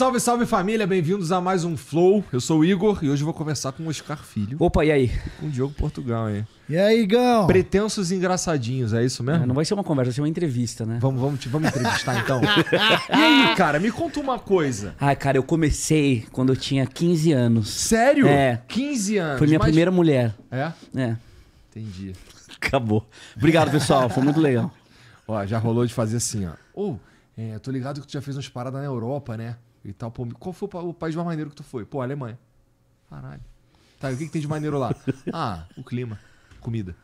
Salve, salve família, bem-vindos a mais um Flow. Eu sou o Igor e hoje vou conversar com o Oscar Filho. Opa, e aí? E com o Diogo Portugal aí. E aí, Igão? Pretensos engraçadinhos, é isso mesmo? É, não vai ser uma conversa, vai ser uma entrevista, né? Vamos, vamos, vamos entrevistar então. e aí, cara, me conta uma coisa. Ah, cara, eu comecei quando eu tinha 15 anos. Sério? É. 15 anos. Foi minha mas... primeira mulher. É? É. Entendi. Acabou. Obrigado, pessoal. Foi muito legal. Ó, já rolou de fazer assim, ó. Ô, oh, é, tô ligado que tu já fez umas paradas na Europa, né? E tal, pô, qual foi o país mais maneiro que tu foi? Pô, Alemanha. Caralho. Tá, e o que, que tem de maneiro lá? ah, o clima, comida.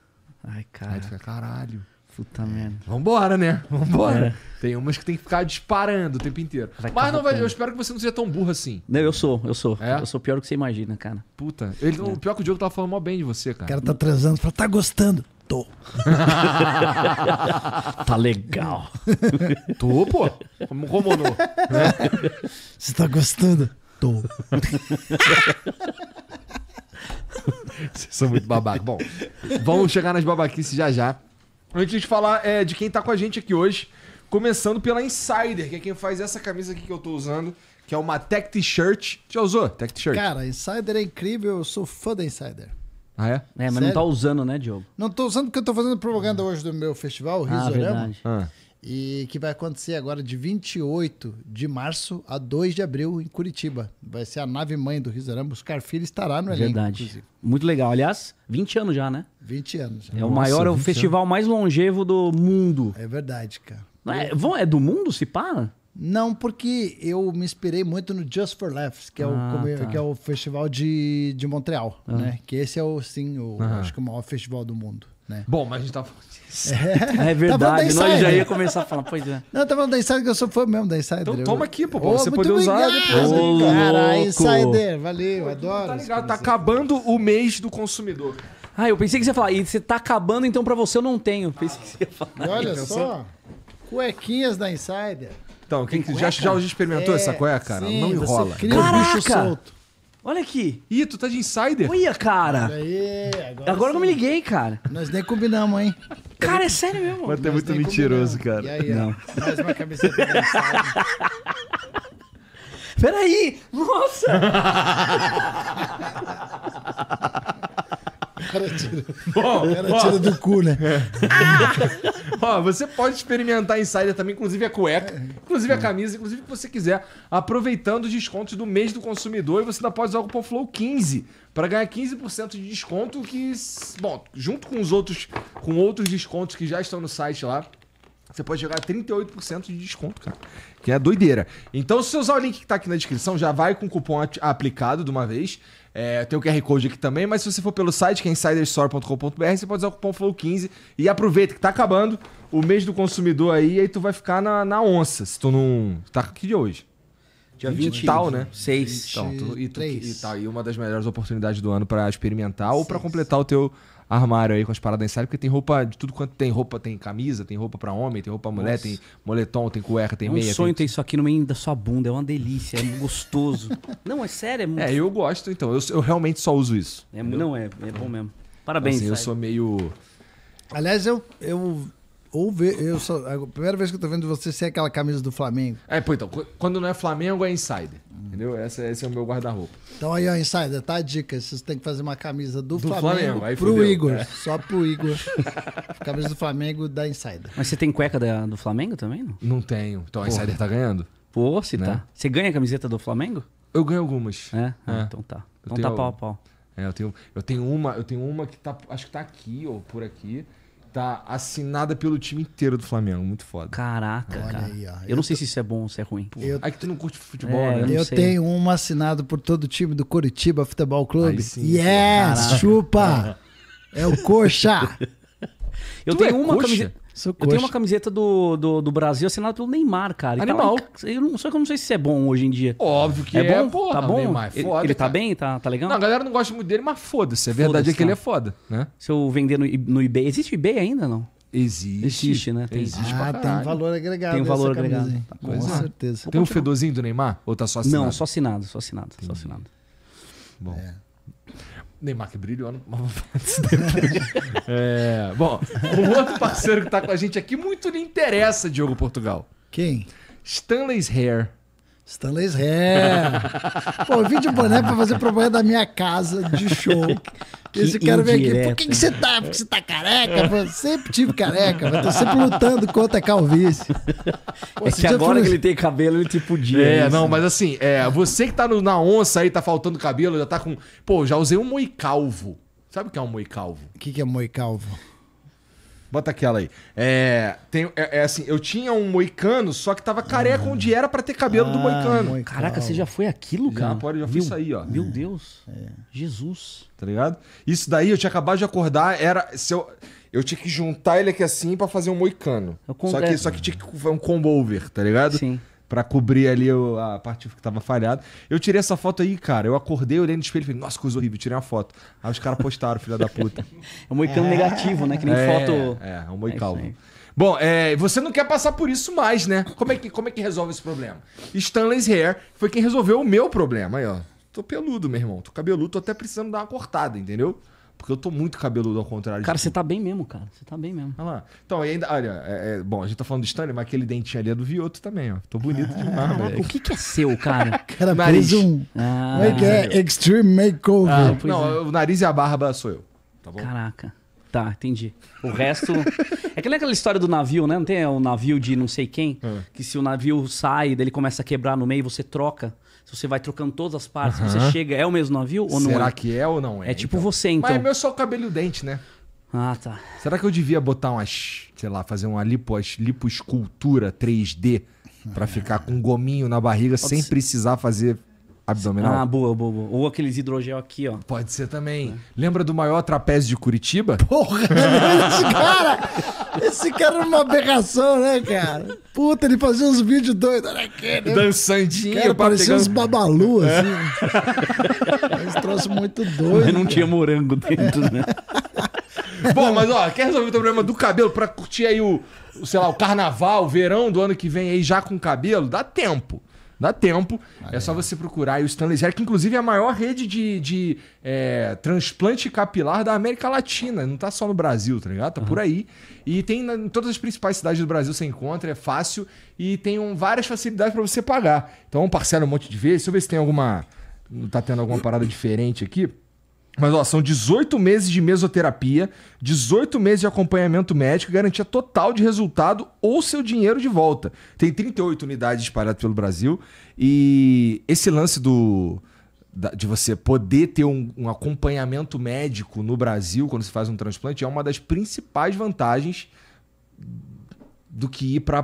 Ai, cara. Aí tu fica, caralho. Puta é, merda. Vambora, né? Vambora. É. Tem umas que tem que ficar disparando o tempo inteiro. Vai Mas não vai, eu espero que você não seja tão burro assim. Não, eu sou, eu sou. É? Eu sou pior do que você imagina, cara. Puta. Ele, é. O pior é que o Diogo tava falando mó bem de você, cara. O cara tá transando, fala, tá gostando tô. tá legal. Tô, pô. Como, como não? Você tá gostando? Tô. Vocês são muito babaca. Bom, vamos chegar nas babaquices já já. Antes de falar é, de quem tá com a gente aqui hoje, começando pela Insider, que é quem faz essa camisa aqui que eu tô usando, que é uma Tech T-shirt. Já usou Tech T-shirt? Cara, Insider é incrível, eu sou fã da Insider. Ah, é? É, mas Sério? não tá usando, né, Diogo? Não tô usando porque eu tô fazendo propaganda hoje do meu festival, o Riso ah, verdade. Ah. E que vai acontecer agora de 28 de março a 2 de abril em Curitiba. Vai ser a nave mãe do Rizaramba. Oscar Filho estará no elenco. Verdade. Inclusive. Muito legal. Aliás, 20 anos já, né? 20 anos. Já. É Nossa, o maior, é o festival anos. mais longevo do mundo. É verdade, cara. É, é do mundo, se para? Não, porque eu me inspirei muito no Just for Laughs, que é, o, ah, tá. que é o festival de, de Montreal, né? Que esse é o, sim, o, acho que o maior festival do mundo. Né? Bom, mas a gente tava tá falando disso. É, é tá verdade, nós já ia começar a falar, pois é. Não, tava tá falando da Insider que eu sou fã mesmo da Insider. Então eu... toma aqui, pô, pra você poder usar depois. cara, Insider, valeu, pô, adoro. Tá ligado, tá acabando o mês do consumidor. Ah, eu pensei que você ia falar, e você tá acabando, então pra você eu não tenho. Pensei ah, que você ia falar. Olha então só, cuequinhas da Insider. Então, quem já, já experimentou é, essa cueca, cara? Sim, não enrola. Você cria Caraca! bicho solto. Olha aqui. Ih, tu tá de insider. Olha, cara. aí, agora, eu não me liguei, cara. Nós nem combinamos, hein? Cara, é sério mesmo. Mas tu é muito mentiroso, combinamos. cara. E aí, não. Ó, mais uma camiseta de insider. Peraí! Nossa! cara tira, bom, cara bom. tira do cu, né? É. ó, você pode experimentar Insider também, inclusive a cueca, inclusive a camisa, inclusive o que você quiser, aproveitando os descontos do mês do consumidor e você ainda pode usar o cupom FLOW15 para ganhar 15% de desconto que, bom, junto com os outros com outros descontos que já estão no site lá, você pode jogar 38% de desconto, cara. Que é doideira. Então, se você usar o link que tá aqui na descrição, já vai com o cupom aplicado de uma vez. É, tem o QR Code aqui também, mas se você for pelo site, que é insiderstore.com.br, você pode usar o cupom FLOW15 e aproveita que tá acabando o mês do consumidor aí, aí tu vai ficar na, na onça, se tu não... Tá aqui de hoje. Dia 20 e tal, né? 6. Então, tu, e, tu, e, tal, tá e uma das melhores oportunidades do ano para experimentar ou para completar o teu armário aí com as paradas ensaiadas, porque tem roupa de tudo quanto tem roupa, tem camisa, tem roupa para homem, tem roupa pra mulher, Nossa. tem moletom, tem cueca, tem é um meia. sonho tem... ter isso aqui no meio da sua bunda, é uma delícia, é gostoso. não, é sério, é muito... É, eu gosto, então, eu, eu realmente só uso isso. É, não, é, é bom mesmo. Parabéns, então, assim, Eu sou meio... Aliás, eu, eu ou ver. Eu só, a primeira vez que eu tô vendo você sem aquela camisa do Flamengo. É, pô, então, quando não é Flamengo, é insider. Entendeu? Esse, esse, é o meu guarda-roupa. Então aí, ó, insider, tá a dica. Vocês têm que fazer uma camisa do, do Flamengo, Flamengo. pro Igor. É. Só pro Igor. camisa do Flamengo da Insider. Mas você tem cueca da, do Flamengo também? Não, não tenho. Então Porra. a Insider tá ganhando? Pô, se tá. né? tá. Você ganha a camiseta do Flamengo? Eu ganho algumas. É? Ah, é. Então tá. Então tá pau a pau. É, eu tenho, eu tenho uma, eu tenho uma que tá. Acho que tá aqui ou por aqui tá assinada pelo time inteiro do Flamengo. Muito foda. Caraca, Olha cara. Aí, eu, eu, não sei se isso é bom ou se é ruim. Eu... Aí é que tu não curte futebol, é, né? Eu, eu tenho uma assinado por todo o time do Curitiba Futebol Clube. sim, yes! É- Caraca. Chupa! É. é o Coxa! eu tu tenho é uma coxa? camiseta. Sou eu tenho uma camiseta do, do, do, Brasil assinada pelo Neymar, cara. Animal. Tá eu não, só que eu não sei se é bom hoje em dia. Óbvio que é. é bom? Pô, tá bom? Neymar, é foda, ele, ele tá bem? Tá, tá legal? Não, a galera não gosta muito dele, mas foda-se. A verdade é que tá. ele é tá. foda, né? Se eu vender no, no eBay... Existe eBay ainda, não? Existe. Existe, né? Tem, existe ah, tem valor agregado. Tem um valor agregado. Tá com é. certeza. Tem um fedorzinho do Neymar? Ou tá só assinado? Não, só assinado, só assinado, só assinado. Bom. É. Neymar que brilhou ano. é, bom, o outro parceiro que está com a gente aqui muito lhe interessa, Diogo Portugal. Quem? Stanley's Hair. Stanley's Hair. Pô, eu vim de boné pra fazer propaganda da minha casa de show. Que Esse cara veio aqui. Por que, que você né? tá? Porque você tá careca? Pô, sempre tive careca. mas tô sempre lutando contra a calvície. É pô, é que agora falou... que ele tem cabelo, ele te podia. É, isso. Né? não, mas assim, é, você que tá no, na onça aí, tá faltando cabelo, já tá com. Pô, já usei um moicalvo. Sabe o que é um moicalvo? O que, que é moicalvo? Bota aquela aí. É, tem, é, é, assim, eu tinha um moicano, só que tava careca ah. onde era para ter cabelo ah, do moicano. moicano. Caraca, você já foi aquilo, cara? Já, pode, já fui sair ó. Meu Deus. É. Jesus. Tá ligado? Isso daí eu tinha acabado de acordar, era. Se eu, eu tinha que juntar ele aqui assim para fazer um moicano. É só que, só que tinha que é um combo over, tá ligado? Sim para cobrir ali a parte que tava falhada. Eu tirei essa foto aí, cara. Eu acordei, olhei no espelho e falei, nossa, coisa horrível, tirei uma foto. Aí os caras postaram, filha da puta. é um moicano é. negativo, né? Que nem é, foto. É, é um moicalvo. É Bom, é, você não quer passar por isso mais, né? Como é que, como é que resolve esse problema? Stanley's Hair foi quem resolveu o meu problema. Aí, ó. Tô peludo, meu irmão. Tô cabeludo, tô até precisando dar uma cortada, entendeu? Porque eu tô muito cabeludo ao contrário. Cara, você tá bem mesmo, cara. Você tá bem mesmo. Olha lá. Então, ainda. Olha, é, é, bom, a gente tá falando do Stanley, mas aquele dentinho ali é do Vioto também, ó. Tô bonito ah, demais, velho. O que que é seu, cara? cara, nariz. Um... Ah, é que é? Extreme Makeover. Ah, não, é. o nariz e a barba sou eu. Tá bom? Caraca. Tá, entendi. O resto. é que nem aquela história do navio, né? Não tem é o navio de não sei quem, é. que se o navio sai, dele começa a quebrar no meio, você troca se você vai trocando todas as partes, uhum. você chega, é o mesmo navio ou não Será é? que é ou não é? É tipo então. você, então. Mas é meu só o cabelo e o dente, né? Ah, tá. Será que eu devia botar umas, sei lá, fazer uma lipo, lipoescultura 3D para ah. ficar com um gominho na barriga Pode sem ser. precisar fazer abdominal? Ah, boa, boa, boa. Ou aqueles hidrogel aqui, ó. Pode ser também. É. Lembra do maior trapézio de Curitiba? Porra! É cara! Esse cara era uma aberração, né, cara? Puta, ele fazia uns vídeos doidos. era aquele. Né? Dançandinho. Cara, parecia uns babalu, é. assim. É. Esse muito doido. Mas não cara. tinha morango dentro, né? Bom, mas ó, quer resolver o problema do cabelo pra curtir aí o, sei lá, o carnaval, o verão do ano que vem aí já com cabelo? Dá tempo. Dá tempo. Ah, é, é só você procurar e o Stanley Zero, que inclusive é a maior rede de, de é, transplante capilar da América Latina. Não tá só no Brasil, tá ligado? Tá uhum. por aí. E tem na, em todas as principais cidades do Brasil você encontra, é fácil. E tem um, várias facilidades para você pagar. Então parcela um monte de vezes. Deixa eu ver se tem alguma. tá tendo alguma parada diferente aqui. Mas ó, são 18 meses de mesoterapia, 18 meses de acompanhamento médico, garantia total de resultado ou seu dinheiro de volta. Tem 38 unidades espalhadas pelo Brasil e esse lance do de você poder ter um, um acompanhamento médico no Brasil quando se faz um transplante é uma das principais vantagens do que ir pra,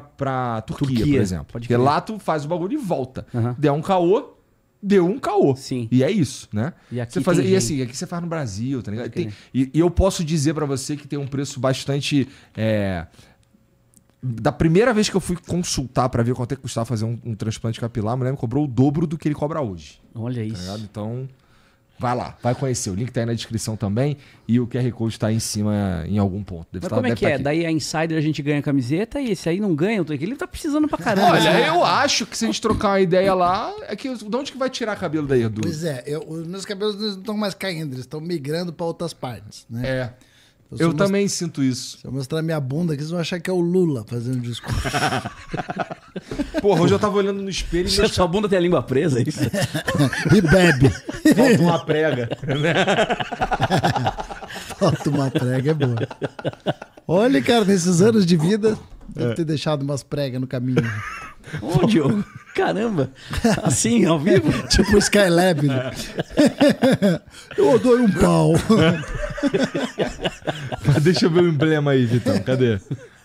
Turquia, Turquia por exemplo. Porque lá tu faz o bagulho e volta. Uhum. Der um caô, deu um caô. Sim. E é isso, né? E, aqui você faz, e assim, aqui você faz no Brasil, tá ligado? Tem, e, e, eu posso dizer para você que tem um preço bastante. É, da primeira vez que eu fui consultar para ver quanto é que custava fazer um, um transplante capilar, a mulher me cobrou o dobro do que ele cobra hoje. Olha tá isso. Ligado? Então. Vai lá, vai conhecer. O link está aí na descrição também e o QR Code está aí em cima em algum ponto. Deve Mas tá- como é que tá é? Daí a é Insider a gente ganha a camiseta e esse aí não ganha. Ele tá precisando pra caramba. Olha, eu acho que se a gente trocar uma ideia lá, é que de onde que vai tirar cabelo daí, Edu? Pois é, eu, os meus cabelos não estão mais caindo, eles estão migrando para outras partes, né? É. Então, eu, eu também sinto isso. Se eu mostrar minha bunda aqui, vocês vão achar que é o Lula fazendo discurso. Porra, hoje eu tava olhando no espelho e. Sua, meus... sua bunda tem a língua presa, é isso? e bebe. Falta uma prega. Falta uma prega, é boa. Olha, cara, nesses anos de vida, deve é. ter deixado umas pregas no caminho. Ô, Diogo, caramba, assim, ao vivo? tipo o Skylab. Né? eu adoro um pau. Deixa eu ver o emblema aí, Vitão, cadê?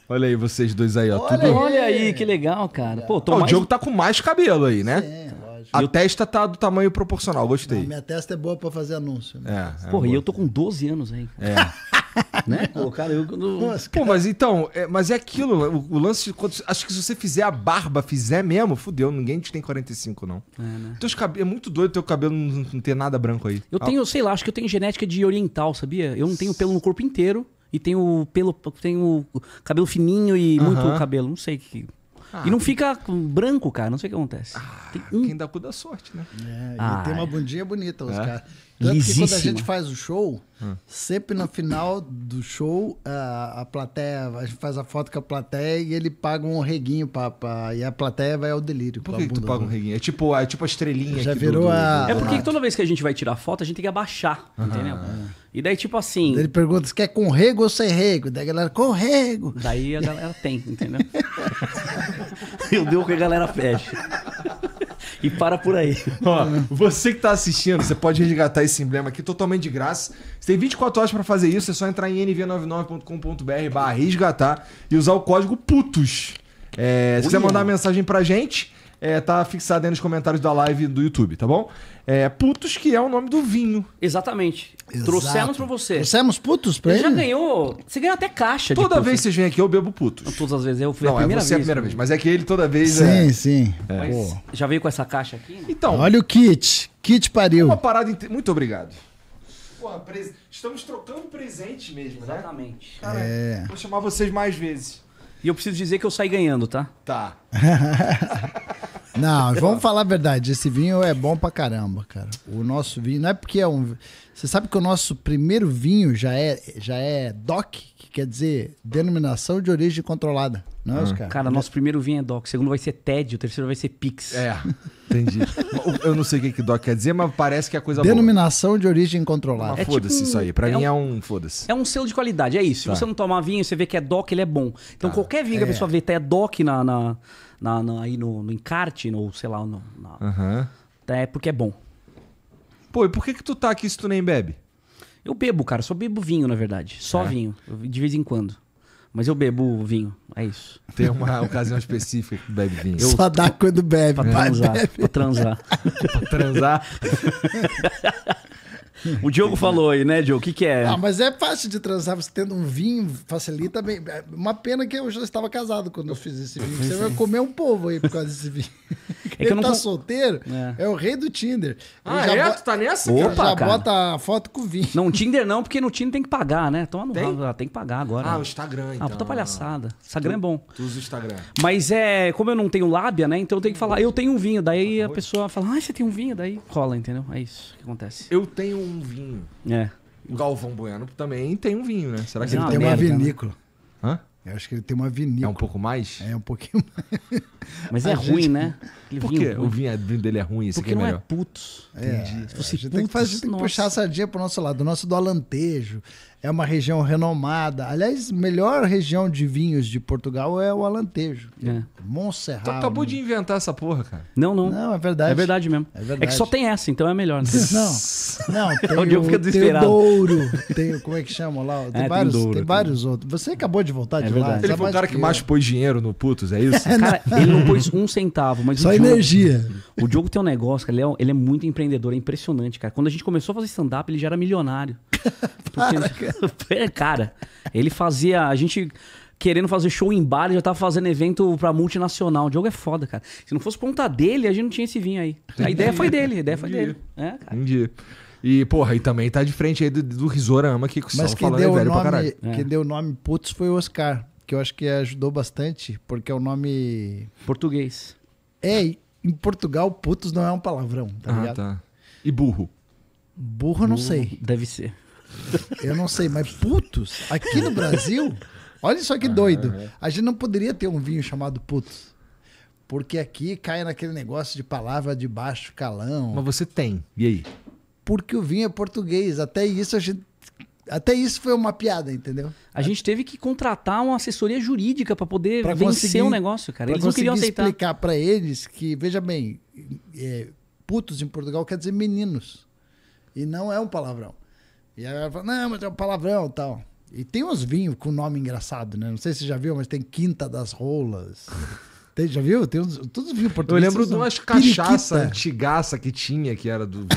Olha aí vocês dois aí, ó. Olha, tudo... olha aí, que legal, cara. Pô, tô ah, mais... O Diogo tá com mais cabelo aí, né? Sim, lógico. A testa tá do tamanho proporcional, gostei. Não, minha testa é boa pra fazer anúncio. Né? É, é Porra, e eu tô com 12 anos aí. É. né? Pô, cara, eu. Nossa, Pô, mas então, é, mas é aquilo, o, o lance. Quando, acho que se você fizer a barba, fizer mesmo, fudeu, ninguém te tem 45, não. É, né? cab... é muito doido teu cabelo não, ter nada branco aí. Eu ah. tenho, sei lá, acho que eu tenho genética de oriental, sabia? Eu não tenho pelo no corpo inteiro. E tem o pelo, tem o cabelo fininho e muito cabelo. Não sei que. Ah, e não fica branco, cara. Não sei o que acontece. Ah, tem um... Quem dá cu da sorte, né? É, e Ah, tem uma ah. bundinha bonita, os É? caras. Tanto que quando a gente faz o show, hum. sempre no final do show, a, a plateia, a gente faz a foto com a plateia e ele paga um reguinho pra, e a plateia vai ao delírio. Por que, que tu paga um reguinho? É tipo, é tipo a estrelinha Já aqui do- virou do- a- É porque toda vez que a gente vai tirar foto, a gente tem que abaixar, entendeu? E daí, tipo assim. Ele pergunta se quer com rego ou sem rego. Daí a galera, com rego. Daí a galera tem, entendeu? Eu deu que a galera fecha. E para por aí. Ó, você que está assistindo, você pode resgatar esse emblema aqui totalmente de graça. Você tem 24 horas para fazer isso, é só entrar em nv99.com.br barra resgatar e usar o código PUTOS. É, se quiser mandar uma mensagem pra gente, é, tá fixado aí nos comentários da live do YouTube, tá bom? é, Putos, que é o nome do vinho. Exatamente. Exato. Trouxemos pra você. Trouxemos Putos pra ele? Ele já ganhou. Você ganhou até caixa. Toda vez que vocês vêm aqui, eu bebo Putos. Não, todas as vezes. Eu fui Não, a é primeira é você vez. a primeira né? vez. Mas é que ele toda vez. Sim, é... sim. É. Mas Pô. já veio com essa caixa aqui? Né? Então. Olha o kit. Kit pariu. É uma parada. Inte... Muito obrigado. Porra, pres... estamos trocando presente mesmo, Exatamente. né? Exatamente. Cara, é. vou chamar vocês mais vezes. E eu preciso dizer que eu saí ganhando, tá? Tá. não, vamos falar a verdade. Esse vinho é bom pra caramba, cara. O nosso vinho, não é porque é um. Você sabe que o nosso primeiro vinho já é, já é DOC, que quer dizer Denominação de Origem Controlada. Não é, hum. Oscar? Cara, cara nosso primeiro vinho é DOC. O segundo vai ser TED, o terceiro vai ser PIX. É, entendi. Eu não sei o que, DOC quer dizer, mas parece que é coisa Denominação boa. de Origem Controlada. É foda-se tipo, isso aí. Pra é mim é um, é um foda-se. É um selo de qualidade, é isso. Tá. Se você não tomar vinho, você vê que é DOC, ele é bom. Então tá. qualquer vinho que a é. pessoa vê até tá, é DOC na, na, na, na, aí no, no encarte, no, sei lá, no, na, uhum. é porque é bom. Pô, e por que, que tu tá aqui se tu nem bebe? Eu bebo, cara. Só bebo vinho, na verdade. Só é? vinho. De vez em quando. Mas eu bebo vinho, é isso. Tem uma ocasião específica que bebe vinho. Eu... Só dá quando bebe. Pra transar. Bebe. Pra transar. pra transar. O Diogo falou aí, né, Diogo? O que, que é? Ah, mas é fácil de transar. Você tendo um vinho, facilita bem. É uma pena que eu já estava casado quando eu fiz esse vinho. Você vai comer um povo aí por causa desse vinho. É Ele tá solteiro, é. é. o rei do Tinder. Ah, Ele já é? Tu tá nessa? Opa, já cara. bota a foto com o vinho. Não, Tinder não, porque no Tinder tem que pagar, né? Então tem? Ah, tem que pagar agora. Ah, o Instagram, então. Ah, puta então. palhaçada. Instagram tu, é bom. Tu usa o Instagram. Mas é, como eu não tenho lábia, né? Então eu tenho que falar, eu tenho um vinho. Daí tá a pessoa fala, ah, você tem um vinho? Daí cola, entendeu? É isso que acontece. Eu tenho um vinho. É. O Galvão Bueno também tem um vinho, né? Será que ele, ele tem uma né? vinícola? Né? Eu acho que ele tem uma vinícola. É um pouco mais? É, um pouquinho mais. Mas é a ruim, gente... né? Aquele Por quê? É é- o vinho dele é ruim, esse Porque aqui é melhor. Porque não é putos. É, Entendi. a gente putos, tem que, fazer, tem que puxar a sardinha pro nosso lado. O nosso do alantejo, é uma região renomada. Aliás, melhor região de vinhos de Portugal é o Alantejo. É. Monserrat. Tu tá, acabou tá né? de inventar essa porra, cara. Não, não. Não, é verdade. É verdade mesmo. É, verdade. é que só tem essa, então é melhor. Né? Não, não. É tem Onde eu fico desesperado. Tem Douro. Tem, como é que chama lá? É, tem é, vários, tem, Douro, tem vários tem. outros. Você acabou de voltar é de verdade. lá. Ele foi o cara que, que mais pôs dinheiro no Putos, é isso? cara, ele não pôs um centavo. Mas só energia. O Diogo tem um negócio, cara. É ele é, muito empreendedor. É impressionante, cara. Quando a gente começou a fazer stand-up, ele já era milionário. Porque... É, cara, ele fazia. A gente querendo fazer show em bar, já tava fazendo evento pra multinacional. O Diogo é foda, cara. Se não fosse conta dele, a gente não tinha esse vinho aí. A ideia foi dele, a ideia foi dele. É, Entendi. E, porra, e também tá de frente aí do, do Risorama, que Mas quem falando né, deu, velho nome, pra caralho. É. Quem é. deu o nome Putz foi o Oscar, que eu acho que ajudou bastante, porque é o um nome. Português. É, em Portugal, putos não é um palavrão, tá ah, ligado? Tá. E burro? Burro, burro não sei. Deve ser. Eu não sei, mas putos, aqui no Brasil, olha só que doido. A gente não poderia ter um vinho chamado putos. Porque aqui cai naquele negócio de palavra de baixo calão. Mas você tem. E aí? Porque o vinho é português. Até isso a gente até isso foi uma piada, entendeu? A gente teve que contratar uma assessoria jurídica para poder pra vencer o um negócio, cara. Eles não queriam aceitar. explicar para eles que, veja bem, é, putos em Portugal quer dizer meninos. E não é um palavrão. E aí ela fala, não, mas é um palavrão e tal. E tem uns vinhos com nome engraçado, né? Não sei se você já viu, mas tem Quinta das Rolas. Tem, já viu? Tem uns, todos vinhos portugueses. Eu lembro de umas cachaça antigaça que tinha, que era do, do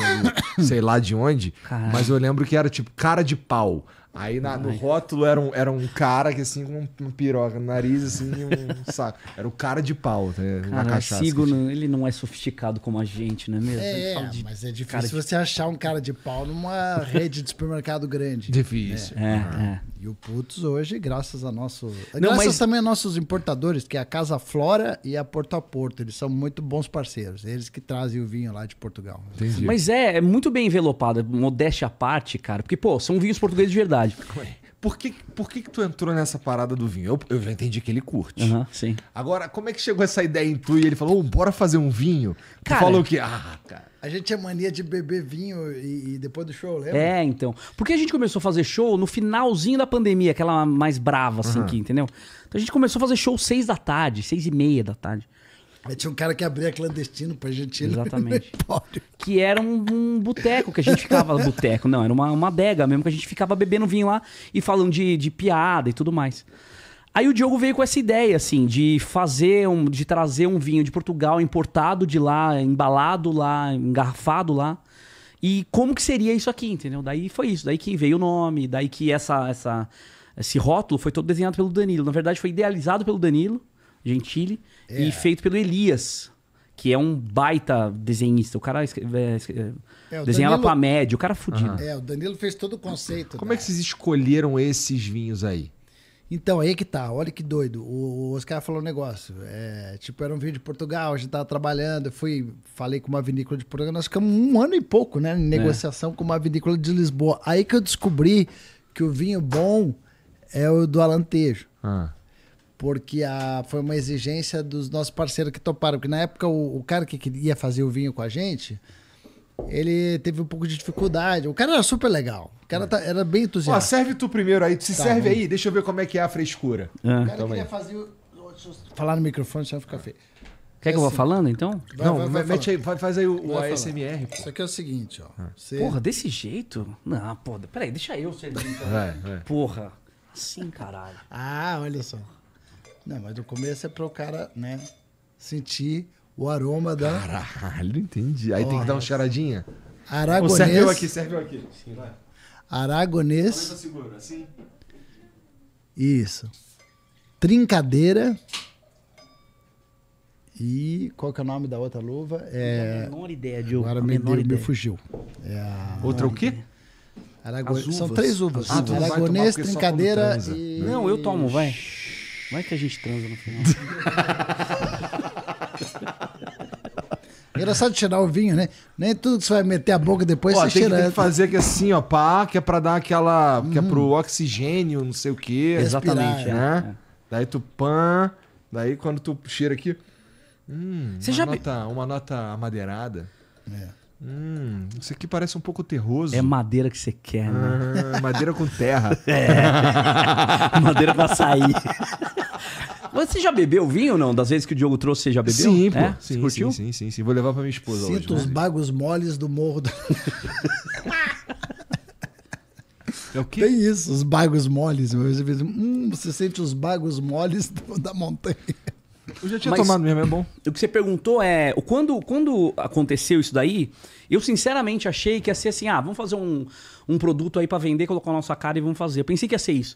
sei lá de onde. Mas eu lembro que era tipo cara de pau. Aí na, no rótulo era um, era um cara que assim, com uma piroca no nariz, assim, um saco. Era o cara de pau, né, cara, na cachaça. Signo, ele não é sofisticado como a gente, não é mesmo? É, de, mas é difícil você achar um cara de pau numa rede de supermercado grande. Difícil. É, ah. é. E o Putz hoje, graças a nosso. Não, graças mas... também a nossos importadores, que é a Casa Flora e a Porto a Porto. Eles são muito bons parceiros. Eles que trazem o vinho lá de Portugal. Entendi. Mas é, é muito bem envelopado, modéstia à parte, cara. Porque, pô, são vinhos portugueses de verdade curiosidade. É? Por que, por que, que tu entrou nessa parada do vinho? Eu, eu já entendi que ele curte. Uhum, sim. Agora, como é que chegou essa ideia em tu e ele falou, oh, bora fazer um vinho? Tu falou que, ah, cara. A gente tinha é mania de beber vinho e, e, depois do show, lembra? É, então. Porque a gente começou a fazer show no finalzinho da pandemia, aquela mais brava, assim, uhum. que, entendeu? Então a gente começou a fazer show seis da tarde, seis e meia da tarde. Aí tinha um cara que abria clandestino pra Argentina. Exatamente. Que era um, um boteco que a gente ficava. boteco, não, era uma, uma adega mesmo, que a gente ficava bebendo vinho lá e falando de, de piada e tudo mais. Aí o Diogo veio com essa ideia, assim, de fazer um. de trazer um vinho de Portugal importado de lá, embalado lá, engarrafado lá. E como que seria isso aqui, entendeu? Daí foi isso, daí que veio o nome, daí que essa, essa, esse rótulo foi todo desenhado pelo Danilo. Na verdade, foi idealizado pelo Danilo Gentili, é. e feito pelo Elias, que é um baita desenhista. O cara escreve, é, é, é, o desenhava Danilo... pra média, o cara é fudido. Uhum. É, o Danilo fez todo o conceito. Como da... é né? que vocês escolheram esses vinhos aí? Então, aí que tá, olha que doido. O, Oscar falou um negócio. É, tipo, era um vinho de Portugal, a gente tava trabalhando, eu fui, falei com uma vinícola de Portugal, nós ficamos um ano e pouco, né? Em negociação é. com uma vinícola de Lisboa. Aí que eu descobri que o vinho bom é o do Alantejo. Ah porque a, foi uma exigência dos nossos parceiros que toparam. Porque na época o, o cara que queria fazer o vinho com a gente, ele teve um pouco de dificuldade. O cara era super legal. O cara tá, era bem entusiasta. Ó, serve tu primeiro aí. Se tá, serve aí, deixa eu ver como é que é a frescura. É, o cara Toma queria aí. fazer... Falar no microfone, senão fica feio. Quer que eu é vá assim. falando então? Vai, não, vai, vai, mete aí, faz aí o, o ASMR. Pô. Isso aqui é o seguinte, ó. Ah. Você... Porra, desse jeito? Não, porra. Peraí, deixa eu ser. Então. Porra. Assim, caralho. Ah, olha só. Não, mas no começo é para o cara, né, sentir o aroma da. Caralho, entendi. Aí oh, tem que dar uma charadinha. Aragonês. Oh, serviu aqui, serviu aqui. Sim, vai. Aragonês. assim. Isso. Trincadeira. E qual que é o nome da outra luva? É... menor ideia, Diogo. Agora me, menor me fugiu. É a... Outra o quê? Aragon... São três uvas. Ah, Aragonês, trincadeira e... Não, eu tomo, vai. Como é que a gente transa no final? Engraçado tirar o vinho, né? Nem tudo que você vai meter a boca depois ó, você tem, tira. Que, tem que fazer que é assim, ó, pá, que é pra dar aquela. Hum. que é pro uhum. oxigênio, não sei o quê. Exatamente, é. Né? né? É. Daí tu pan, daí quando tu cheira aqui. Hum, você uma, já... nota, uma nota amadeirada. É. Hum, isso aqui parece um pouco terroso. É madeira que você quer, né? Ah, madeira com terra. É. madeira pra sair. Você já bebeu vinho ou não? Das vezes que o Diogo trouxe, você já bebeu? Sim, pô. É? Sim, você curtiu? Sim, sim, sim, sim, Vou levar pra minha esposa Sinto hoje. Sinto os né? bagos moles do morro do... É o quê? Tem isso, os bagos moles. Você, hum, você sente os bagos moles da montanha. Eu já tinha Mas, tomado mesmo, é bom. O que você perguntou é, quando, quando aconteceu isso daí, eu sinceramente achei que ia ser assim, ah, vamos fazer um, um produto aí para vender, colocar a nossa cara e vamos fazer. Eu pensei que ia ser isso.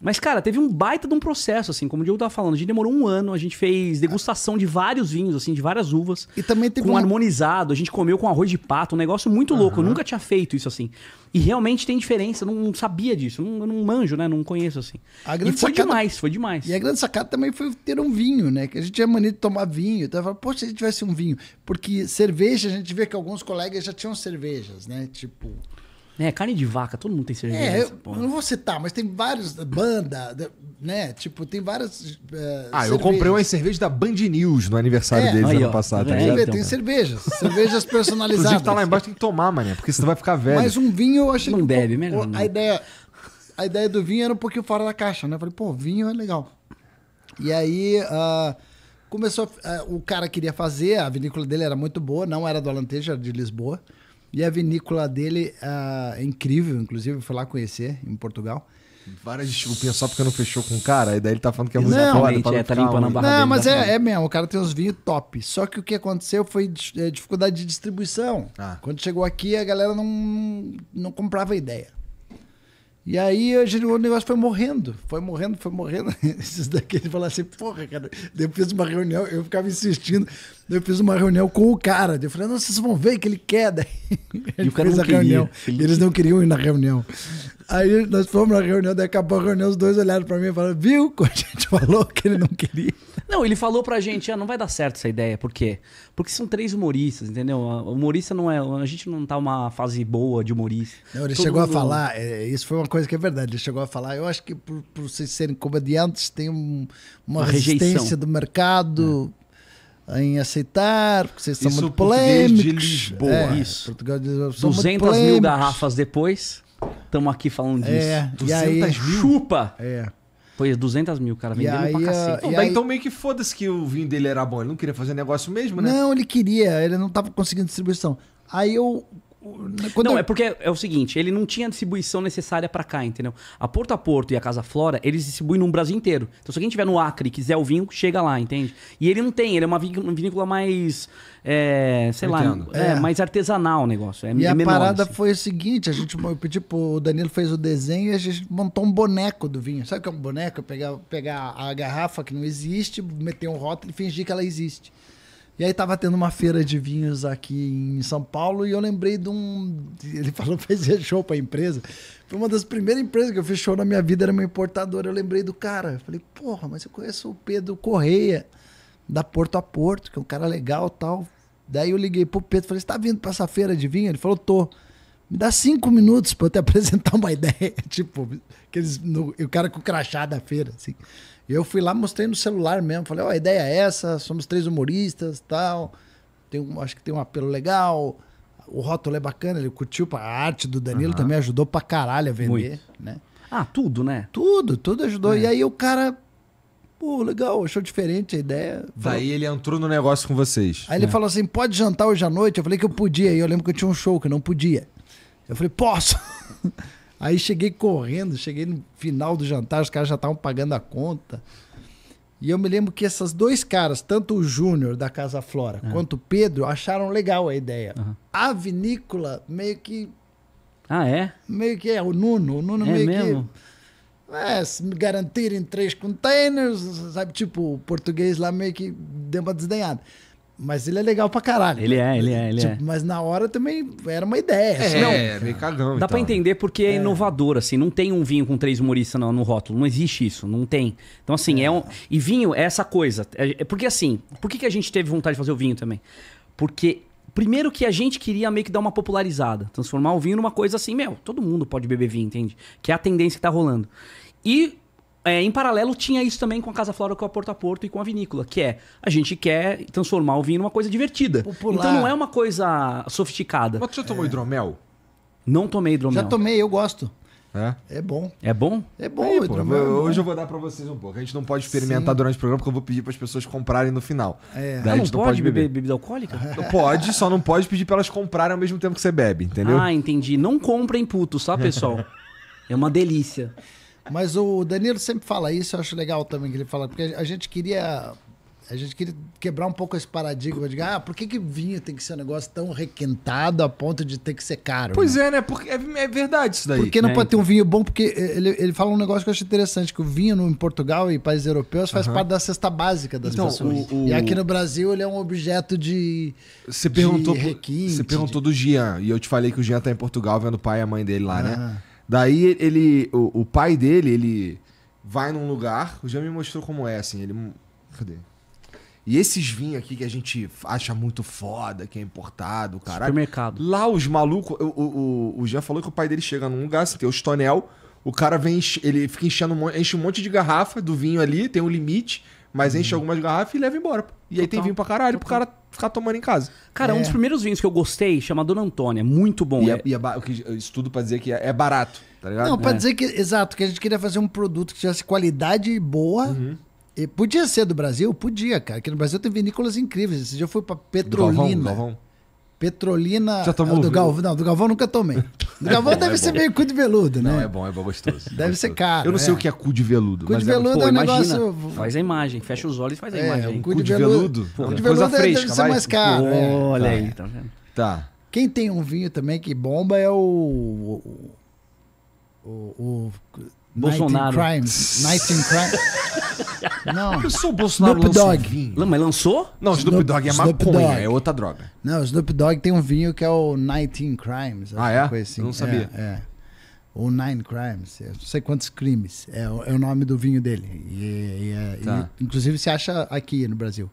Mas, cara, teve um baita de um processo, assim, como o Diego tava falando. A gente demorou um ano, a gente fez degustação de vários vinhos, assim, de várias uvas. E também teve. Com um... harmonizado, a gente comeu com arroz de pato, um negócio muito uhum. louco. Eu nunca tinha feito isso assim. E realmente tem diferença, eu não sabia disso, eu não, manjo, né? Não conheço assim. e foi sacada... demais, foi demais. E a grande sacada também foi ter um vinho, né? Que a gente tinha mania de tomar vinho. Então eu falava, poxa, se a gente tivesse um vinho. Porque cerveja, a gente vê que alguns colegas já tinham cervejas, né? Tipo. Né? Carne de vaca, todo mundo tem cerveja. É, eu porra. não vou citar, mas tem vários. Eh, banda, né? Tipo, tem várias. Eh, ah, cervejas. eu comprei uma cerveja da Band News no aniversário é. deles Aí, ano ó, tá passado. É, tem cervejas. cervejas personalizadas. Inclusive, tá lá embaixo, tem que tomar, mané, porque senão vai ficar velho. Mas um vinho eu achei. Não que, melhor. Né? A ideia, a ideia do vinho era um pouquinho fora da caixa, né? Eu falei, pô, vinho é legal. E aí. Uh, começou. Uh, o cara queria fazer, a vinícola dele era muito boa, não era do Alentejo, era de Lisboa. E a vinícola dele uh, é incrível, inclusive, fui lá conhecer em Portugal. Várias, tipo, só porque não fechou com o cara, e daí ele tá falando que é muito foda. Pra é, tá limpando a barra Não, mas é, né? é, mesmo, o cara tem uns vinhos top. Só que o que aconteceu foi eh, dificuldade de distribuição. Ah. Quando chegou aqui, a galera não, não comprava ideia. E aí o negócio foi morrendo, foi morrendo, foi morrendo. Esses daqui ele falou assim, porra, cara, eu fiz uma reunião, eu ficava insistindo, eu fiz uma reunião com o cara. Eu falei, não, vocês vão ver que ele quer. Daí, e o cara fez a queria. reunião. Ele... Eles não queriam ir na reunião. Aí nós fomos na reunião, daqui a pouco a reunião, os dois olharam pra mim e falaram, viu? A gente falou que ele não queria. Não, ele falou pra gente, ah, não vai dar certo essa ideia. Por quê? Porque são três humoristas, entendeu? O humorista não é. A gente não tá uma fase boa de humorista. Não, ele Todo chegou mundo... a falar, é, isso foi uma coisa que é verdade. Ele chegou a falar, eu acho que por, por vocês serem comediantes, tem um, uma, resistência rejeição. do mercado. É em aceitar, porque vocês são isso muito polêmicos. É, português de Lisboa. É, isso. Portugal de Lisboa. 200 mil garrafas depois. Estamos aqui falando é, disso. É, 200 aí, mil? Chupa! É. Pois, 200 mil, cara, vendendo aí, pra cacete. Ah, aí... Então meio que foda-se que o vinho dele era bom, ele não queria fazer negócio mesmo, né? Não, ele queria, ele não tava conseguindo distribuição. Aí eu quando não, é eu... é porque é o seguinte, ele não tinha distribuição necessária para cá, entendeu? A Porto a Porto e a Casa Flora, eles distribuem no Brasil inteiro. Então, se alguém tiver no Acre e quiser o vinho, chega lá, entende? E ele não tem, ele é uma vinícola mais. É, sei lá, é, é, mais artesanal o negócio. É, e a parada assim. foi o seguinte: a gente eu pedi pro Danilo fez o desenho e a gente montou um boneco do vinho. Sabe o que é um boneco? É pegar, pegar a garrafa que não existe, meter um rótulo e fingir que ela existe. E aí tava tendo uma feira de vinhos aqui em São Paulo e eu lembrei de um. Ele falou que fazia show pra empresa. Foi uma das primeiras empresas que eu fiz show na minha vida, era uma importadora. Eu lembrei do cara. Eu falei, porra, mas eu conheço o Pedro Correia, da Porto a Porto, que é um cara legal tal. Daí eu liguei pro Pedro falei, você tá vindo pra essa feira de vinho? Ele falou, tô. Me dá cinco minutos pra eu te apresentar uma ideia. tipo, aqueles, no, o cara com o crachá da feira, assim. E eu fui lá, mostrei no celular mesmo. Falei, ó, oh, a ideia é essa, somos três humoristas tal. Tem um, acho que tem um apelo legal. O rótulo é bacana, ele curtiu a arte do Danilo, uhum. também ajudou pra caralho a vender, Muito. né? Ah, tudo, né? Tudo, tudo ajudou. É. E aí o cara, pô, legal, achou diferente a ideia. Falou... Daí ele entrou no negócio com vocês. Aí ele é. falou assim, pode jantar hoje à noite? Eu falei que eu podia. E eu lembro que eu tinha um show que eu não podia. Eu falei, posso? Aí cheguei correndo, cheguei no final do jantar, os caras já estavam pagando a conta. E eu me lembro que esses dois caras, tanto o Júnior da Casa Flora quanto o Pedro, acharam legal a ideia. Uhum. A vinícola meio que. Ah, é? Meio que é. O Nuno, o Nuno é meio mesmo? que. É, se me garantirem três containers, sabe? Tipo, o português lá meio que deu uma desdenhada. Mas ele é legal pra caralho. Ele é, ele é, ele tipo, é. Mas na hora também era uma ideia. É, assim, não, é meio cagão. Dá então. pra entender porque é, é, inovador, assim. Não tem um vinho com três humoristas no, no rótulo. Não existe isso, não tem. Então, assim, é, é um. E vinho é essa coisa. É, é, porque, assim, por que, que a gente teve vontade de fazer o vinho também? Porque, primeiro que a gente queria meio que dar uma popularizada. Transformar o vinho numa coisa assim, meu, todo mundo pode beber vinho, entende? Que é a tendência que tá rolando. E é, em paralelo, tinha isso também com a Casa Flora, com a Porto a Porto e com a vinícola, que é a gente quer transformar o vinho numa coisa divertida. Popular. Então não é uma coisa sofisticada. Mas você tomou é. hidromel? Não tomei hidromel. Já tomei, eu gosto. É? é bom. É bom? É bom, Aí, pô, é Hoje eu vou dar pra vocês um pouco. A gente não pode experimentar Sim. durante o programa, porque eu vou pedir as pessoas comprarem no final. É. Daí ah, não, a gente não pode, pode beber. bebida alcoólica? Pode, só não pode pedir pra elas comprarem ao mesmo tempo que você bebe, entendeu? Ah, entendi. Não comprem putos, tá, pessoal? é uma delícia. Mas o Danilo sempre fala isso, eu acho legal também que ele fala, porque a gente queria. A gente queria quebrar um pouco esse paradigma de, ah, por que, que vinho tem que ser um negócio tão requentado a ponto de ter que ser caro? Pois né? é, né? Porque é, é, verdade isso daí. Porque não né? pode ter um então. vinho bom, porque ele, ele fala um negócio que eu acho interessante, que o vinho no, em Portugal e países europeus faz parte da cesta básica das então, pessoas. O, o... E aqui no Brasil ele é um objeto de Você de requinte, você perguntou de... do Gian, e eu te falei que o Gian tá em Portugal vendo o pai e a mãe dele lá, né? ah. né? Daí ele. O, o, pai dele, ele vai num lugar. O Jean me mostrou como é, assim. Ele. Cadê? E esses vinhos aqui que a gente acha muito foda, que é importado, caralho. Supermercado. Lá os malucos. O, o, o Jean falou que o pai dele chega num lugar, assim, tem o tonel. O cara vem, ele fica enchendo enche um monte de garrafa do vinho ali, tem um limite. Mas enche uhum. algumas garrafas e leva embora. E total, aí tem vinho pra caralho total. pro cara ficar tomando em casa. Cara, é. um dos primeiros vinhos que eu gostei chama Dona Antônia. É muito bom. E, é, é- e é, estudo pra dizer que é, é, barato, tá ligado? Não, pra dizer que, exato, que a gente queria fazer um produto que tivesse qualidade boa. Uhum. E podia ser do Brasil? Podia, cara. Aqui no Brasil tem vinícolas incríveis. Esse dia eu fui pra Petrolina. Galvão, Galvão. Petrolina. Já tomou? É, do Galvão, não, do Galvão nunca tomei. Do é Galvão bom, deve é ser bom. meio cu de veludo, né? Não, é bom, é bom, é gostoso. Deve gostoso. ser caro. Eu não sei o que é cu de veludo. Cu de veludo é, um negócio. Faz a imagem, fecha os olhos e faz a imagem. Cu, cu de veludo. Pô, cu de veludo fresca, deve ser mais caro. Olha tá. aí, tá vendo? Tá. Quem tem um vinho também que bomba é o. o, o, o Bolsonaro. Crimes. Night in Crimes. Não. Eu sou Bolsonaro Snoop Dogg. Não, mas lançou? Não, Snoop, Dogg é Snoop maconha, Dogg. é outra droga. Não, Snoop Dogg tem um vinho que é o Night in Crimes. Ah, é? Coisa assim. Eu não sabia. É, é. Ou Nine Crimes, é, não sei quantos crimes. É, é o nome do vinho dele. E, e, é, tá. e, inclusive se acha aqui no Brasil.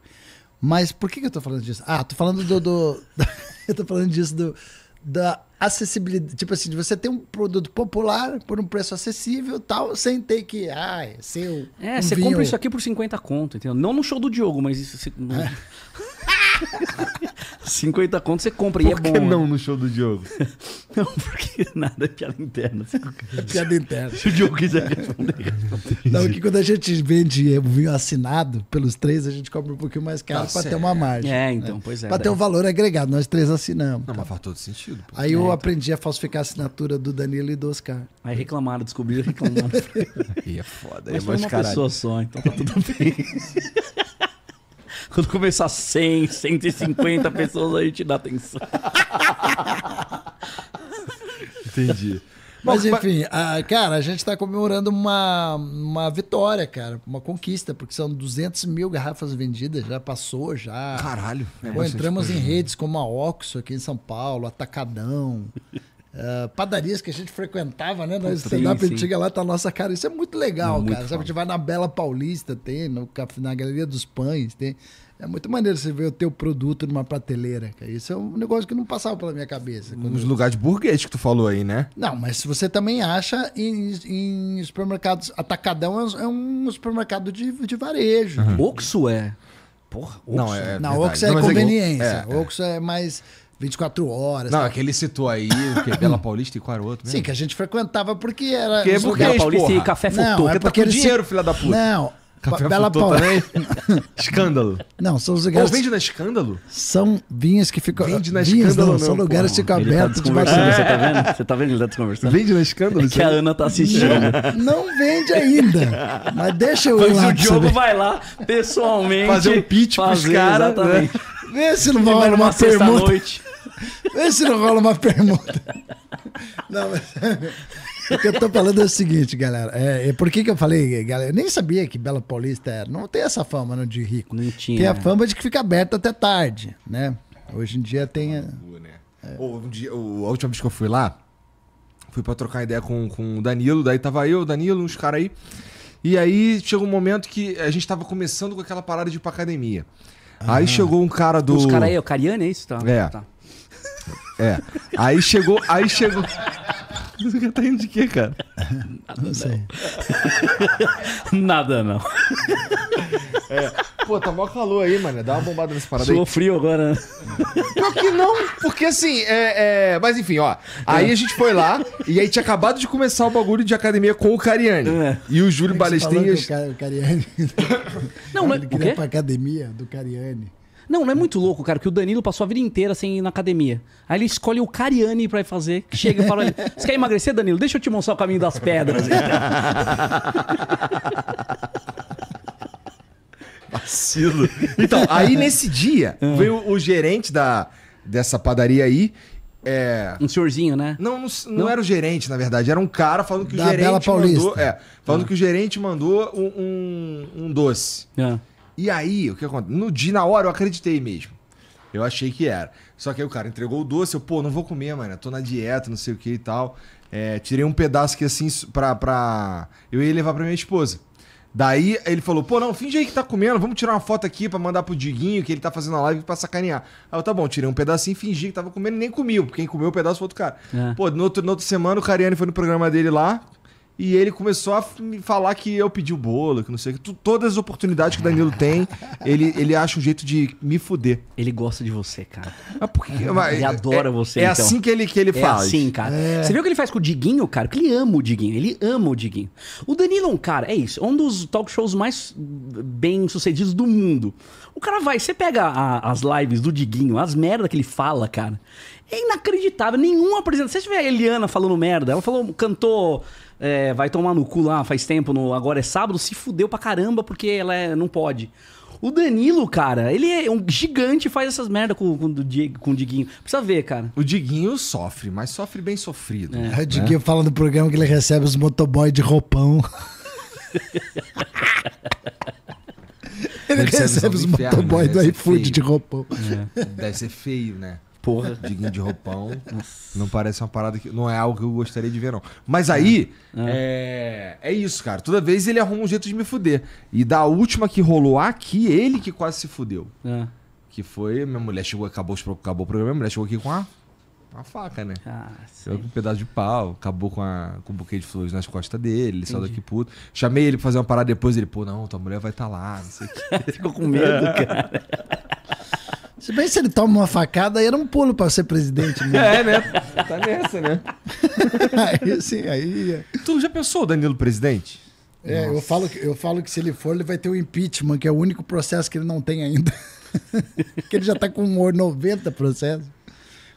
Mas por que, que eu tô falando disso? Ah, tô falando do. do eu tô falando disso do, da acessibilidade, tipo assim, de você ter um produto popular por um preço acessível tal, sem ter que, ah, é seu. É, um você vinho. compra isso aqui por 50 conto, entendeu? Não no show do Diogo, mas isso. Você... É. 50 conto você compra Por e é bom. Por que né? não no show do Diogo? não, porque nada, é piada interna. piada interna. Se o Diogo quiser responder, Não, é que quando a gente vende é, o vinho assinado pelos três, a gente compra um pouquinho mais caro tá para ter uma margem. É, né? então, né? pois é. Para ter né? um valor agregado, nós três assinamos. Não, tá? mas faz todo sentido. Aí é, eu então. aprendi a falsificar a assinatura do Danilo e do Oscar. Aí reclamaram, descobriram, reclamaram. e é foda. Mas é foi uma caralho. pessoa só, então tá tudo bem. Quando começar 100, 150 pessoas, a gente dá atenção. Entendi. Mas, enfim, a, cara, a gente está comemorando uma, uma vitória, cara, uma conquista, porque são 200 mil garrafas vendidas, já passou, já. Caralho. É entramos em né? redes como a Oxo aqui em São Paulo, Atacadão, uh, padarias que a gente frequentava, né? Na stand-up antiga lá tá a nossa cara. Isso é muito legal, muito cara. Sabe, a gente vai na Bela Paulista, tem, no, na Galeria dos Pães, tem. É muito maneiro você ver o teu produto numa prateleira. Isso é um negócio que não passava pela minha cabeça. Quando... Nos lugares burguês que tu falou aí, né? Não, mas você também acha em, em supermercados. Atacadão é um é supermercado de, de varejo. Uhum. Oxo é. Porra, Oxo. Não, é, não, Oxo é não, é conveniência. É, é. Oxo é mais. 24 horas. Não, né? aquele é citou aí o que? Bela Paulista e qual era outro mesmo? Sim, que a gente frequentava porque era... Porque é burguês, Bela Paulista porra. e Café Futuro. Não, é tá porque, tá com dinheiro, filha da puta. Não, Café Bela tá- Paulista. também? escândalo. Não, são os lugares. Ou vende na escândalo? São vinhas que ficam. Vende na vinhas, escândalo. Não, não, são lugares que ficam tá abertos tá de bastante. Você tá vendo? Você tá vendo? Ele tá desconversando. Vende na escândalo? É que a Ana tá assistindo. Não, não vende ainda. Mas deixa eu ir lá. Mas o Diogo vai lá pessoalmente. Fazer um pitch fazer, pros caras. Né? Vê se não vai uma pergunta. Noite. Vê se não rola uma pergunta. Não, mas. O que eu tô falando é o seguinte, galera. É, é, por que, que eu falei, galera? Eu nem sabia que Belo Paulista era. É, não tem essa fama não, de rico. Não tinha. Tem a né? fama de que fica aberto até tarde, né? Hoje em dia tem. A... É. um dia, a última vez que eu fui lá, fui pra trocar ideia com, com o Danilo, daí tava eu, o Danilo, uns caras aí. E aí chegou um momento que a gente tava começando com aquela parada de ir pra academia. Aí ah. chegou um cara do. Os caras aí, o Cariani, é isso? Tá? É. Tá. É. Aí chegou, aí chegou. Você tá indo de quê, cara? Nada não sei. Nada não. É. Pô, tá mó calor aí, mano. Dá uma bombada nessa parada Suou frio agora. Né? Pior que não, porque assim, é, é... Mas enfim, ó. Aí a gente foi lá e aí tinha acabado de começar o bagulho de academia com o Cariani. É. E o Júlio é Balestrinhas. O Cariani. Não, mas. O quê? Pra academia do Cariani. Não, não é muito louco, cara, que o Danilo passou a vida inteira sem ir na academia. Aí ele escolhe o Cariani pra ir fazer. Chega e fala: Você quer emagrecer, Danilo? Deixa eu te mostrar o caminho das pedras. Vacilo. Então, aí nesse dia, hum. veio o gerente da, dessa padaria aí é... Um senhorzinho, né? Não, não, não, era o gerente, na verdade. Era um cara falando que da o gerente Bela Paulista. mandou. É, falando ah. que o gerente mandou um, um, um doce. Ah. E aí, o que acontece? No dia, na hora, eu acreditei mesmo. Eu achei que era. Só que aí o cara entregou o doce, eu, pô, não vou comer, mano. Eu tô na dieta, não sei o que e tal. É, tirei um pedaço que assim pra, pra. Eu ia levar pra minha esposa. Daí ele falou, pô, não, finge aí que tá comendo, vamos tirar uma foto aqui pra mandar pro Diguinho, que ele tá fazendo a live pra sacanear. Aí eu, tá bom, tirei um pedacinho, fingi que tava comendo e nem comi, porque quem comeu o pedaço foi outro cara. É. Pô, no outro, no outro semana o Cariani foi no programa dele lá, e ele começou a me falar que eu pedi o bolo, que não sei o que. Todas as oportunidades que o Danilo tem, ele, ele acha um jeito de me fuder. Ele gosta de você, cara. Mas por que, ele é, adora é você, É então. assim que ele, que ele é faz. É assim, cara. É. Você viu o que ele faz com o Diguinho, cara? Porque ele ama o Diguinho. Ele ama o Diguinho. O Danilo é cara, é isso, um dos talk shows mais bem sucedidos do mundo. O cara vai, você pega a, as lives do Diguinho, as merdas que ele fala, cara. É inacreditável. Nenhum apresentador. Você tiver a Eliana falando merda, ela falou, cantou é, vai tomar no cu lá faz tempo, no Agora é Sábado, se fudeu pra caramba porque ela é, não pode. O Danilo, cara, ele é um gigante faz essas merda com, com, com o Diguinho. Precisa ver, cara. O Diguinho sofre, mas sofre bem sofrido. É, né? o Diguinho fala no programa que ele recebe os motoboy de roupão. ele, ele recebe, recebe os motoboy né? do iFood de roupão. É, deve ser feio, né? Porra. Diguinho de roupão. não parece uma parada que. Não é algo que eu gostaria de ver, não. Mas aí, é, é, é isso, cara. Toda vez ele arruma um jeito de me fuder. E da última que rolou aqui, ele que quase se fudeu. É. Que foi. Minha mulher chegou, acabou, acabou o programa, minha mulher chegou aqui com a uma faca, né? Ah, com um pedaço de pau, acabou com, a, com um buquê de flores nas costas dele, ele saiu daqui puto. Chamei ele pra fazer uma parada depois, ele, pô, não, tua mulher vai estar tá lá, não sei o que. Ficou com medo, é. cara. Se bem se ele toma uma facada, aí era um pulo para ser presidente. Mesmo. Né? É, né? Tá nessa, né? aí, sim, aí... É. Tu já pensou Danilo presidente? É, eu falo, que, eu falo que se ele for, ele vai ter o impeachment, que é o único processo que ele não tem ainda. que ele já tá com 90 processos.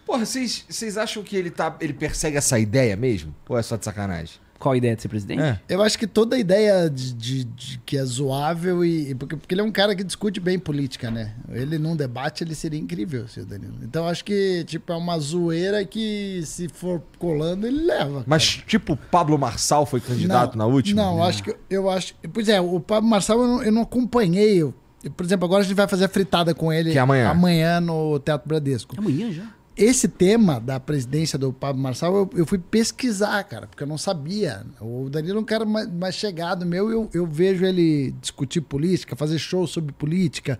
Porra, vocês acham que ele, tá, ele persegue essa ideia mesmo? Ou é só de sacanagem? Qual a ideia de ser presidente? É. Eu acho que toda a ideia de, de, de, que é zoável e. Porque, porque ele é um cara que discute bem política, né? Ele num debate ele seria incrível, seu Danilo. Então acho que, tipo, é uma zoeira que se for colando, ele leva. Mas, tipo, Pablo Marçal foi candidato não, na última? Não, né? acho que eu acho. Pois é, o Pablo Marçal eu não, eu não acompanhei. Eu, por exemplo, agora a gente vai fazer a fritada com ele. Que é amanhã. Amanhã no Teatro Bradesco. amanhã já? esse tema da presidência do Pablo Marçal, eu, eu, fui pesquisar, cara, porque eu não sabia. O Danilo é um cara mais, mais chegado meu, eu, eu vejo ele discutir política, fazer show sobre política.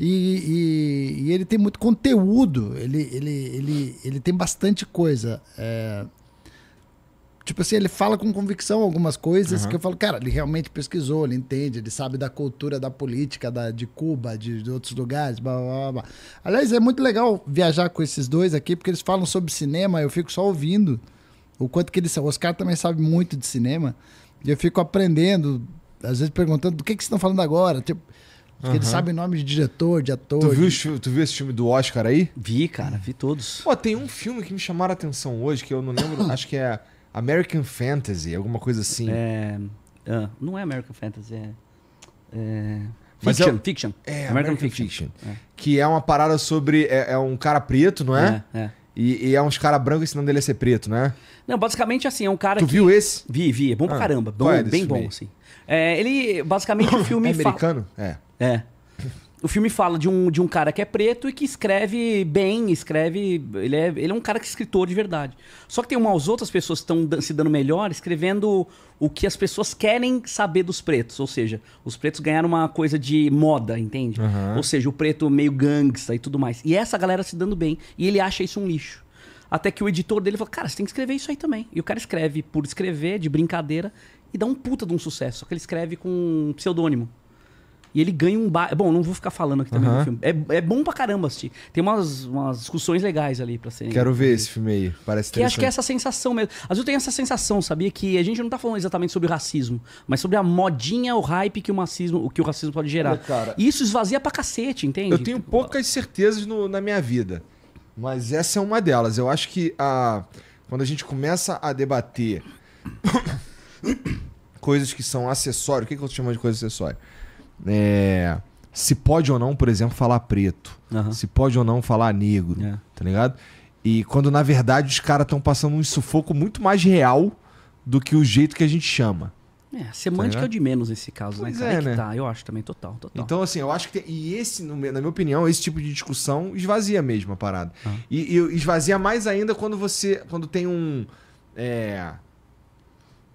E, e, e ele tem muito conteúdo, ele, ele, ele, ele tem bastante coisa. É, Tipo assim, ele fala com convicção algumas coisas uhum. que eu falo, cara, ele realmente pesquisou, ele entende, ele sabe da cultura, da política, da, de Cuba, de, de outros lugares, blá, blá, blá. Aliás, é muito legal viajar com esses dois aqui, porque eles falam sobre cinema, eu fico só ouvindo o quanto que eles são. O Oscar também sabe muito de cinema, e eu fico aprendendo, às vezes perguntando, do que, que vocês estão falando agora? Tipo, porque uhum. ele sabe nome de diretor, de ator. Tu viu, de... tu viu esse filme do Oscar aí? Vi, cara, vi todos. Pô, tem um filme que me chamaram a atenção hoje, que eu não lembro, acho que é American Fantasy, alguma coisa assim. É, uh, não é American Fantasy, é. é, é fiction, é, fiction. É, American, American Fiction. fiction é. que é uma parada sobre. É, é um cara preto, não é? É. E, e, é uns cara branco ensinando ele a ser preto, né? Não, basicamente assim, é um cara. Tu que... viu esse? Vi, vi. É bom pra ah, caramba. Bom, é bem filme? bom, assim. É, ele, basicamente, o filme. É americano? Fa... É. É o filme fala de um, de um cara que é preto e que escreve bem, escreve. Ele é, ele é um cara que é escritor de verdade. Só que tem umas outras pessoas que estão se dando melhor escrevendo o que as pessoas querem saber dos pretos. Ou seja, os pretos ganharam uma coisa de moda, entende? Uhum. Ou seja, o preto meio gangsta e tudo mais. E essa galera se dando bem. E ele acha isso um lixo. Até que o editor dele falou: Cara, você tem que escrever isso aí também. E o cara escreve por escrever, de brincadeira, e dá um puta de um sucesso. Só que ele escreve com um pseudônimo. E ele ganha um bar. É bom, não vou ficar falando aqui também uhum. do filme. É, é bom pra caramba assistir. Tem umas, umas discussões legais ali pra ser Quero ver esse filme aí. Parece que acho que é essa sensação mesmo. Às vezes eu tenho essa sensação, sabia? Que a gente não tá falando exatamente sobre racismo, mas sobre a modinha, o hype que o, racismo, que o racismo pode gerar. cara, e isso esvazia pra cacete, entende? Eu tenho tipo, poucas certezas no, na minha vida. Mas essa é uma delas. Eu acho que a, quando a gente começa a debater coisas que são acessório, o que, que eu chamo de coisa acessória? É, se pode ou não, por exemplo, falar preto. Uhum. Se pode ou não falar negro. É. Tá ligado? E quando na verdade os caras estão passando um sufoco muito mais real do que o jeito que a gente chama. É, semântica tá é o de menos nesse caso, né, pois né? É, é né? Tá, eu acho também, total, total. Então, assim, eu acho que. Tem, e esse, na minha opinião, esse tipo de discussão esvazia mesmo a parada. Uhum. E, e esvazia mais ainda quando você. Quando tem um. É,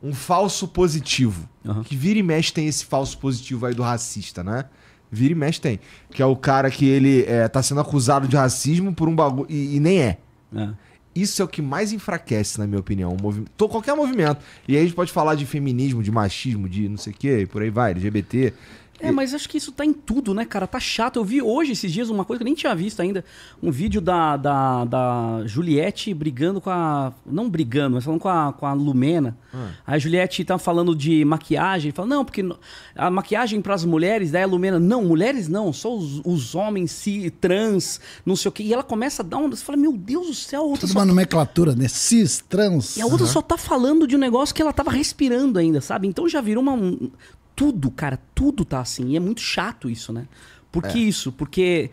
um falso positivo. Uhum. Que vira e mexe tem esse falso positivo aí do racista, né? Vira e mexe tem. Que é o cara que ele é, tá sendo acusado de racismo por um bagulho. E, e, nem é. é. Isso é o que mais enfraquece, na minha opinião, movi... Tô, qualquer movimento. E aí a gente pode falar de feminismo, de machismo, de não sei o quê, por aí vai, LGBT. É, mas acho que isso tá em tudo, né, cara? Tá chato. Eu vi hoje, esses dias, uma coisa que eu nem tinha visto ainda. Um vídeo da, da, da Juliette brigando com a. Não brigando, mas falando com a, com a Lumena. Hum. Aí a Juliette tá falando de maquiagem. Fala, não, porque a maquiagem para as mulheres, daí a Lumena, não, mulheres não, só os, os homens si, trans, não sei o quê. E ela começa a dar uma. Você fala, meu Deus do céu, a outra. Tudo só... uma tá nomenclatura, né? Cis, trans. E a outra uhum. só tá falando de um negócio que ela tava respirando ainda, sabe? Então já virou uma tudo, cara, tudo tá assim. E é muito chato isso, né? Por que é. isso? Porque.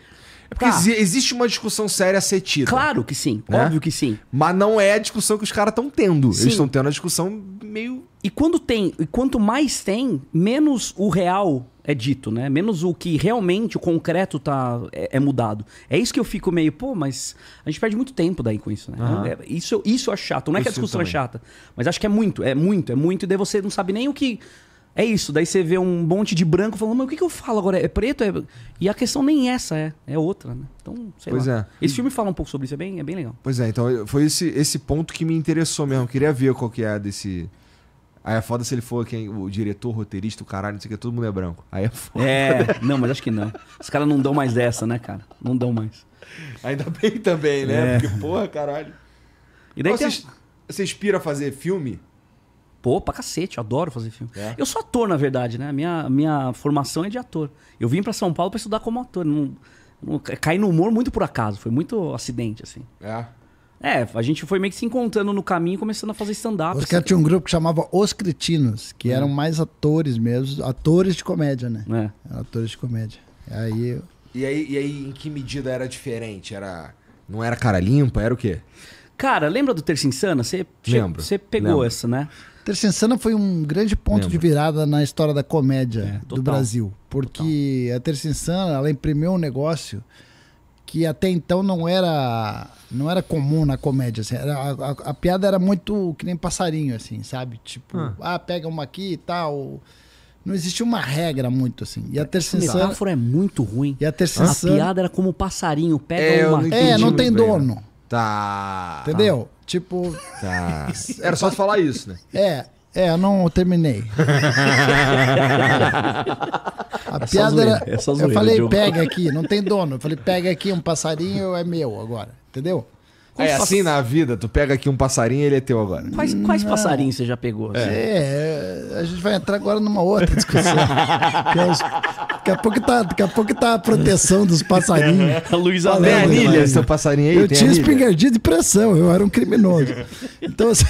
É porque tá. existe uma discussão séria a ser tida. Claro que sim, né? óbvio que sim. Mas não é a discussão que os caras estão tendo. Sim. Eles estão tendo a discussão meio. E quando tem, e quanto mais tem, menos o real é dito, né? Menos o que realmente, o concreto tá, é, é mudado. É isso que eu fico meio, pô, mas a gente perde muito tempo daí com isso, né? Uhum. É, isso, isso é chato. Não é que a discussão é chata, mas acho que é muito, é muito, é muito, e daí você não sabe nem o que é isso. Daí você vê um monte de branco falando, mas o que, que eu falo agora? É preto? É... E a questão nem essa é, é outra, né? Então, sei pois lá. É. Esse filme fala um pouco sobre isso, é bem, é bem legal. Pois é, então foi esse, esse ponto que me interessou mesmo. Eu queria ver qual que é desse. Aí é foda se ele for quem, o diretor, roteirista, o caralho, não sei o que, todo mundo é branco. Aí é foda. É, não, mas acho que não. Os caras não dão mais dessa, né, cara? Não dão mais. Ainda bem também, né? É. Porque, porra, caralho. E daí então, tem... você, você inspira a fazer filme? Pô, pra cacete, eu adoro fazer filme. É. Eu sou ator, na verdade, né? Minha, minha formação é de ator. Eu vim para São Paulo para estudar como ator. Não, não, caí no humor muito por acaso, foi muito acidente, assim. É. É, a gente foi meio que se encontrando no caminho começando a fazer stand-up. Os caras assim. um grupo que chamava Os Cretinos, que hum. eram mais atores mesmo, atores de comédia, né? É. Atores de comédia. E aí... E aí, e aí, em que medida era diferente? Era... Não era cara limpa? Era o quê? Cara, lembra do Terça Insana? Você, Lembro. Você pegou Lembro. essa, né? Terceira Insana foi um grande ponto Lembra. de virada na história da comédia é, do Brasil. Porque total. a Terceira Insana, ela imprimiu um negócio que até então não era não era comum na comédia. Assim, era, a, a, a, piada era muito que nem passarinho, assim, sabe? Tipo, ah, ah pega uma aqui e tal. Não existia uma regra muito assim. E a terceira A metáfora é muito ruim. E a terceira A piada era como um passarinho, pega é, uma. Não é, não tem né? dono. Tá. Entendeu? Tá. Tipo. Tá. Era só falar isso, né? É. É, eu não terminei. a é piada era. É eu falei, pega aqui, não tem dono. Eu falei, pega aqui, um passarinho é meu agora. Entendeu? É assim faço... assim na vida, tu pega aqui um passarinho e ele é teu agora. Quais, quais hum, passarinhos você já pegou? É. Assim? é. a gente vai entrar agora numa outra discussão. É daqui, a pouco tá, daqui a pouco tá a proteção dos passarinhos. É, Luiz Alberto. seu passarinho aí? Eu tinha espingardinha de pressão, eu era um criminoso. Então assim...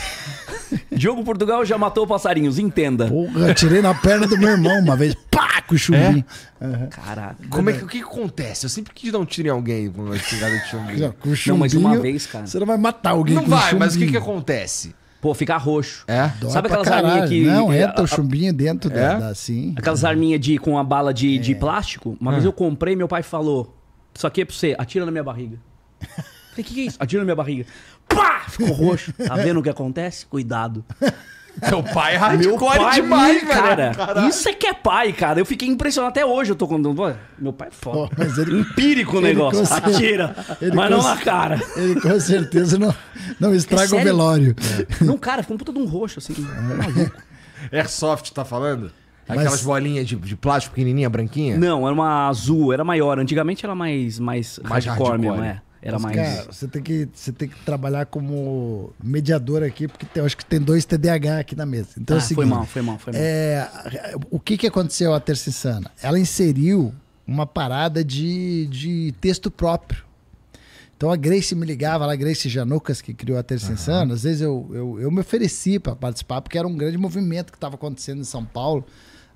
Diogo Portugal já matou passarinhos, entenda. Porra, tirei na perna do meu irmão uma vez. Pá, com o chumbinho. É? Uhum. Caraca. Como é que, o que acontece? Eu sempre quis dar um tiro em alguém com chumbinho. Com chumbinho. Não, mas uma vez, cara. Você não vai matar alguém não com vai, chumbinho. Não vai, mas o que, que acontece? Pô, ficar roxo. É? Dói Sabe aquelas arminhas que. Não, é, entra o chumbinho dentro é? da, assim. Aquelas é. arminhas de, com a bala de, é. de plástico. Uma vez é. eu comprei, meu pai falou: Isso aqui é pra você, atira na minha barriga. Falei, o que, que é isso? Atira na minha barriga. Pá! Ficou roxo. Tá vendo o que acontece? Cuidado. Seu pai é hardcore pai, demais, cara. Velho. Isso é que é pai, cara. Eu fiquei impressionado até hoje. Eu tô contando Meu pai é foda. Oh, ele, Empírico o negócio. Atira. Mas não na cara. Ele com certeza não, não é estraga é o velório. É. Não, cara, ficou um puta de um roxo, assim. É. Airsoft, tá falando? Aquelas Mas... bolinhas de, de, plástico pequenininha, branquinha? Não, era uma azul, era maior. Antigamente era mais, mais, mais hardcore, hardcore mesmo, é. Era Mas, mais. Cara, você tem, que, você tem que trabalhar como mediador aqui, porque tem, acho que tem dois TDAH aqui na mesa. Então é ah, é o seguinte, foi mal, foi mal, foi mal. É, o que, que aconteceu à Insana? Ela inseriu uma parada de, de texto próprio. Então a Grace me ligava, lá, a Grace Janucas, que criou a Terça Insana, às vezes eu, eu, eu me ofereci para participar, porque era um grande movimento que estava acontecendo em São Paulo,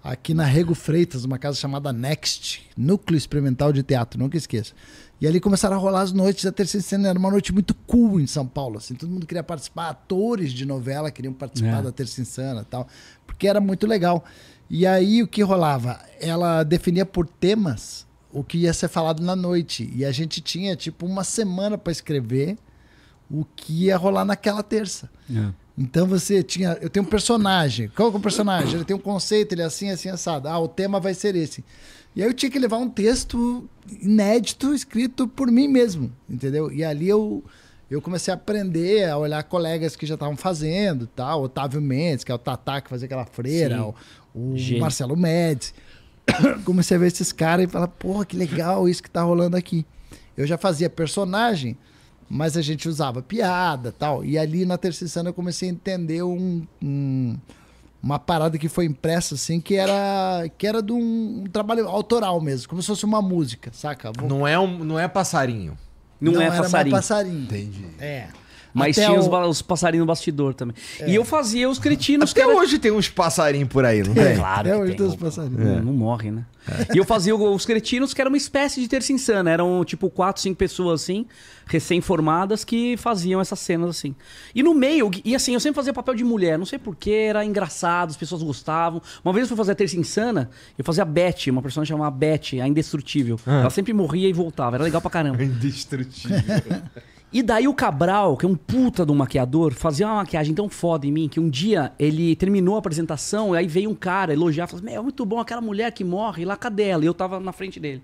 aqui na Rego Freitas, uma casa chamada Next, Núcleo Experimental de Teatro, nunca esqueça. E ali começaram a rolar as noites da terceira cena. Era uma noite muito cool em São Paulo, assim. Todo mundo queria participar. Atores de novela queriam participar é. da Terça Insana e tal. Porque era muito legal. E aí, o que rolava? Ela definia por temas o que ia ser falado na noite. E a gente tinha, tipo, uma semana para escrever o que ia rolar naquela terça. É. Então você tinha. Eu tenho um personagem. Qual é o personagem? Ele tem um conceito, ele é assim, assim, assado. Ah, o tema vai ser esse. E aí eu tinha que levar um texto inédito, escrito por mim mesmo, entendeu? E ali eu, eu comecei a aprender a olhar colegas que já estavam fazendo, tal, Otávio Mendes, que é o Tatá que fazia aquela freira, Sim. o, o Marcelo Mendes. comecei a ver esses caras e falar, porra, que legal isso que tá rolando aqui. Eu já fazia personagem, mas a gente usava piada tal. E ali na terceira eu comecei a entender um, um uma parada que foi impressa, assim, que era, que era de um, trabalho autoral mesmo, como se fosse uma música, saca? Vou... Não, é um, não é passarinho. Não, não é passarinho. passarinho. Entendi. É. Mas Até tinha os, o... os passarinhos no bastidor também. É. E eu fazia os cretinos. Até era... hoje tem uns passarinhos por aí, não tem? É, claro. Até hoje tem, uns passarinhos. Não, é. não morre, né? É. E eu fazia os cretinos, que era uma espécie de terça insana. Eram tipo quatro, cinco pessoas assim, recém-formadas, que faziam essas cenas assim. E no meio, e assim, eu sempre fazia papel de mulher, não sei porquê, era engraçado, as pessoas gostavam. Uma vez eu fui fazer a terça insana, eu fazia a Beth, uma personagem chamada Beth, a indestrutível. Ah. Ela sempre morria e voltava, era legal pra caramba. Indestrutível. E daí o Cabral, que é um puta do maquiador, fazia uma maquiagem tão foda em mim que um dia ele terminou a apresentação e aí veio um cara elogiar, falou assim, é muito bom aquela mulher que morre lá, cadê ela? E eu tava na frente dele.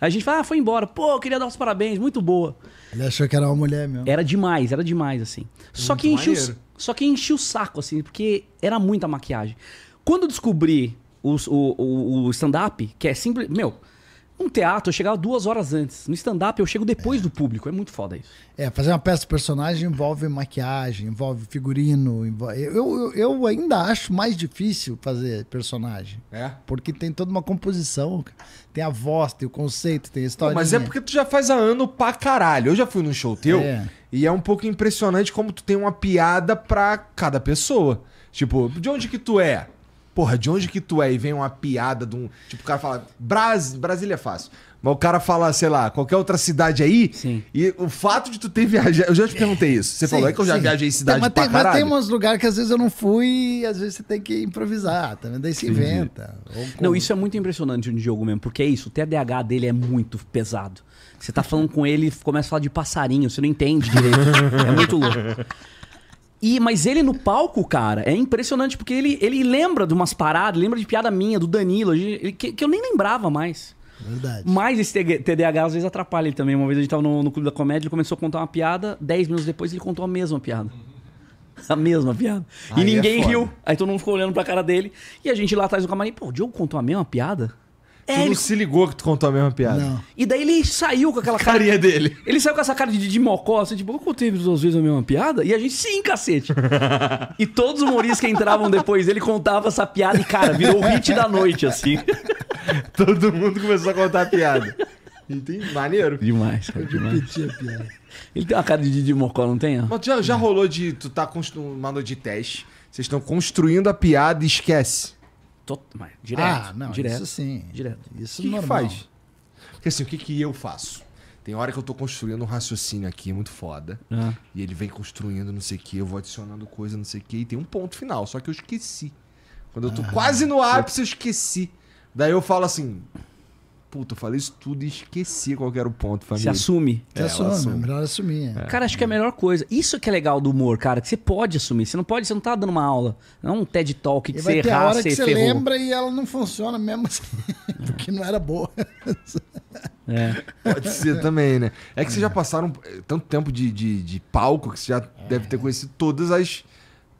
Aí a gente fala, ah, foi embora. Pô, queria dar os parabéns, muito boa. Ele achou que era uma mulher mesmo. Era demais, era demais, assim. só que, enchi o, só que enchi o saco, assim, porque era muita maquiagem. Quando eu descobri o, o, o stand-up, que é simples... Meu, um teatro, eu chegava duas horas antes. No stand-up, eu chego depois é. do público. É muito foda isso. É, fazer uma peça de personagem envolve maquiagem, envolve figurino. Envolve... Eu, eu, eu, ainda acho mais difícil fazer personagem. É. Porque tem toda uma composição. Tem a voz, tem o conceito, tem a história. Mas é porque tu já faz há ano pra caralho. Eu já fui num show teu. É. E é um pouco impressionante como tu tem uma piada pra cada pessoa. Tipo, de onde que tu é? porra, de onde que tu é? E vem uma piada de um. Tipo, o cara fala, Bras... Brasília é fácil. Mas o cara fala, sei lá, qualquer outra cidade aí. Sim. E o fato de tu ter viajado. Eu já te perguntei isso. Você sim, falou é que eu já sim. viajei cidade tem, pra tem, caralho. Mas tem uns lugares que às vezes eu não fui e às vezes você tem que improvisar. Tá vendo? daí se inventa. Não, isso é muito impressionante no Diogo mesmo, porque é isso. O TDAH dele é muito pesado. Você tá falando com ele, começa a falar de passarinho, você não entende direito. é muito louco. E, mas ele no palco, cara, é impressionante, porque ele, ele lembra de umas paradas, lembra de piada minha, do Danilo, que, que eu nem lembrava mais. Verdade. Mas esse TDAH às vezes atrapalha ele também. Uma vez a gente tava no, no Clube da Comédia, ele começou a contar uma piada, 10 minutos depois ele contou a mesma piada. A mesma piada. Aí e é ninguém é riu. Aí todo mundo ficou olhando pra cara dele. E a gente lá atrás do camarim, pô, o Diogo contou a mesma piada? É, tu ele... se ligou que tu contou a mesma piada. Não. E daí ele saiu com aquela Carinha cara. dele. Ele saiu com essa cara de, de mocó, assim, tipo, eu contei duas vezes a mesma piada? E a gente, sim, cacete. e todos os humoristas que entravam depois ele contava essa piada e, cara, virou o hit da noite, assim. Todo mundo começou a contar a piada. Entendi. Maneiro. Demais, cara, demais. a piada. Ele tem uma cara de Didi Mocó, não tem? Mas já, já rolou de. Tu tá construindo uma noite de teste. Vocês estão construindo a piada e esquece. Tot... Mas, ah, direto. Ah, não, direto, isso sim. Direto. Isso que, normal. que faz? Porque assim, o que, que eu faço? Tem hora que eu tô construindo um raciocínio aqui muito foda. Ah. E ele vem construindo não sei o que, eu vou adicionando coisa, não sei o que, e tem um ponto final, só que eu esqueci. Quando eu tô ah. quase no ápice, eu esqueci. Daí eu falo assim, puta, eu falei isso tudo e esqueci qual era o ponto, família. Se assume. Se é, assume, assume, é melhor assumir. É. é. Cara, acho que é a melhor coisa. Isso que é legal do humor, cara, que você pode assumir. Você não pode, você não tá dando uma aula. Não é um TED Talk que e você errar, hora você que você lembra e ela não funciona mesmo assim, porque não era boa. É. Pode ser também, né? É que vocês já passaram eh, tanto tempo de, de, de palco que você já é. deve ter conhecido todas as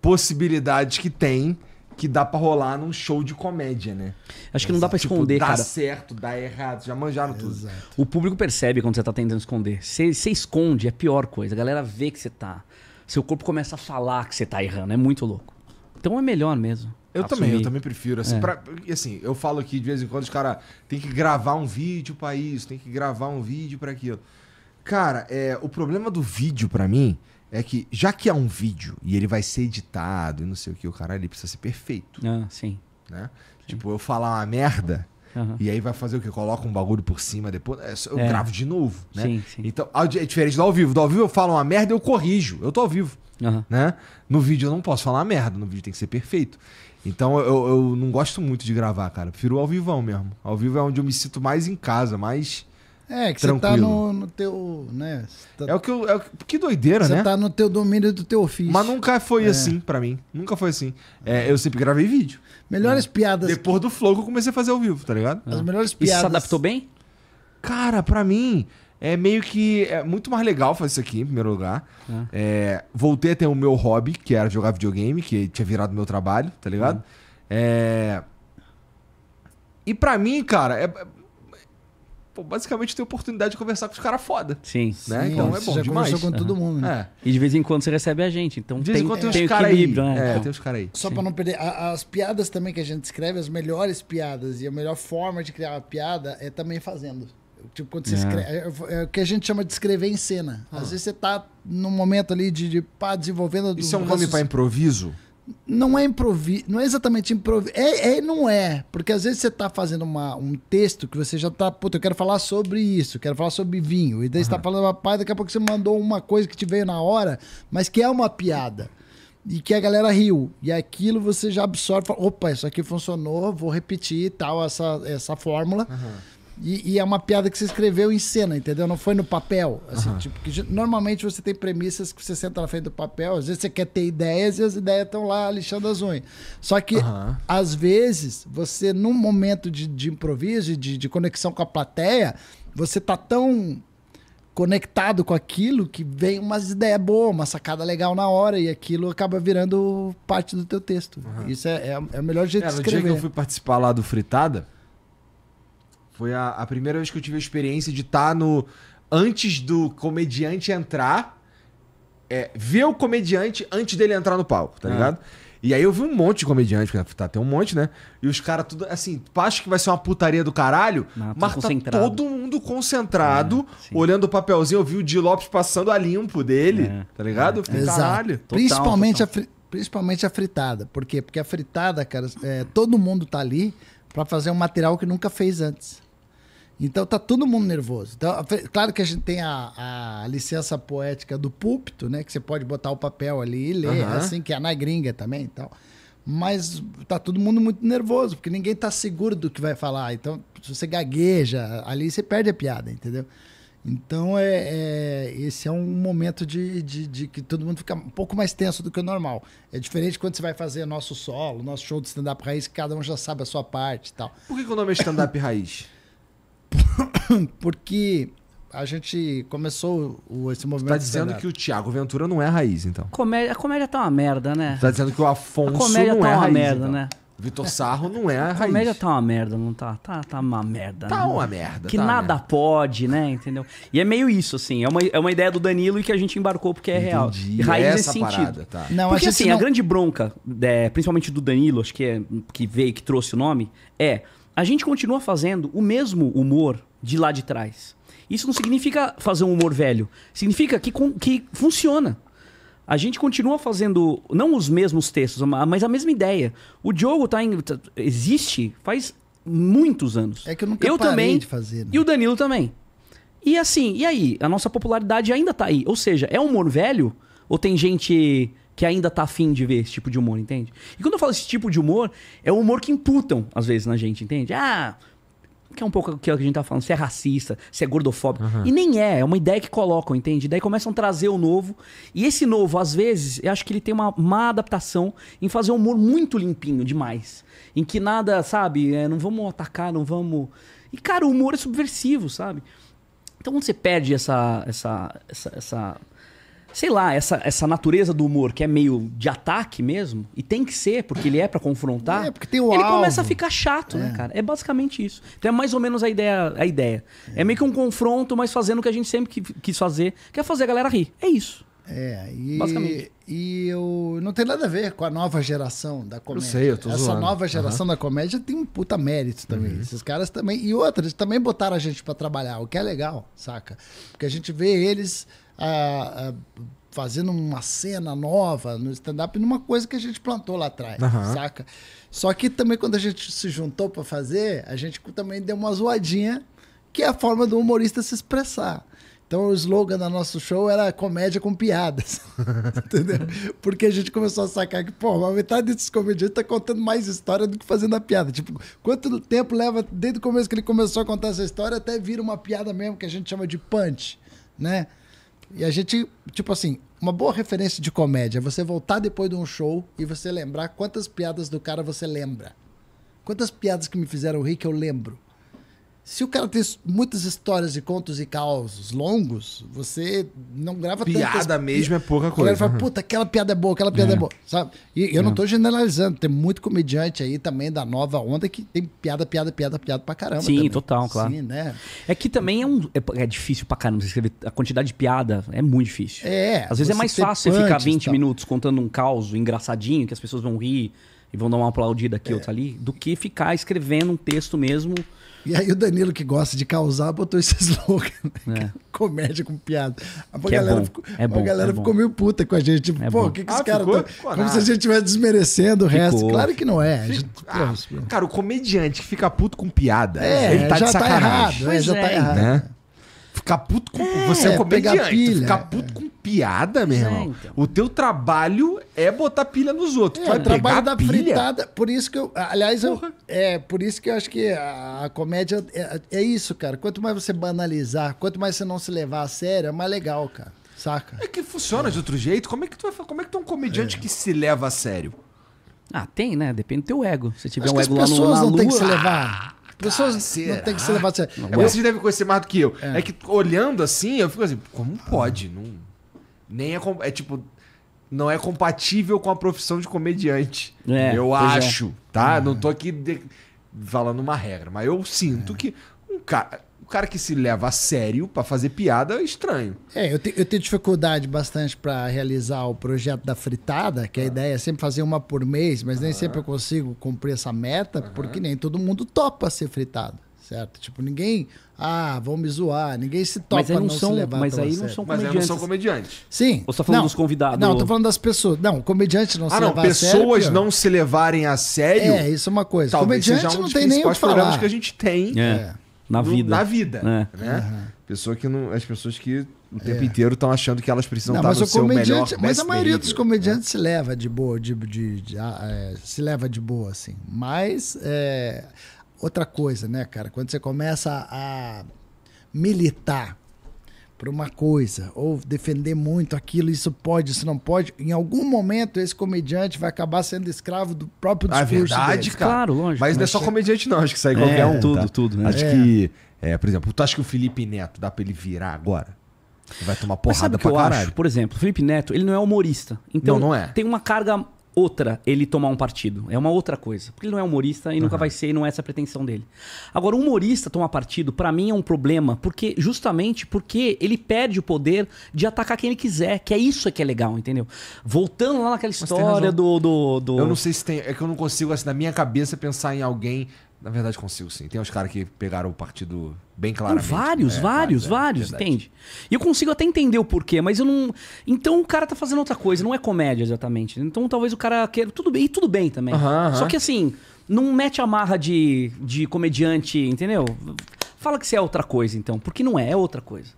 possibilidades que tem que dá para rolar num show de comédia, né? Acho que não dá para tipo, esconder, tipo, dá cara. Dá certo, dá errado, já manjaram tudo. Exato. O público percebe quando você tá tentando esconder. Você, você esconde, é a pior coisa. A galera vê que você tá. Seu corpo começa a falar que você tá errando, é muito louco. Então é melhor mesmo. Eu assumir. também, eu também prefiro. Assim, é. pra, assim, eu falo que de vez em quando os caras tem que gravar um vídeo para isso, tem que gravar um vídeo para aquilo. Cara, é, o problema do vídeo para mim é que, já que é um vídeo e ele vai ser editado e não sei o que, o cara ele precisa ser perfeito. Ah, sim. Né? Sim. Tipo, eu falar uma merda. Uhum. E aí vai fazer o que? Coloca um bagulho por cima, depois é, eu é. gravo de novo, né? Sim, sim. Então, é diferente do ao vivo. Do ao vivo eu falo uma merda, eu corrijo. Eu tô ao vivo, uhum. né? No vídeo eu não posso falar merda, no vídeo tem que ser perfeito. Então eu, eu não gosto muito de gravar, cara. prefiro ao vivão mesmo. Ao vivo é onde eu me sinto mais em casa, mais é, que você tá no, no, teu. Né, tá... É o que eu. É o que... doideira, cê né? Você tá no teu domínio do teu ofício. Mas nunca foi é. assim para mim. Nunca foi assim. É, eu sempre gravei vídeo. Melhores piadas. Depois do Flow que eu comecei a fazer ao vivo, tá ligado? As é. melhores piadas. Você se adaptou bem? Cara, para mim. É meio que. É muito mais legal fazer isso aqui, em primeiro lugar. É. É, voltei a ter o meu hobby, que era jogar videogame, que tinha virado meu trabalho, tá ligado? Uhum. É. E para mim, cara, é, pô, basicamente tem oportunidade de conversar com os caras foda. Sim. Né? Sim. Então é, é bom já demais. com todo mundo, né? É. E de vez em quando você recebe a gente. Então de vez tem, em quando tem, tem os caras aí. Né? É, então, tem os caras aí. Só para não perder. A, as piadas também que a gente escreve, as melhores piadas e a melhor forma de criar uma piada é também fazendo. Tipo, quando você é. escreve. É, é, o que a gente chama de escrever em cena. Ah. Às vezes você tá num momento ali de, de pá, desenvolvendo. Isso é um nome nossos... para improviso? não é improviso, não é exatamente improviso, é, é não é, porque às vezes você está fazendo uma, um texto que você já está, puta, eu quero falar sobre isso, quero falar sobre vinho, e daí uhum. você tá falando, rapaz, daqui a pouco você mandou uma coisa que te veio na hora, mas que é uma piada, e que a galera riu, e aquilo você já absorve, fala, opa, isso aqui funcionou, vou repetir tal, essa, essa fórmula, uhum. E, e, é uma piada que você escreveu em cena, entendeu? Não foi no papel. Assim, uhum. tipo, que, normalmente você tem premissas que você senta na frente do papel, às vezes você quer ter ideias e as ideias estão lá lixando as unhas. Só que, uhum. às vezes, você, num momento de, de improviso, de, de conexão com a plateia, você tá tão conectado com aquilo que vem umas ideias boas, uma sacada legal na hora e aquilo acaba virando parte do teu texto. Uhum. Isso é, é, é, o melhor jeito é, de escrever. No dia que eu fui participar lá do Fritada, foi a, a primeira vez que eu tive a experiência de estar tá no. Antes do comediante entrar. É, ver o comediante antes dele entrar no palco, tá ah. ligado? E aí eu vi um monte de comediante, tá, tem um monte, né? E os caras tudo, assim, acho que vai ser uma putaria do caralho, não, ah, mas tá todo mundo concentrado, é, olhando o papelzinho, eu vi o Di Lopes passando a limpo dele, é, tá ligado? É. Exato. caralho. Total, principalmente, total. A fri, principalmente a fritada. Por quê? Porque a fritada, cara, é, todo mundo tá ali para fazer um material que nunca fez antes. Então tá todo mundo nervoso. Então, claro que a gente tem a, a licença poética do púlpito, né? Que você pode botar o papel ali e ler, uhum. assim, que é na gringa também e então. Mas tá todo mundo muito nervoso, porque ninguém tá seguro do que vai falar. Então, se você gagueja ali, você perde a piada, entendeu? Então, é, é esse é um momento de, de, de, que todo mundo fica um pouco mais tenso do que o normal. É diferente quando você vai fazer nosso solo, nosso show de stand-up raiz, que cada um já sabe a sua parte e tal. Por que, que o nome é stand-up raiz? porque a gente começou esse tá movimento. está tá dizendo que o Thiago Ventura não é a raiz, então. Comédia, a comédia tá uma merda, né? está tá dizendo que o Afonso a comédia não tá é raiz, merda, então. né? Vitor Sarro não é a raiz. A comédia tá uma merda, não tá? Tá, tá uma merda. Tá né? uma merda. Que tá nada merda. pode, né? Entendeu? E é meio isso, assim. É uma, é uma ideia do Danilo e que a gente embarcou porque é Entendi. real. E raiz é nesse parada, sentido. Tá. Não, porque, assim, a assim, não... a grande bronca, é, principalmente do Danilo, acho que, é, que veio, que trouxe o nome, é a gente continua fazendo o mesmo humor de lá de trás. Isso não significa fazer um humor velho. Significa que, que funciona. A gente continua fazendo, não os mesmos textos, mas a mesma ideia. O Diogo tá em, tá, existe faz muitos anos. É que eu nunca eu também, de fazer. Né? E o Danilo também. E assim, e aí? A nossa popularidade ainda tá aí. Ou seja, é um humor velho? Ou tem gente que ainda tá afim de ver esse tipo de humor, entende? E quando eu falo esse tipo de humor, é o humor que imputam, às vezes, na gente, entende? Ah, que é um pouco o que a gente tá falando, se é racista, se é gordofóbico. Uhum. E nem é, é uma ideia que colocam, entende? daí começam a trazer o novo. E esse novo, às vezes, eu acho que ele tem uma má adaptação em fazer um humor muito limpinho demais. Em que nada, sabe, é, não vamos atacar, não vamos. E, cara, o humor é subversivo, sabe? Então quando você perde essa, essa, essa, essa sei lá, essa, essa natureza do humor que é meio de ataque mesmo, e tem que ser, porque ele é para confrontar. É, porque tem o Ele alvo. começa a ficar chato, né, é. né, cara? É basicamente isso. Então é mais ou menos a ideia. A ideia. É. é meio que um confronto, mas fazendo o que a gente sempre quis fazer, que é fazer a galera rir. É isso. É, e, Basicamente. e eu não tem nada a ver com a nova geração da comédia. Eu sei, eu tô Essa zoando. nova geração uhum. da comédia tem um puta mérito também. Uhum. Esses caras também. E outras também botaram a gente para trabalhar, o que é legal, saca? Porque a gente vê eles a, a, fazendo uma cena nova no stand-up, numa coisa que a gente plantou lá atrás, uhum. saca? Só que também quando a gente se juntou para fazer, a gente também deu uma zoadinha, que é a forma do humorista se expressar. Então o slogan do nosso show era comédia com piadas. entendeu? Porque a gente começou a sacar que, pô, a metade desses comediantes tá contando mais história do que fazendo a piada. Tipo, quanto tempo leva desde o começo que ele começou a contar essa história até vira uma piada mesmo que a gente chama de punch, né? E a gente, tipo assim, uma boa referência de comédia é você voltar depois de um show e você lembrar quantas piadas do cara você lembra. Quantas piadas que me fizeram rir que eu lembro. Se o cara tem muitas histórias de contos e causos longos, você não grava Piada tantas... mesmo é pouca coisa. O cara fala, puta, aquela piada é boa, aquela piada é, é boa, sabe? E eu é. não tô generalizando, tem muito comediante aí também da nova onda que tem piada, piada, piada, piada pra caramba. Sim, também. total, claro. Sim, né? É que também é, um, é, é difícil pra caramba você escrever. A quantidade de piada é muito difícil. É. Às vezes é mais fácil punch, você ficar 20 tal. minutos contando um caos engraçadinho que as pessoas vão rir e vão dar uma aplaudida aqui, é. outra ali, do que ficar escrevendo um texto mesmo. E aí o Danilo, que gosta de causar, botou esse slogan. Né? É. Comédia com piada. A que é é galera, é bom, ficou, é bom, a galera é ficou meio puta com a gente. Tipo, pô, o que, que ah, os Tá... Como se a gente estivesse desmerecendo o ficou. resto. Claro que não é. Gente... Ah, cara, o comediante que fica puto com piada, ele tá já de sacanagem. Tá errado, já tá, tá errado. Né? ficar puto com. É, você é comediante. Pilha, ficar é. puto é. com piada, meu é, irmão. É, então. O teu trabalho é botar pilha nos outros. É, vai o trabalho da pilha? fritada. Por isso que eu. Aliás, eu, é por isso que eu acho que a, comédia é, é, isso, cara. Quanto mais você banalizar, quanto mais você não se levar a sério, é mais legal, cara. Saca? É que funciona de outro jeito. Como é que tu, como é que tu é um comediante que se leva a sério? Ah, tem, né? Depende do teu ego. Se tiver acho um ego lá no, na lua... As pessoas não têm que se levar ah, pessoas será? Ah, não tem que ser levar a sério. É, vocês devem conhecer mais do que eu. É. é. que olhando assim, eu fico assim, como pode? Não, nem é, é tipo, não é compatível com a profissão de comediante. É, eu é. acho, tá? É. Não tô aqui de, falando uma regra, mas eu sinto é. que um cara o cara que se leva a sério para fazer piada é estranho. É, eu, te, eu tenho dificuldade bastante para realizar o projeto da fritada, que a é. ideia é sempre fazer uma por mês, mas ah. nem sempre eu consigo cumprir essa meta, porque nem todo mundo topa ser fritado certo? Tipo, ninguém, ah, vão me zoar, ninguém se topa mas aí não, não são, se levar Mas aí não são comediantes. Mas aí não são comediantes. Sim. Ou você tá falando não, dos convidados? Não, tô falando das pessoas. Não, comediante não ah, se não, levar a sério. Ah, não, pessoas não se levarem a sério. É, isso é uma coisa. Talvez comediante um não tem nem o que falar. que a gente tem. É. é na no, vida. Na vida. É. Né? Uhum. Pessoa que não. As pessoas que o tempo é. inteiro estão achando que elas precisam não, estar tá no seu melhor. Mas a maioria dos comediantes né? se leva de boa, de, de, de ah, é, se leva de boa, assim. Mas é, outra coisa, né, cara? Quando você começa a militar por uma coisa, ou defender muito aquilo, isso pode, isso não pode, em algum momento esse comediante vai acabar sendo escravo do próprio discurso. É verdade, dele. cara. Claro, lógico. Mas, mas não é só é- comediante, não. Acho que sai é, qualquer é, um. Tudo, tá? tudo. Né? Acho é. que, é, por exemplo, tu acha que o Felipe Neto dá para ele virar agora? Vai tomar porrada mas sabe pra que eu caralho? acho? Por exemplo, o Felipe Neto, ele não é humorista. Então, não, não é. tem uma carga outra ele tomar um partido. É uma outra coisa. Porque ele não é humorista e uhum. nunca vai ser e não é essa a pretensão dele. Agora, o humorista tomar partido, para mim, é um problema, porque justamente porque ele perde o poder de atacar quem ele quiser, que é isso que é legal, entendeu? Voltando lá naquela história do, do, do, Eu não sei se tem. É que eu não consigo, assim, na minha cabeça, pensar em alguém na verdade, consigo sim. Tem uns caras que pegaram o partido bem claro. Vários, né? vários, é, vários, é, é entende? E eu consigo até entender o porquê, mas eu não. Então o cara tá fazendo outra coisa, não é comédia exatamente. Então talvez o cara queira. Tudo bem, e tudo bem também. Uh -huh. Só que assim, não mete a marra de, de comediante, entendeu? Fala que você é outra coisa, então. Porque não é, é outra coisa.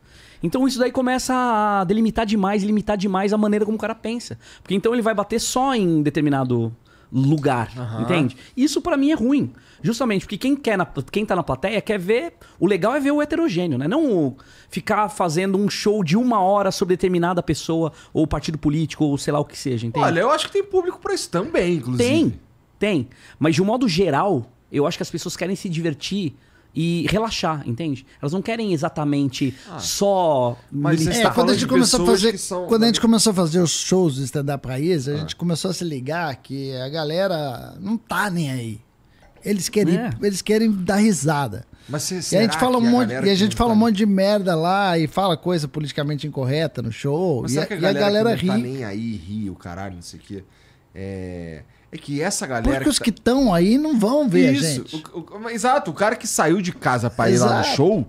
Então isso daí começa a delimitar demais, limitar demais a maneira como o cara pensa. Porque então ele vai bater só em determinado lugar, uh -huh. entende? Isso para mim é ruim. Justamente porque quem quer na, quem tá na plateia quer ver. O legal é ver o heterogêneo, né? Não ficar fazendo um show de uma hora sobre determinada pessoa, ou partido político, ou sei lá o que seja, entende? Olha, eu acho que tem público para isso também, inclusive. Tem, tem. Mas de um modo geral, eu acho que as pessoas querem se divertir e relaxar, entende? Elas não querem exatamente ah, só mas é, quando a gente começou a fazer são... quando a né? gente começou a fazer os shows do stand up raiz, a ah. gente começou a se ligar que a galera não tá nem aí. Eles querem, é. eles querem dar risada. Mas e a gente fala um monte, a, a gente fala tá... um monte de merda lá e fala coisa politicamente incorreta no show. Mas e, será que a galera, e a galera que não tá ri. Tá nem aí ri o caralho, não sei o quê. É... é que essa galera. Porque que os tá que estão aí não vão ver Isso. a gente. O, o, exato, o cara que saiu de casa para ir lá no show,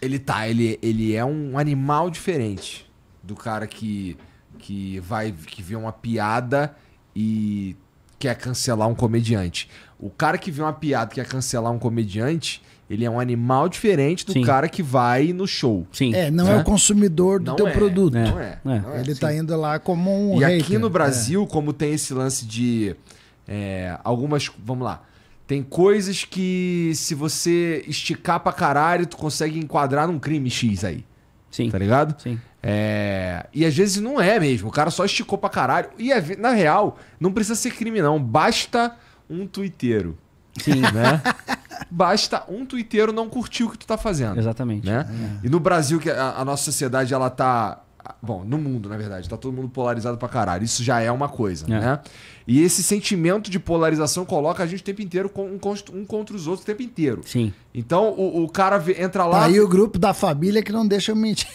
ele tá, ele, ele é um animal diferente do cara que, que vai que vê uma piada e quer cancelar um comediante. O cara que vê uma piada que quer cancelar um comediante, ele é um animal diferente do Sim. cara que vai no show. Sim. É, não é né? o consumidor do não teu é, produto. Não, não, é, é, não é. Ele Sim. tá indo lá como um. E hater, aqui no é. Brasil, é. como tem esse lance de. É, algumas. Vamos lá. Tem coisas que se você esticar pra caralho, tu consegue enquadrar num crime X aí. Sim. Tá ligado? Sim. É... E às vezes não é mesmo. O cara só esticou pra caralho. E na real, não precisa ser crime, não. Basta um tuiteiro. Sim. Né? Basta um tuiteiro não curtir o que tu tá fazendo. Exatamente. Né? É. E no Brasil, que a, a, nossa sociedade, ela tá. Bom, no mundo, na verdade, tá todo mundo polarizado pra caralho. Isso já é uma coisa, é. né? E esse sentimento de polarização coloca a gente o tempo inteiro um, um contra os outros o tempo inteiro. Sim. Então o, o cara entra lá. Daí tá o grupo da família que não deixa eu mentir.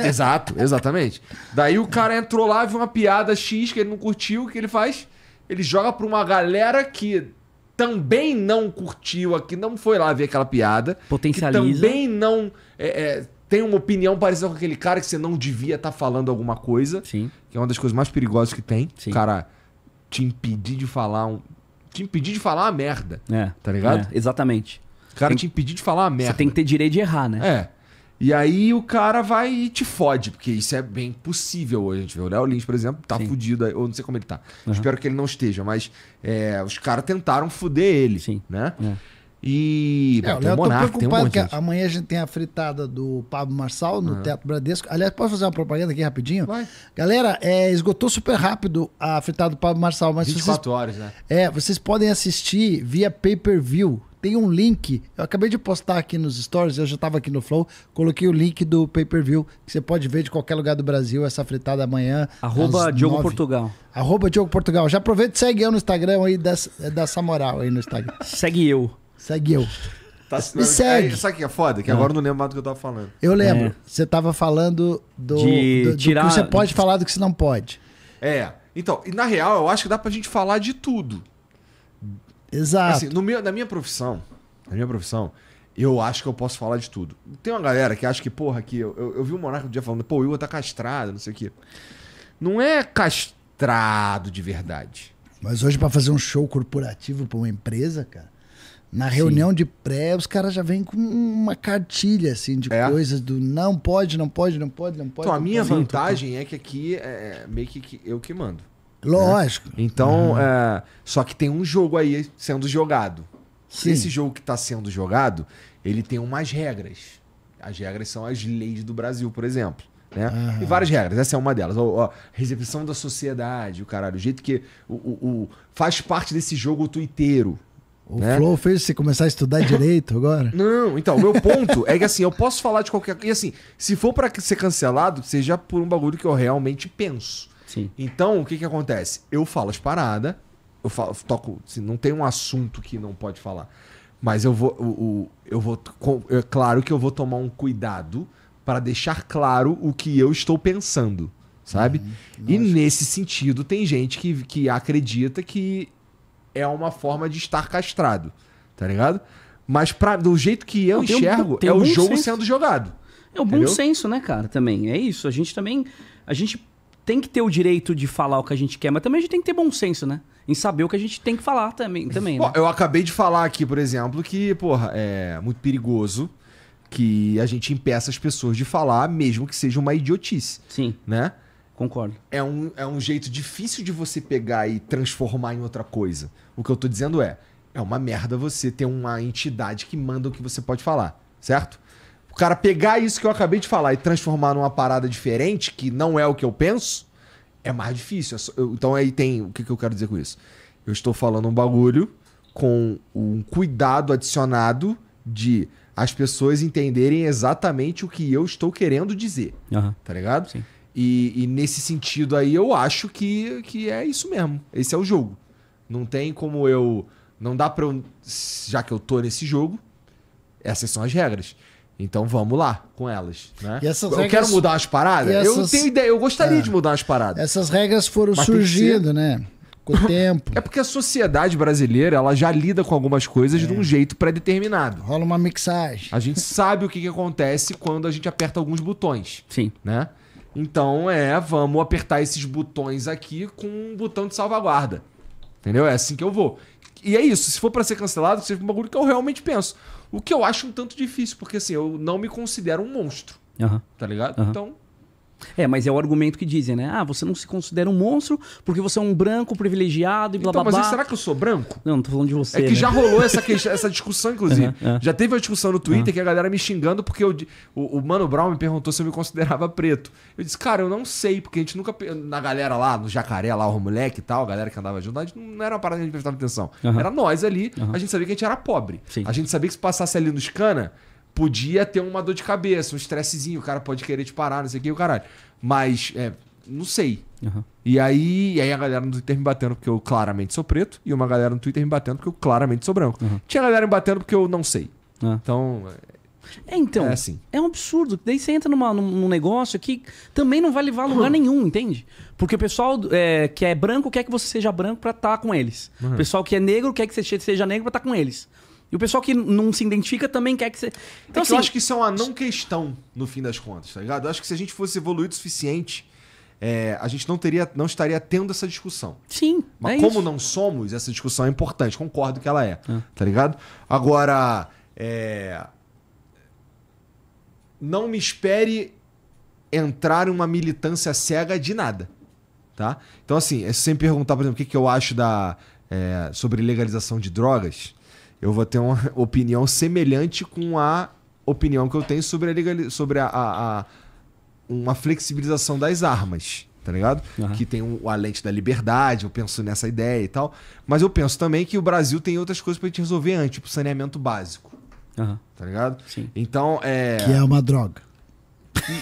É. Exato, exatamente. Daí o cara entrou lá, viu uma piada X que ele não curtiu, que ele faz? Ele joga pra uma galera que também não curtiu aqui, não foi lá ver aquela piada. Potencializa. Que também não é, é, tem uma opinião parecida com aquele cara que você não devia estar tá falando alguma coisa. Sim. Que é uma das coisas mais perigosas que tem. Sim. O cara te impedir de falar um... Te impedir de falar uma merda. É. Tá ligado? É, exatamente. O cara tem... te impedir de falar uma merda. Você tem que ter direito de errar, né? É. E aí o cara vai e te fode, porque isso é bem possível hoje. A gente vê o Léo Lins, por exemplo, tá Sim. fudido, ou não sei como ele tá. Uhum. Espero que ele não esteja, mas é, os caras tentaram fuder ele, Sim. né? É. E é, tem o Monarca, tem um monte, que amanhã a gente tem a fritada do Pablo Marçal no uhum. Teatro Bradesco. Aliás, posso fazer uma propaganda aqui rapidinho? Vai. Galera, é, esgotou super rápido a fritada do Pablo Marçal. Mas 24 vocês, horas, né? É, vocês podem assistir via pay-per-view tem um link. Eu acabei de postar aqui nos stories, eu já estava aqui no Flow, coloquei o link do pay-per-view, que você pode ver de qualquer lugar do Brasil essa fritada amanhã. Arroba Diogo Portugal. Arroba Diogo Portugal. Já aproveita e segue eu no Instagram aí, dessa moral aí no Instagram. segue eu. Segue eu. Tá, Me segue. É, sabe o que é foda? Que não. agora eu ah. não lembro mais do que eu tava falando. Eu lembro. É. Você tava falando do, de do, do tirar... que você pode falar do que você não pode. É. Então, e na real, eu acho que dá pra gente falar de tudo. Exato. Assim, no meu, na minha profissão, na minha profissão, eu acho que eu posso falar de tudo. Tem uma galera que acha que, porra, que eu, eu, eu vi um monarca um dia falando, pô, o Igor tá castrado, não sei o quê. Não é castrado de verdade. Mas hoje, para fazer um show corporativo pra uma empresa, cara, na reunião Sim. de pré, os caras já vêm com uma cartilha, assim, de é. coisas do não pode, não pode, não pode, não pode. Então, não a minha pode, vantagem é que aqui é, é meio que eu que mando. Né? Lógico. Né? Então, uhum. é, só que tem um jogo aí sendo jogado. Sim. Esse jogo que está sendo jogado, ele tem umas regras. As regras são as leis do Brasil, por exemplo. Né? Uhum. E várias regras, essa é uma delas. A, recepção da sociedade, o caralho, o jeito que o, o, o faz parte desse jogo o tuiteiro. O né? Flow fez você começar a estudar direito agora? Não, então, o meu ponto é que assim, eu posso falar de qualquer coisa. E assim, se for para ser cancelado, seja por um bagulho que eu realmente penso. Sim. Então, o que que acontece? Eu falo as paradas, eu falo, toco, assim, não tem um assunto que não pode falar. Mas eu vou, eu, eu, vou, é claro que eu vou tomar um cuidado para deixar claro o que eu estou pensando, sabe? Uhum, e nesse sentido, tem gente que, que acredita que é uma forma de estar castrado, tá ligado? Mas pra, do jeito que eu não, enxergo, tem um, tem é um o jogo senso. sendo jogado. É o um bom senso, né, cara, também. É isso. A gente também. A gente tem que ter o direito de falar o que a gente quer, mas também a gente tem que ter bom senso, né? Em saber o que a gente tem que falar também. também Bom, né? Eu acabei de falar aqui, por exemplo, que, porra, é muito perigoso que a gente impeça as pessoas de falar, mesmo que seja uma idiotice. Sim. Né? Concordo. É um, é um jeito difícil de você pegar e transformar em outra coisa. O que eu tô dizendo é, é uma merda você ter uma entidade que manda o que você pode falar, certo? O cara pegar isso que eu acabei de falar e transformar numa parada diferente, que não é o que eu penso, é mais difícil. É então aí tem. O que, eu quero dizer com isso? Eu estou falando um bagulho com um cuidado adicionado de as pessoas entenderem exatamente o que eu estou querendo dizer. Uhum. Tá ligado? Sim. E, e, nesse sentido aí, eu acho que, que é isso mesmo. Esse é o jogo. Não tem como eu. Não dá pra eu. Já que eu tô nesse jogo, essas são as regras. Então vamos lá com elas, né? eu regras... quero mudar as paradas? Essas... Eu tenho ideia, eu gostaria de é. mudar as paradas. Essas regras foram Mas surgindo, ser... né? Com o tempo. É porque a sociedade brasileira, ela já lida com algumas coisas é. de um jeito pré-determinado. Rola uma mixagem. A gente sabe o que, que acontece quando a gente aperta alguns botões. Sim. Né? Então é, vamos apertar esses botões aqui com um botão de salvaguarda. Entendeu? É assim que eu vou. E é isso. Se for para ser cancelado, seja um bagulho que eu realmente penso. O que eu acho um tanto difícil, porque assim, eu não me considero um monstro. Uhum. Tá ligado? Uhum. Então, é, mas é o argumento que dizem, né? Ah, você não se considera um monstro porque você é um branco privilegiado e blá então, blá blá. Mas será que eu sou branco? Não, não tô falando de você. É que né? já rolou essa, essa discussão, inclusive. Uhum, uhum. Já teve uma discussão no Twitter uhum. que a galera me xingando porque eu, o, o, Mano Brown me perguntou se eu me considerava preto. Eu disse, cara, eu não sei, porque a gente nunca. Na galera lá, no jacaré lá, o moleque e tal, a galera que andava junto, a gente não era uma parada que a gente prestava atenção. Era nós ali, a gente sabia que a gente era pobre. Sim. A gente sabia que se passasse ali no cana podia ter uma dor de cabeça, um estressezinho, o cara pode querer te parar, não sei o que, o caralho. Mas, é, não sei. Uhum. E, aí, e aí a galera no Twitter me batendo porque eu claramente sou preto, e uma galera no Twitter me batendo porque eu claramente sou branco. Uhum. Tinha galera me batendo porque eu não sei. Uhum. Então. É, então, é, assim. é um absurdo. Daí você entra numa, num, negócio que também não vai levar a lugar nenhum, entende? Porque o pessoal é, que é branco quer que você seja branco pra estar tá com eles. O pessoal que é negro quer que você seja negro pra estar tá com eles. E o pessoal que não se identifica também quer que você. Então, é assim, eu acho que isso é uma não questão, no fim das contas, tá ligado? Eu acho que se a gente fosse evoluído o suficiente, é, a gente não teria, não estaria tendo essa discussão. Sim. Mas é como isso. não somos, essa discussão é importante, concordo que ela é, ah. tá ligado? Agora, é... não me espere entrar em uma militância cega de nada. Tá? Então, assim, é você perguntar, por exemplo, o que, que eu acho da, é, sobre legalização de drogas, eu vou ter uma opinião semelhante com a opinião que eu tenho sobre a legal... sobre a, a, a, uma flexibilização das armas, tá ligado? Uhum. Que tem um, a lente da liberdade, eu penso nessa ideia e tal. Mas eu penso também que o Brasil tem outras coisas pra gente resolver antes, tipo saneamento básico. Uhum. Tá ligado? Sim. Então é. Que é uma droga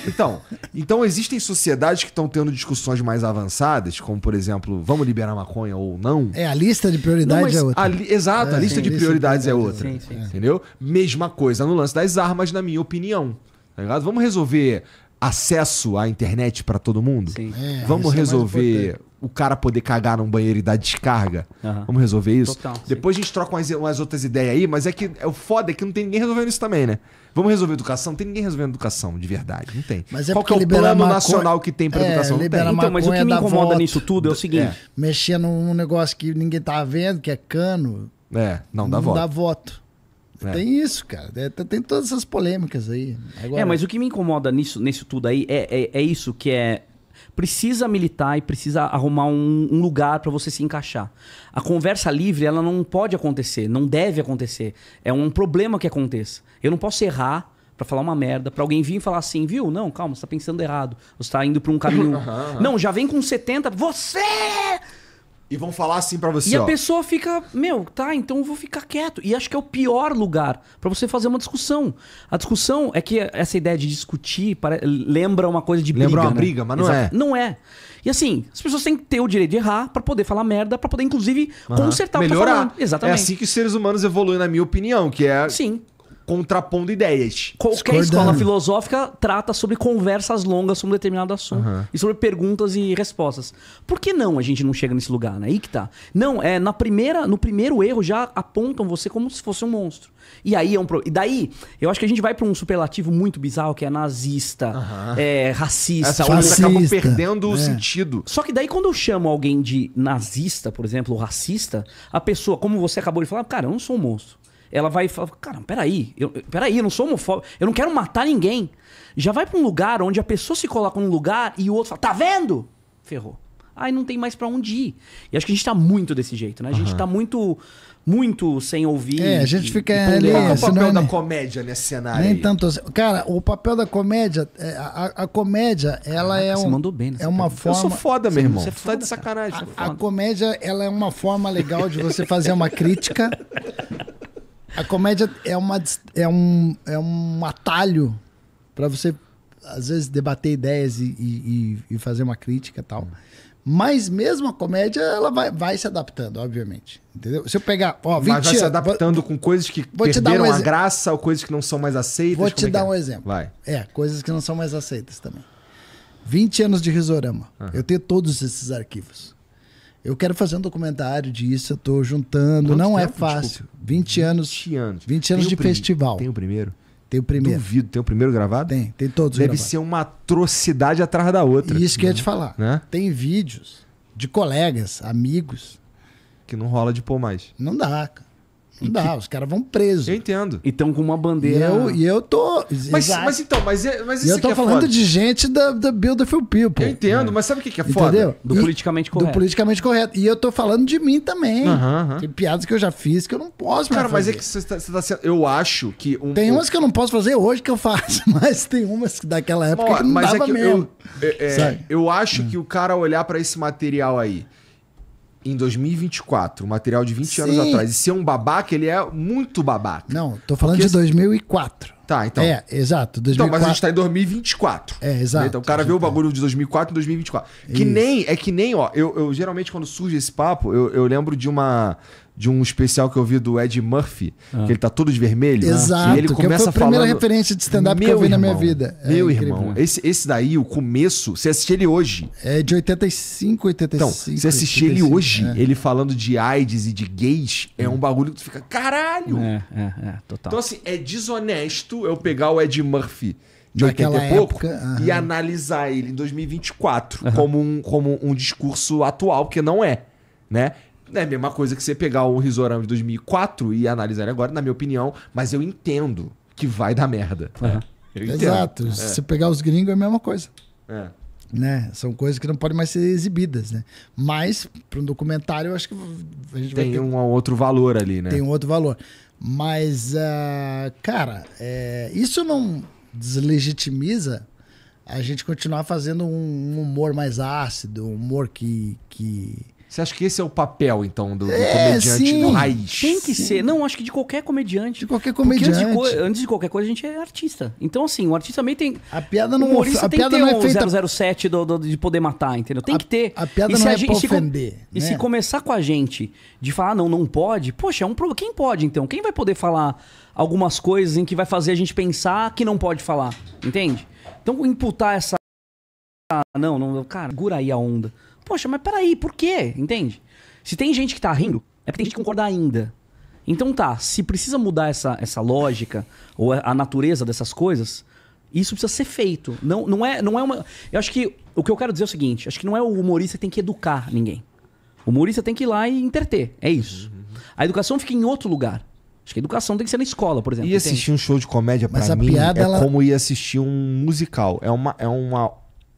então, então existem sociedades que estão tendo discussões mais avançadas, como por exemplo, vamos liberar maconha ou não. É, a lista de prioridades não, é outra. A li, exato, é, a lista sim, de prioridades é, é outra. Sim, sim, entendeu? Mesma coisa no lance das armas, na minha opinião. Tá vamos resolver acesso à internet para todo mundo? É, vamos é resolver o cara poder cagar num banheiro e dar descarga. Uhum. Vamos resolver isso? Total, Depois sim. a gente troca umas, umas, outras ideias aí, mas é que é, o foda é que não tem ninguém resolvendo isso também, né? Vamos resolver educação? Não tem ninguém resolvendo educação, de verdade. Não tem. Mas é Qual que é o plano maconha... nacional que tem para é, educação? Não tem. Então, mas o que me incomoda voto, nisso tudo é o é, seguinte... É. Mexendo num negócio que ninguém tá vendo, que é cano... É, não dá não voto. Não dá voto. É. Tem isso, cara. É, tem todas essas polêmicas aí. Agora... É, mas o que me incomoda nisso, nisso tudo aí é, é, é isso que é precisa militar e precisa arrumar um, um lugar para você se encaixar. A conversa livre, ela não pode acontecer, não deve acontecer. É um problema que aconteça. Eu não posso errar para falar uma merda, para alguém vir e falar assim, viu? Não, calma, você tá pensando errado. Você tá indo para um caminho. Uhum, uhum. Não, já vem com 70, você! E vão falar assim para você. E ó. a pessoa fica, meu, tá, então eu vou ficar quieto. E acho que é o pior lugar para você fazer uma discussão. A discussão é que essa ideia de discutir para... lembra uma coisa de briga. Lembra uma né? briga, mas não Exato. é. Não é. E assim, as pessoas têm que ter o direito de errar para poder falar merda, para poder, inclusive, uhum. consertar Melhorar. o que tá falando. Exatamente. É assim que os seres humanos evoluem, na minha opinião, que é. Sim contrapondo ideias. Qualquer escola filosófica trata sobre conversas longas sobre um determinado assunto uhum. e sobre perguntas e respostas. Por que não a gente não chega nesse lugar, né? Aí que tá. Não, é na primeira, no primeiro erro já apontam você como se fosse um monstro. E aí é um problema. E daí, eu acho que a gente vai para um superlativo muito bizarro que é nazista, uhum. é racista, Essas acabam perdendo é. o sentido. Só que daí quando eu chamo alguém de nazista, por exemplo, ou racista, a pessoa, como você acabou de falar, cara, eu não sou um monstro ela vai falar: cara, peraí, eu, peraí, eu não sou homofóbico, eu não quero matar ninguém. Já vai para um lugar onde a pessoa se coloca num lugar e o outro fala: tá vendo? Ferrou. Aí não tem mais para onde ir. E acho que a gente tá muito desse jeito, né? A gente uhum. tá muito muito sem ouvir. É, a gente e, fica e ali. é o papel da comédia nesse cenário? Nem aí? tanto. Assim. Cara, o papel da comédia, é, a, a comédia, ela Caraca, é um, mandou bem é uma pergunta. forma. Eu sou foda, meu irmão. Você é foda, tá de sacanagem. A, a, comédia, ela é uma forma legal de você fazer uma crítica. A comédia é, uma, é, um, é um atalho para você, às vezes, debater ideias e, e, e fazer uma crítica e tal. Mas mesmo a comédia, ela vai, vai se adaptando, obviamente. Entendeu? Se eu pegar. Ó, 20 Mas vai se adaptando com coisas que vou perderam um a graça ou coisas que não são mais aceitas. Vou te é dar é? um exemplo. Vai. É, coisas que não são mais aceitas também. 20 anos de Risorama. Uhum. Eu tenho todos esses arquivos. Eu quero fazer um documentário disso, eu tô juntando. Quanto não é tempo? é fácil. Desculpa. 20 anos. 20 anos. 20 anos de festival. Tem o primeiro? Tem o primeiro. Duvido, tem o primeiro gravado? Tem, tem todos Deve gravados. ser uma atrocidade atrás da outra. Isso que eu ia te né? falar. Né? Tem vídeos de colegas, amigos. Que não rola de pôr mais. Não dá, cara. Não dá, os caras vão presos. Eu entendo. E estão com uma bandeira. E eu, e eu tô. Mas, mas então, mas, é, mas isso eu tô é falando foda. de gente da, da Beautiful People. Eu entendo, é. mas sabe o que, que é foda? Entendeu? Do e, politicamente correto. Do politicamente correto. E eu tô falando de mim também. Tem piadas que eu já fiz que eu não posso Cara, mas é fazer. é que você tá, você tá Eu acho que. Um, tem umas que eu não posso fazer hoje que eu faço, mas tem umas daquela época mas, que não mas dava é que mesmo. Eu, é, eu acho hum. que o cara olhar para esse material aí em 2024, material de 20 Sim. anos atrás, e ser é um babaca, ele é muito babaca. Não, tô falando Porque de 2004. Tá, então. É, exato. 2004... Então, mas a gente tá em 2024. É, exato. Né? Então o cara vê o bagulho tá. de 2004 e 2024. Que Isso. nem, é que nem, ó, eu, eu geralmente quando surge esse papo, eu, eu lembro de uma de um especial que eu vi do Ed Murphy, ah. que ele tá todo de vermelho. Exato. E ele começa que foi a primeira referência de stand-up que eu vi irmão, na minha vida. É meu incrível. irmão, esse, esse daí, o começo, você assistiu ele hoje. É de 85, 85. Então, você assistir ele hoje, é. ele falando de AIDS e de gays, é um hum. bagulho que tu fica, caralho! É, é, é, total. Então, assim, é desonesto eu pegar o Ed Murphy de Naquela 80 e pouco e analisar ele em 2024 uhum. como, um, como um discurso atual, que não é. Né? É a mesma coisa que você pegar o risorão de 2004 e analisar ele agora, na minha opinião, mas eu entendo que vai dar merda. Uhum. Exato. É. Se você pegar os gringos é a mesma coisa. É. Né? São coisas que não podem mais ser exibidas, né? Mas para um documentário eu acho que a gente tem ter... um outro valor ali, né? Tem um outro valor. Mas, uh, cara, é... isso não deslegitimiza a gente continuar fazendo um humor mais ácido, um humor que, que você acha que esse é o papel, então, do, do é, comediante sim. raiz? Tem que sim. ser. Não, acho que de qualquer comediante. De qualquer comediante. Antes de, antes de, qualquer coisa, a gente é artista. Então, assim, o artista também tem. A piada não, a piada não é um 007 do, do, de poder matar, entendeu? Tem a, que ter. A piada e não é gente, pra ofender. E se, né? e se começar com a gente de falar, ah, não, não pode, poxa, é um problema. Quem pode, então? Quem vai poder falar algumas coisas em que vai fazer a gente pensar que não pode falar? Entende? Então, imputar essa. Ah, não, não, cara, gura aí a onda. Poxa, mas peraí, por quê? Entende? Se tem gente que tá rindo, é porque tem gente que concorda ainda. Então tá, se precisa mudar essa, essa lógica ou a natureza dessas coisas, isso precisa ser feito. Não, não, é, não é uma. Eu acho que o que eu quero dizer é o seguinte: acho que não é o humorista que tem que educar ninguém. O humorista tem que ir lá e interter. É isso. Uhum. A educação fica em outro lugar. Acho que a educação tem que ser na escola, por exemplo. E assistir entende? um show de comédia para mim piada, é ela... como ir assistir um musical. É, uma, é, uma,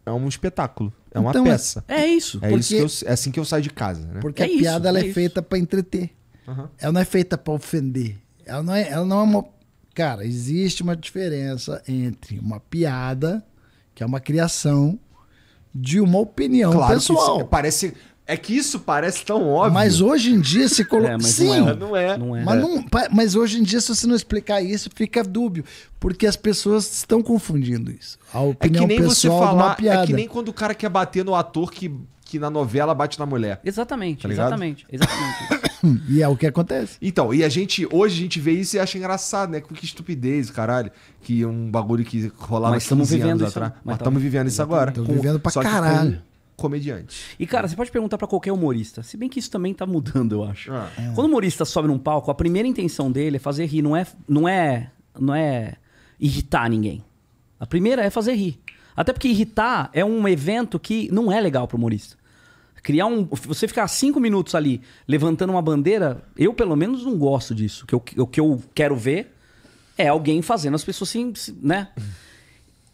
é um espetáculo. É uma então, é- peça. É, é isso. É, porque, isso eu, é assim que eu saio de casa. Né? Porque é a isso, piada ela é, é feita para entreter. Uhum. Ela não é feita para ofender. Ela não é, ela não é uma. Cara, existe uma diferença entre uma piada, que é uma criação, de uma opinião claro pessoal. parece é que isso parece tão óbvio. Mas hoje em dia se coloca. É, Sim, não é. Não é. Não é. Mas, não, mas, hoje em dia, se você não explicar isso, fica dúbio. Porque as pessoas estão confundindo isso. A opinião é que nem pessoal você falar, piada. É que nem quando o cara quer bater no ator que, que na novela bate na mulher. Exatamente, tá exatamente. Exatamente. e é o que acontece. Então, e a gente, hoje a gente vê isso e acha engraçado, né? Que estupidez, caralho. Que um bagulho que rolava mas 15 anos atrás. Mas estamos vivendo isso agora. Estamos vivendo pra só caralho comediante. E, cara, você pode perguntar para qualquer humorista. Se bem que isso também tá mudando, eu acho. Ah, é. Quando o humorista sobe num palco, a primeira intenção dele é fazer rir, não é, não é, não é irritar ninguém. A primeira é fazer rir. Até porque irritar é um evento que não é legal pro humorista. Criar um. Você ficar cinco minutos ali levantando uma bandeira, eu pelo menos não gosto disso. O que eu, o que eu quero ver é alguém fazendo as pessoas assim, né?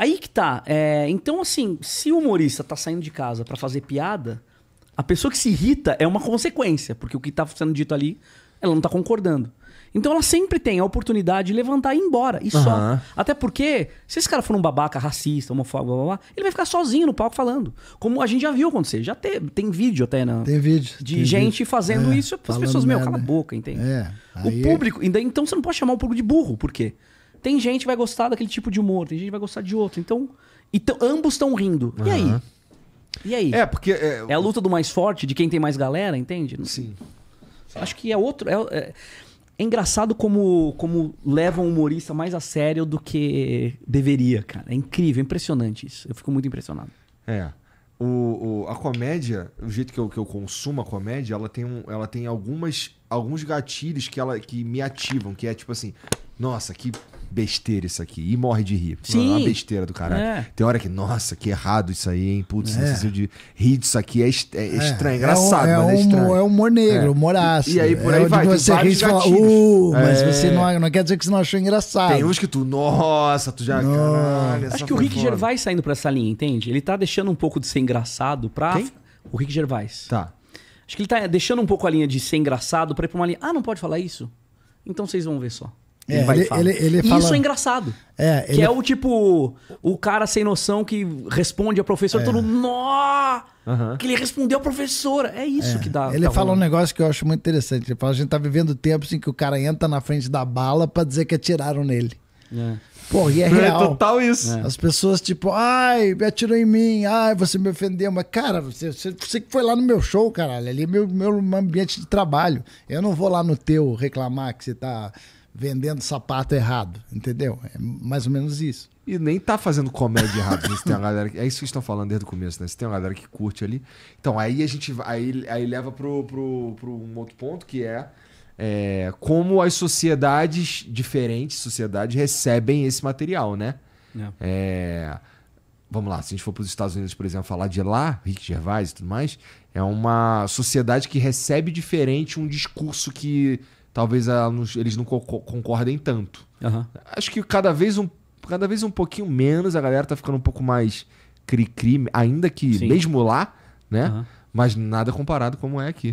Aí que tá. É, então, assim, se o humorista tá saindo de casa para fazer piada, a pessoa que se irrita é uma consequência, porque o que tá sendo dito ali, ela não tá concordando. Então ela sempre tem a oportunidade de levantar e ir embora. E uhum. só. Até porque, se esse cara for um babaca, racista, homofóbico, blá, blá, blá, ele vai ficar sozinho no palco falando. Como a gente já viu acontecer. Já te, tem vídeo até, né? Tem vídeo. De tem gente vídeo. fazendo é, isso. As pessoas, meu, cala a boca, entende? É, aí... O público. Então você não pode chamar o público de burro. Por quê? Tem gente que vai gostar daquele tipo de humor, tem gente que vai gostar de outro. Então, então ambos estão rindo. E aí? E aí? É, porque. É... é... a luta do mais forte, de quem tem mais galera, entende? Sim. Acho que é outro. É, é, é, engraçado como, como leva um humorista mais a sério do que deveria, cara. É incrível, é impressionante isso. Eu fico muito impressionado. É. O, o, a comédia, o jeito que eu, que eu consumo a comédia, ela tem, um, ela tem algumas, alguns gatilhos que, ela, que me ativam, que é tipo assim, nossa, que besteira isso aqui. E morre de rir. Sim. É uma besteira do caralho. É. Tem hora que, nossa, que errado isso aí, hein? Putz, é. necessito de rir disso aqui. É, est é, é estranho, é engraçado, é, mas é estranho. É humor negro, é. humor ácido. E aí por é aí vai. Você ri e fala, uh, mas você não, não quer dizer que você não achou engraçado. Tem uns que tu, nossa, tu já, caralho, Acho que o Rick foda. Gervais saindo pra essa linha, entende? Ele tá deixando um pouco de ser engraçado pra... Quem? O Rick Gervais. Tá. Acho que ele tá deixando um pouco a linha de ser engraçado pra ir pra uma linha... Ah, não pode falar isso? Então vocês vão ver só. É, ele, vai ele, Ele, ele e fala... isso é engraçado. É, Que é o tipo, o cara sem noção que responde a professora, é. todo mundo, nó! Uhum. Que ele respondeu a professora. É isso é. que dá. Ele tá fala um negócio que eu acho muito interessante. Ele fala, a gente tá vivendo tempos em que o cara entra na frente da bala para dizer que atiraram nele. É. Pô, e é, é real. É total isso. É. As pessoas, tipo, ai, atirou em mim, ai, você me ofendeu. Mas, cara, você, você, que foi lá no meu show, caralho. Ali é meu, meu ambiente de trabalho. Eu não vou lá no teu reclamar que você tá vendendo sapato errado, entendeu? É mais ou menos isso. E nem tá fazendo comédia errada, Né? Tem uma galera que, é isso que estão falando desde o começo, né? Você tem uma galera que curte ali. Então, aí a gente aí, aí leva pro, pro, pro um outro ponto que é, é como as sociedades diferentes, sociedades, recebem esse material, né? É. É, vamos lá, se a gente for para os Estados Unidos, por exemplo, falar de lá, Rick Gervais e tudo mais, é uma sociedade que recebe diferente um discurso que talvez eles não concordem tanto. Uhum. Acho que cada vez, um, cada vez um pouquinho menos, a galera tá ficando um pouco mais cri-cri, ainda que Sim. mesmo lá, né? Uhum. Mas nada comparado como é aqui.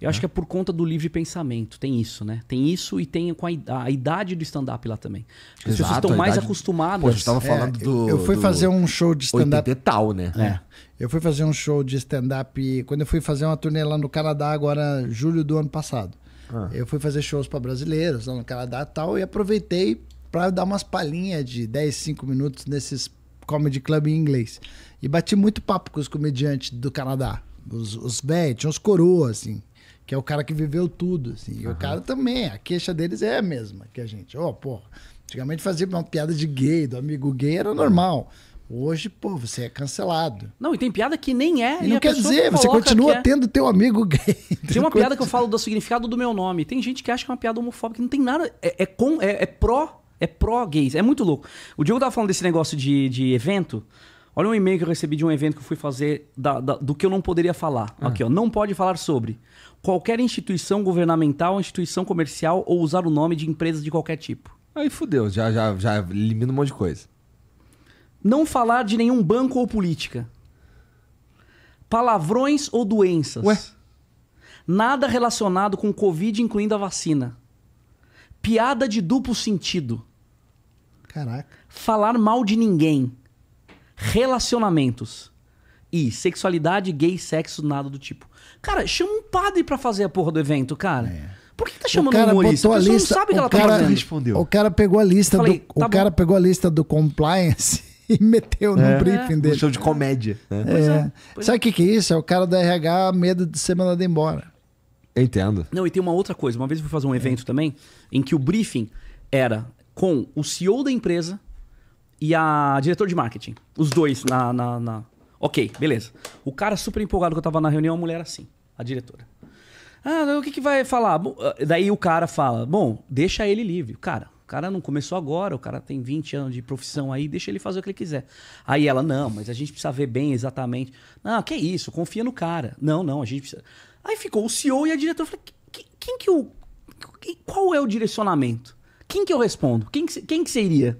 Eu né? acho é. que é por conta do livre pensamento, tem isso, né? Tem isso e tem com a, idade do stand-up lá também. Acho que Exato, as pessoas estão mais idade... acostumadas. Pô, a gente é, falando é, do. Eu fui do... fazer um show de stand-up. tal, né? É. Eu fui fazer um show de stand-up quando eu fui fazer uma turnê lá no Canadá, agora julho do ano passado. Ah. Eu fui fazer shows para brasileiros lá no Canadá e tal, e aproveitei para dar umas palhinhas de 10, 5 minutos nesses comedy club em inglês. E bati muito papo com os comediantes do Canadá. Os, os velhos, tinha os coroas, assim, que é o cara que viveu tudo, assim. E uhum. o cara também, a queixa deles é a mesma que a gente. Ó, oh, porra, antigamente fazia uma piada de gay, do amigo gay, era normal. Uhum. Hoje, pô, você é cancelado. Não, e tem piada que nem é. E, e não quer dizer, você continua é. tendo teu amigo gay. Tem uma piada que eu falo do significado do meu nome. Tem gente que acha que é uma piada homofóbica, que não tem nada. É, é, com, é, é pró. É pró-gays. É muito louco. O Diogo tava falando desse negócio de, de evento. Olha um e-mail que eu recebi de um evento que eu fui fazer da, da, do que eu não poderia falar. Ah. Aqui, ó. Não pode falar sobre qualquer instituição governamental, instituição comercial ou usar o nome de empresas de qualquer tipo. Aí fudeu, já, já, já elimina um monte de coisa. Não falar de nenhum banco ou política. Palavrões ou doenças. Ué? Nada relacionado com Covid, incluindo a vacina. Piada de duplo sentido. Caraca. Falar mal de ninguém. Relacionamentos. E sexualidade, gay, sexo, nada do tipo. Cara, chama um padre para fazer a porra do evento, cara. É. Por que tá chamando o cara um humorista? Botou a, lista, não sabe o que ela tá cara, tá respondeu. O cara pegou a lista falei, do, tá o bom. cara pegou a lista do compliance e meteu no é, briefing dele. Um show de comédia. Né? É. Pois é. Pois Sabe é. o que, que é isso? É o cara da RH medo de ser mandado embora. Entendo. Não, e tem uma outra coisa. Uma vez eu fui fazer um evento é. também em que o briefing era com o CEO da empresa e a diretor de marketing. Os dois na, na, na... Ok, beleza. O cara super empolgado que eu tava na reunião, a mulher assim, a diretora. Ah, o que, que vai falar? Ah, daí o cara fala, bom, deixa ele livre. Cara, cara não começou agora, o cara tem 20 anos de profissão aí, deixa ele fazer o que ele quiser. Aí ela, não, mas a gente precisa ver bem exatamente. Não, que isso, confia no cara. Não, não, a gente precisa. Aí ficou o CEO e a diretora. Falei, quem, que o Qual é o direcionamento? Quem que eu respondo? Quem que, quem que você iria?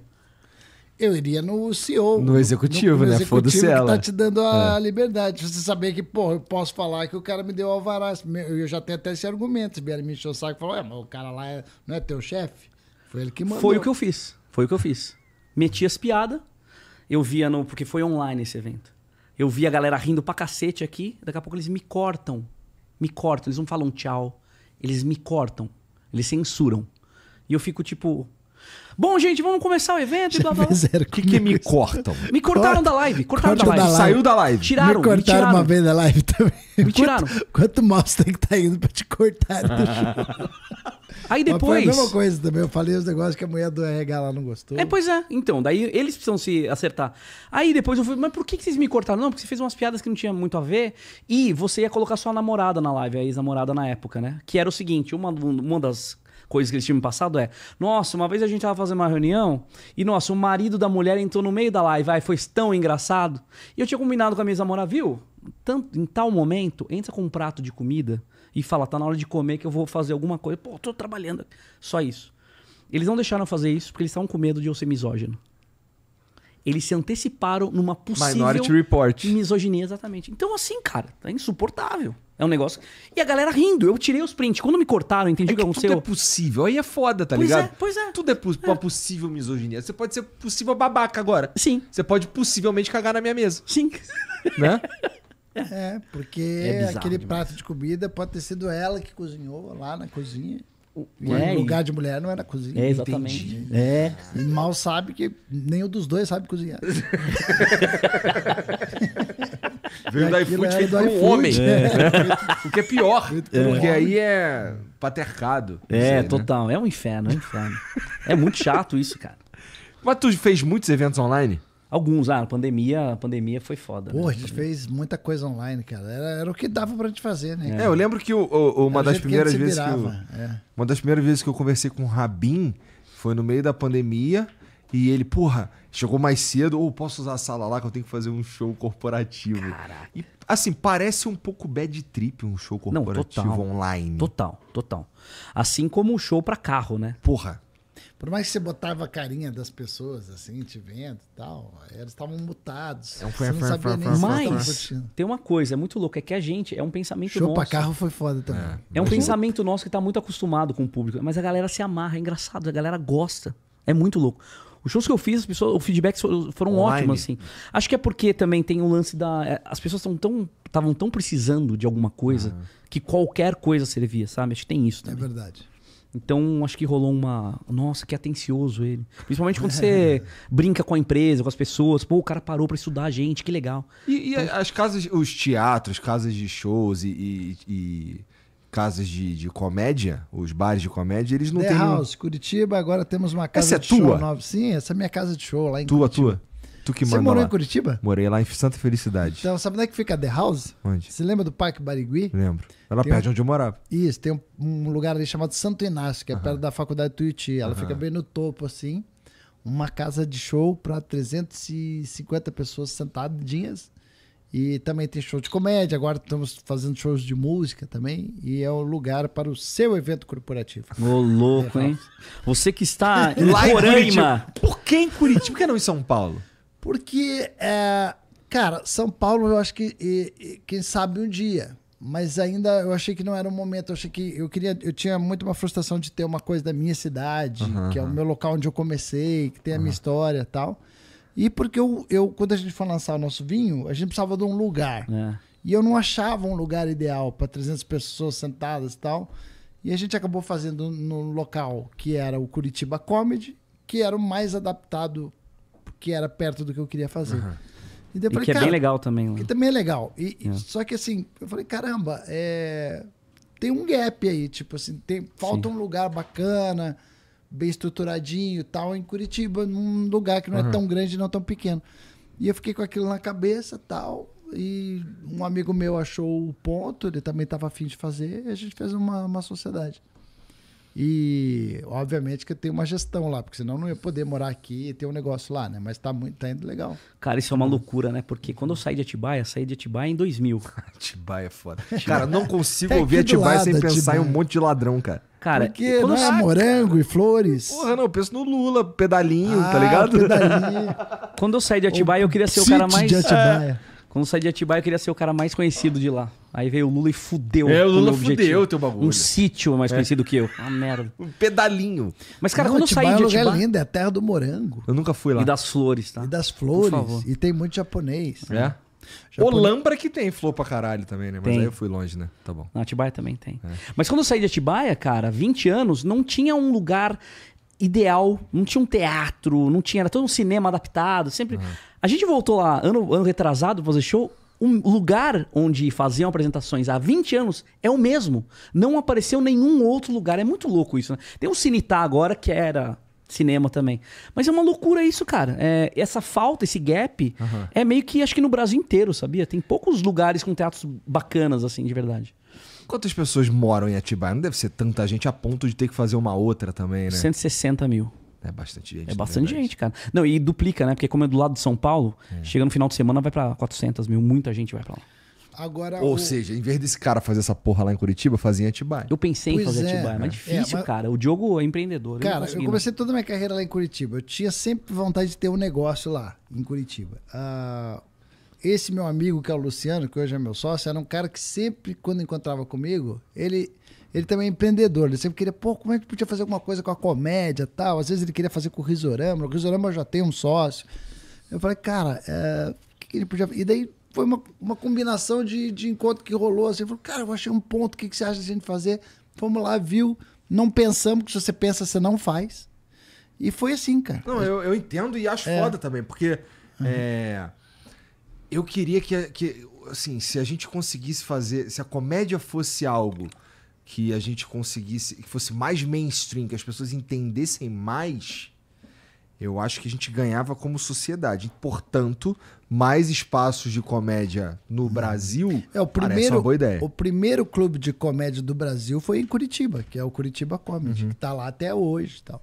Eu iria no CEO. No executivo, no, no, no né? Foda-se tá ela. tá te dando a é. liberdade. Você saber que, pô, eu posso falar que o cara me deu alvará. Eu já tenho até esse argumento. Se vier me encher o saco e falou, é, mas o cara lá é, não é teu chefe? Foi ele que mandou. Foi o que eu fiz. Foi o que eu fiz. Meti as piadas. Eu via no. Porque foi online esse evento. Eu via a galera rindo pra cacete aqui. Daqui a pouco eles me cortam. Me cortam. Eles não falam tchau. Eles me cortam. Eles censuram. E eu fico tipo. Bom, gente, vamos começar o evento e blá blá blá. O que, que me cortam? Me cortaram da live. Cortaram da live. Saiu da live. Tiraram. Me cortaram me tiraram. uma vez da live também. Me tiraram. Quanto, quanto tem que tá indo pra te cortar do show? Aí depois. Mas foi a mesma coisa também. Eu falei os negócios que a mulher do RH lá não gostou. É, pois é. Então, daí eles precisam se acertar. Aí depois eu fui, mas por que, que vocês me cortaram? Não, porque você fez umas piadas que não tinha muito a ver e você ia colocar sua namorada na live, a ex-namorada na época, né? Que era o seguinte: uma, uma das coisa que eles tinham passado é: nossa, uma vez a gente tava fazendo uma reunião e, nossa, o marido da mulher entrou no meio da live, ai, foi tão engraçado. E eu tinha combinado com a minha ex-namorada, viu? Tanto, em tal momento, entra com um prato de comida e fala: tá na hora de comer que eu vou fazer alguma coisa. Pô, tô trabalhando. Só isso. Eles não deixaram fazer isso porque eles estavam com medo de eu ser misógino. Eles se anteciparam numa possível Minority Report. misoginia, exatamente. Então, assim, cara, tá insuportável. É um negócio. E a galera rindo. Eu tirei os prints. Quando me cortaram, entendi é, é o que, que aconteceu. Tudo é possível. Aí é foda, tá pois ligado? É, pois é. Tudo é, é. uma possível misoginia. Você pode ser possível babaca agora. Sim. Você pode possivelmente cagar na minha mesa. Sim. Né? É, porque é aquele demais. prato de comida pode ter sido ela que cozinhou lá na cozinha. O é, lugar de mulher não era cozinha. É, exatamente. Entendi. É. E mal sabe que nem dos dois sabe cozinhar. Veio do iFood feito por um homem. É. O que é pior. É. Porque aí é patercado. É, né? total. Né? É um inferno, é um inferno. é muito chato isso, cara. Mas tu fez muitos eventos online? Alguns, ah, a pandemia, a pandemia foi foda. Né? Pô, né? a gente fez muita coisa online, cara. Era, era o que dava pra gente fazer, né? É, eu lembro que o, o, uma era das primeiras que vezes que eu, é. Uma das primeiras vezes que eu conversei com o Rabin foi no meio da pandemia. E ele, porra, chegou mais cedo, ou posso usar a sala lá que eu tenho que fazer um show corporativo. Caraca. E, assim, parece um pouco bad trip um show corporativo Não, total, online. Total, total. Assim como um show para carro, né? Porra. Por mais que você botava a carinha das pessoas, assim, te vendo e tal, eles estavam mutados. É um você não sabia nem Mas tem uma coisa, é muito louco, é que a gente, é um pensamento Show nosso. Show pra carro foi foda é, também. É, é um pensamento nosso que tá muito acostumado com o público. Mas a galera se amarra, é engraçado, a galera gosta. É muito louco. Os shows que eu fiz, as pessoas, o feedback foram Online. ótimos, assim. Acho que é porque também tem o um lance da. É, as pessoas estão tão. estavam tão precisando de alguma coisa ah. que qualquer coisa servia, sabe? Acho que tem isso é também. É verdade. Então, acho que rolou uma. Nossa, que atencioso ele. Principalmente quando é. você brinca com a empresa, com as pessoas. Pô, o cara parou para estudar a gente, que legal. E, e então... as casas, os teatros, casas de shows e, e, e casas de, de comédia, os bares de comédia, eles não The têm. House, Curitiba, agora temos uma casa essa é de tua? show nova. Sim, essa é minha casa de show lá em Tua, Curitiba. tua. Tu que Você morou lá. em Curitiba? Morei lá em Santa Felicidade. Então, sabe onde é que fica The House? Onde? Você lembra do Parque Barigui? Lembro. Ela é tem de onde eu morava. Isso, tem um, lugar ali chamado Santo Inácio, que é perto da faculdade Tuiuti. Ela fica bem no topo, assim. Uma casa de show para 350 pessoas sentadinhas. E também tem show de comédia, agora estamos fazendo shows de música também, e é o lugar para o seu evento corporativo. Ô, louco, é, hein? Você que está em Roraima. Por que em Curitiba? Por que não em São Paulo? Porque, é, cara, São Paulo eu acho que, e, e, quem sabe um dia, mas ainda eu achei que não era o momento, eu achei que eu queria, eu tinha muito uma frustração de ter uma coisa da minha cidade, uhum, que é o meu local onde eu comecei, que tem a uhum. minha história e tal. E porque eu, eu, quando a gente foi lançar o nosso vinho, a gente precisava de um lugar. É. E eu não achava um lugar ideal para 300 pessoas sentadas e tal. E a gente acabou fazendo no local que era o Curitiba Comedy, que era o mais adaptado, que era perto do que eu queria fazer. Uhum. E, daí falei, que é bem legal também. Né? Que também é legal. E, é. Só que assim, eu falei, caramba, é... tem um gap aí. Tipo assim, tem... falta Sim. um lugar bacana bem estruturadinho e tal, em Curitiba, num lugar que não é uhum. é tão grande, não tão pequeno. E eu fiquei com aquilo na cabeça tal. E um amigo meu achou o ponto, ele também estava afim de fazer, e a gente fez uma, uma sociedade. E, obviamente, que tem uma gestão lá, porque senão não ia poder morar aqui e ter um negócio lá, né? Mas tá, muito, tá indo legal. Cara, isso é uma loucura, né? Porque quando eu saí de Atibaia, saí de Atibaia em 2000. Atibaia é foda. Cara, não consigo é ouvir Atibaia lado, sem Atibaia. pensar em um monte de ladrão, cara. Cara, porque quando não é morango e flores. Porra, não, eu penso no Lula, pedalinho, tá ah, tá ligado? Pedalinho. quando eu saí de Atibaia, eu queria ser o, o cara mais. De Atibaia. É quando saí de Atibaia, eu queria ser o cara mais conhecido de lá. Aí veio o Lula e fudeu. É, o Lula fudeu o teu bagulho. Um sítio mais é. conhecido que eu. Uma ah, merda. Um pedalinho. Mas, cara, Não, quando Atibaia eu saí de Atibaia... é um lugar lindo, é a terra do morango. Eu nunca fui lá. E das flores, tá? E das flores. E tem muito japonês. É? Né? Japone... que tem flor pra caralho também, né? Mas tem. aí eu fui longe, né? Tá bom. Na Atibaia também tem. É. Mas quando eu saí de Atibaia, cara, 20 anos, não tinha um lugar ideal, não tinha um teatro, não tinha... Era todo um cinema adaptado, sempre... A gente voltou lá, ano, ano retrasado, fazer show. Um lugar onde faziam apresentações há 20 anos é o mesmo. Não apareceu nenhum outro lugar. É muito louco isso, né? Tem o Cinitá agora, que era cinema também. Mas é uma loucura isso, cara. É, essa falta, esse gap, uhum. é meio que acho que no Brasil inteiro, sabia? Tem poucos lugares com teatros bacanas, assim, de verdade. Quantas pessoas moram em Atibaia? Não deve ser tanta gente a ponto de ter que fazer uma outra também, né? 160 mil. É bastante gente. É bastante gente, cara. Não, e duplica, né? Porque como é do lado de São Paulo, é. chega no final de semana, vai para 400 mil. Muita gente vai para lá. Agora, Ou o... seja, em vez desse cara fazer essa porra lá em Curitiba, fazia em Atibaia. Eu pensei pois em fazer é, Atibaia, mas é difícil, é, mas... cara. O Diogo é empreendedor. Cara, eu, eu comecei toda a minha carreira lá em Curitiba. Eu tinha sempre vontade de ter um negócio lá, em Curitiba. Uh, esse meu amigo, que é o Luciano, que hoje é meu sócio, era um cara que sempre, quando encontrava comigo, ele ele também é empreendedor. Ele sempre queria, pô, como é que podia fazer alguma coisa com a comédia tal? Às vezes ele queria fazer com o Risorama. O Risorama já tem um sócio. Eu falei, cara, é, que ele podia. E daí foi uma, uma combinação de, de encontro que rolou. Assim, falou, cara, eu achei um ponto, o que, que você acha de a gente fazer? Fomos lá, viu. Não pensamos, que se você pensa, você não faz. E foi assim, cara. Não, eu, eu entendo e acho é. foda também, porque. Uhum. É, eu queria que, que, assim, se a gente conseguisse fazer. Se a comédia fosse algo que a gente conseguisse, que fosse mais mainstream, que as pessoas entendessem mais, eu acho que a gente ganhava como sociedade. Portanto, mais espaços de comédia no Brasil é o primeiro, uma boa ideia. O primeiro clube de comédia do Brasil foi em Curitiba, que é o Curitiba Comedy, uhum. que está lá até hoje e tal.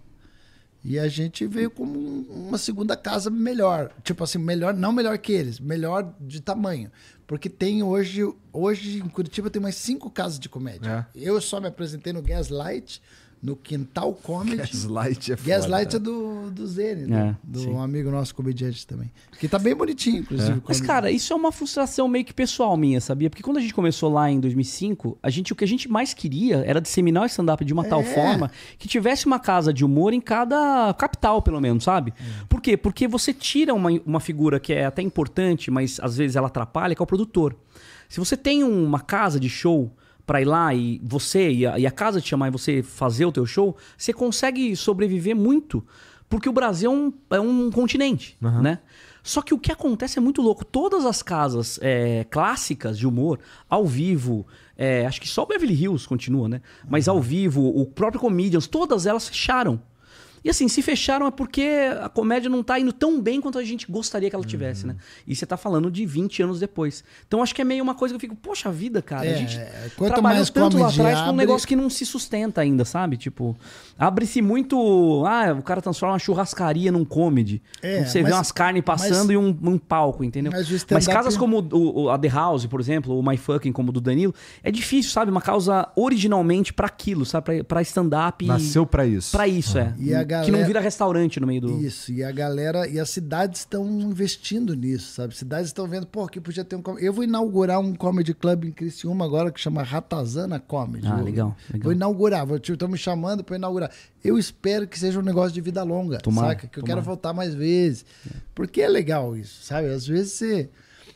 E a gente veio como uma segunda casa melhor. Tipo assim, melhor, não melhor que eles, melhor de tamanho. Porque tem hoje, hoje em Curitiba tem mais cinco casas de comédia. É. Eu só me apresentei no Gaslight, no Quintal Comedy. Gaslight é foda. Gaslight é do, do Zene, né? É, do sim. amigo nosso comediante também. Que tá bem bonitinho, inclusive. É. Mas, cara, isso é uma frustração meio que pessoal minha, sabia? Porque quando a gente começou lá em 2005, a gente, o que a gente mais queria era disseminar o stand-up de uma é. tal forma que tivesse uma casa de humor em cada capital, pelo menos, sabe? É. Por quê? Porque você tira uma, uma figura que é até importante, mas às vezes ela atrapalha, que é o produtor. Se você tem uma casa de show para ir lá e você e a, e a, casa te chamar e você fazer o teu show, você consegue sobreviver muito, porque o Brasil é um, é um continente, uhum. né? Só que o que acontece é muito louco. Todas as casas é, clássicas de humor, ao vivo, é, acho que só o Beverly Hills continua, né? Mas uhum. ao vivo, o próprio Comedians, todas elas fecharam. E assim, se fecharam é porque a comédia não tá indo tão bem quanto a gente gostaria que ela tivesse, né? uhum. né? E você tá falando de 20 anos depois. Então acho que é meio uma coisa que eu fico, poxa vida, cara, é, a gente trabalhou tanto lá atrás abre... um negócio que não se sustenta ainda, sabe? Tipo, abre-se muito. Ah, o cara transforma uma churrascaria num comedy. É, você mas, vê umas carnes passando mas, e um, um, palco, entendeu? Mas, mas casas como o, o, a The House, por exemplo, o My Fucking, como o do Danilo, é difícil, sabe? Uma causa originalmente para aquilo, sabe? Pra, pra stand-up. Nasceu e... para isso. Para isso, ah. é. E a galera... Que não vira restaurante no meio do. Isso, e a galera. E as cidades estão investindo nisso, sabe? Cidades estão vendo, pô, que podia ter um. Eu vou inaugurar um comedy club em Criciúma agora que chama Ratazana Comedy. Ah, legal, legal. Vou inaugurar, estão me chamando para inaugurar. Eu espero que seja um negócio de vida longa, tomara, saca? Que tomara. eu quero voltar mais vezes. Porque é legal isso, sabe? Às vezes você.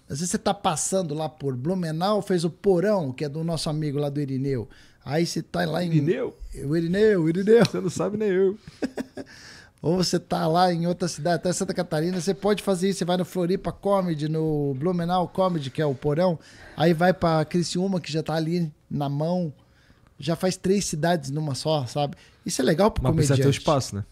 Às vezes você tá passando lá por Blumenau, fez o Porão, que é do nosso amigo lá do Irineu. Aí você tá lá em. Irineu? O Irineu, Irineu. Você não sabe nem eu. Ou você tá lá em outra cidade, até Santa Catarina, você pode fazer isso. Você vai no Floripa Comedy, no Blumenau Comedy, que é o porão. Aí vai pra Criciúma, que já tá ali na mão. Já faz três cidades numa só, sabe? Isso é legal pro Mas comediante. precisa ter o espaço, né?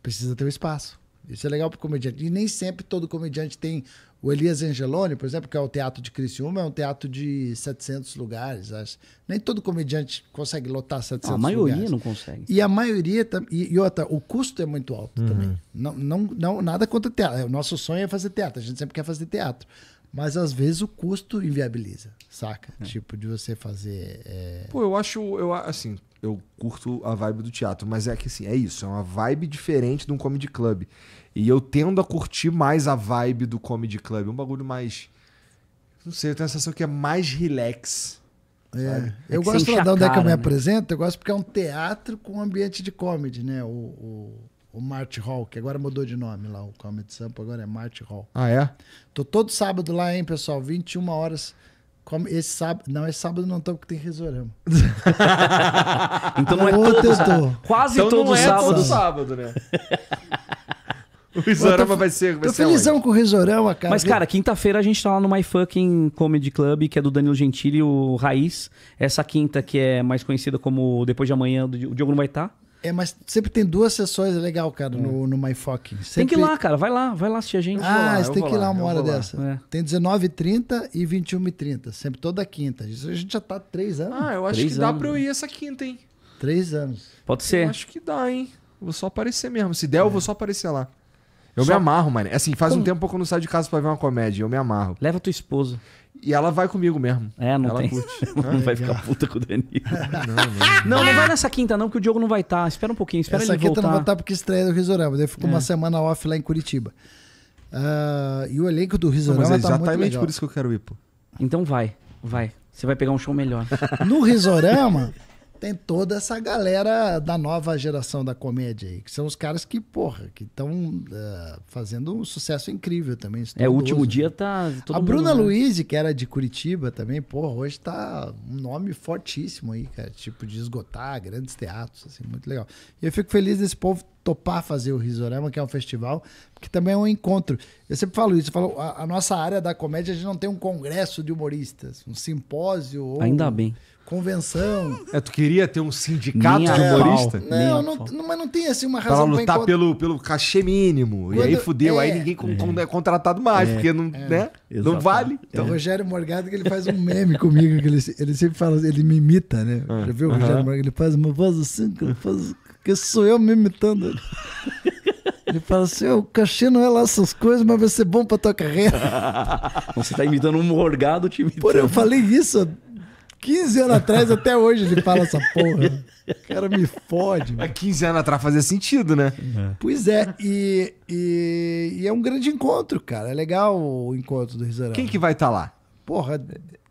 Precisa ter o espaço. Isso é legal pro comediante. E nem sempre todo comediante tem o Elias Angeloni, por exemplo, que é o Teatro de Criciúma, é um teatro de 700 lugares. Acho. Nem todo comediante consegue lotar 700 lugares. Ah, a maioria lugares. não consegue. E a maioria... E, e outra, o custo é muito alto uhum. também. Não, não, não, nada contra teatro. É, o nosso sonho é fazer teatro. A gente sempre quer fazer teatro. Mas às vezes o custo inviabiliza, saca? É. Tipo, de você fazer. É... Pô, eu acho. Eu, assim, eu curto a vibe do teatro, mas é que assim, é isso, é uma vibe diferente de um comedy club. E eu tendo a curtir mais a vibe do Comedy Club. É um bagulho mais. Não sei, eu tenho a sensação que é mais relax. É. é eu gosto é de onde é que eu me né? apresento, eu gosto porque é um teatro com ambiente de comedy, né? O, o, o Mart Hall, que agora mudou de nome lá, o Comedy Sampa agora é Mart Hall. Ah, é? Tô todo sábado lá, hein, pessoal? 21 horas. Como esse sábado. Não, esse sábado não tô, porque tem Risorama. então não é, então é todo, sábado. Quase então todo, não é sábado. todo sábado, né? O Risorama vai ser. Vai tô ser felizão aonde? com o Risorama, cara. Mas, cara, quinta-feira a gente tá lá no My Fucking Comedy Club, que é do Danilo Gentili, o Raiz. Essa quinta, que é mais conhecida como Depois de Amanhã, o Diogo não vai estar. Tá. É, mas sempre tem duas sessões, é legal, cara, no, no My Fucking. Sempre... Tem que ir lá, cara. Vai lá, vai lá assistir a gente. Ah, lá, você tem que ir lá uma hora dessa. É. Tem 19h30 e 21h30, sempre toda quinta. a gente já tá três anos. Ah, eu acho três que anos. dá pra eu né? ir essa quinta, hein? Três anos. Pode ser. Eu acho que dá, hein? Vou só aparecer mesmo. Se der, é. eu vou só aparecer lá. Eu Só... me amarro, mano. Assim, faz Como? um tempo que eu não saio de casa pra ver uma comédia. Eu me amarro. Leva tua esposa. E ela vai comigo mesmo. É, não ela tem. Curte. não vai ficar puta com o Danilo. não, não, não, não, vai nessa quinta não, porque o Diogo não vai estar. Tá. Espera um pouquinho, espera Essa ele voltar. Essa quinta não vai estar tá porque estreia do Risorama. Daí ficou é. uma semana off lá em Curitiba. Uh, e o elenco do Risorama mas é tá exatamente por isso que eu quero ir, pô. Então vai, vai. Você vai pegar um show melhor. No Risorama... tem toda essa galera da nova geração da comédia aí, que são os caras que, porra, que estão uh, eh, fazendo um sucesso incrível também. É, o último dia tá. a Bruna né? Luiz, que era de Curitiba também, porra, hoje tá um nome fortíssimo aí, cara. Tipo, de esgotar grandes teatros, assim, muito legal. E eu fico feliz desse povo topar fazer o Risorama, que é um festival, que também é um encontro. Eu sempre falo isso, eu falo, a, a nossa área da comédia, a gente não tem um congresso de humoristas, um simpósio. Ou Ainda bem convenção. É, tu queria ter um sindicato Minha de humorista? Não, não, não, mas não tem assim uma razão. Pra lutar pra pelo, pelo cachê mínimo. Quando, e aí fudeu, é, aí ninguém é, é contratado mais, é, porque não, é. né? não vale. Então. O é. Rogério Morgado, que ele faz um meme comigo, que ele, ele sempre fala, ele me imita, né? Ah. Já viu o Rogério Morgado? Ele faz uma voz assim, que, faz, que sou eu me imitando. Ele fala assim: oh, o cachê não é lá essas coisas, mas vai ser bom pra tua carreira. Você tá imitando um morgado, te imitando. Pô, eu falei isso 15 anos atrás, até hoje ele fala essa porra. O cara me fode. Há 15 anos atrás fazia sentido, né? É. Pois é, e, e, e, é um grande encontro, cara. É legal o encontro do Rizarama. Quem que vai estar tá lá? Porra.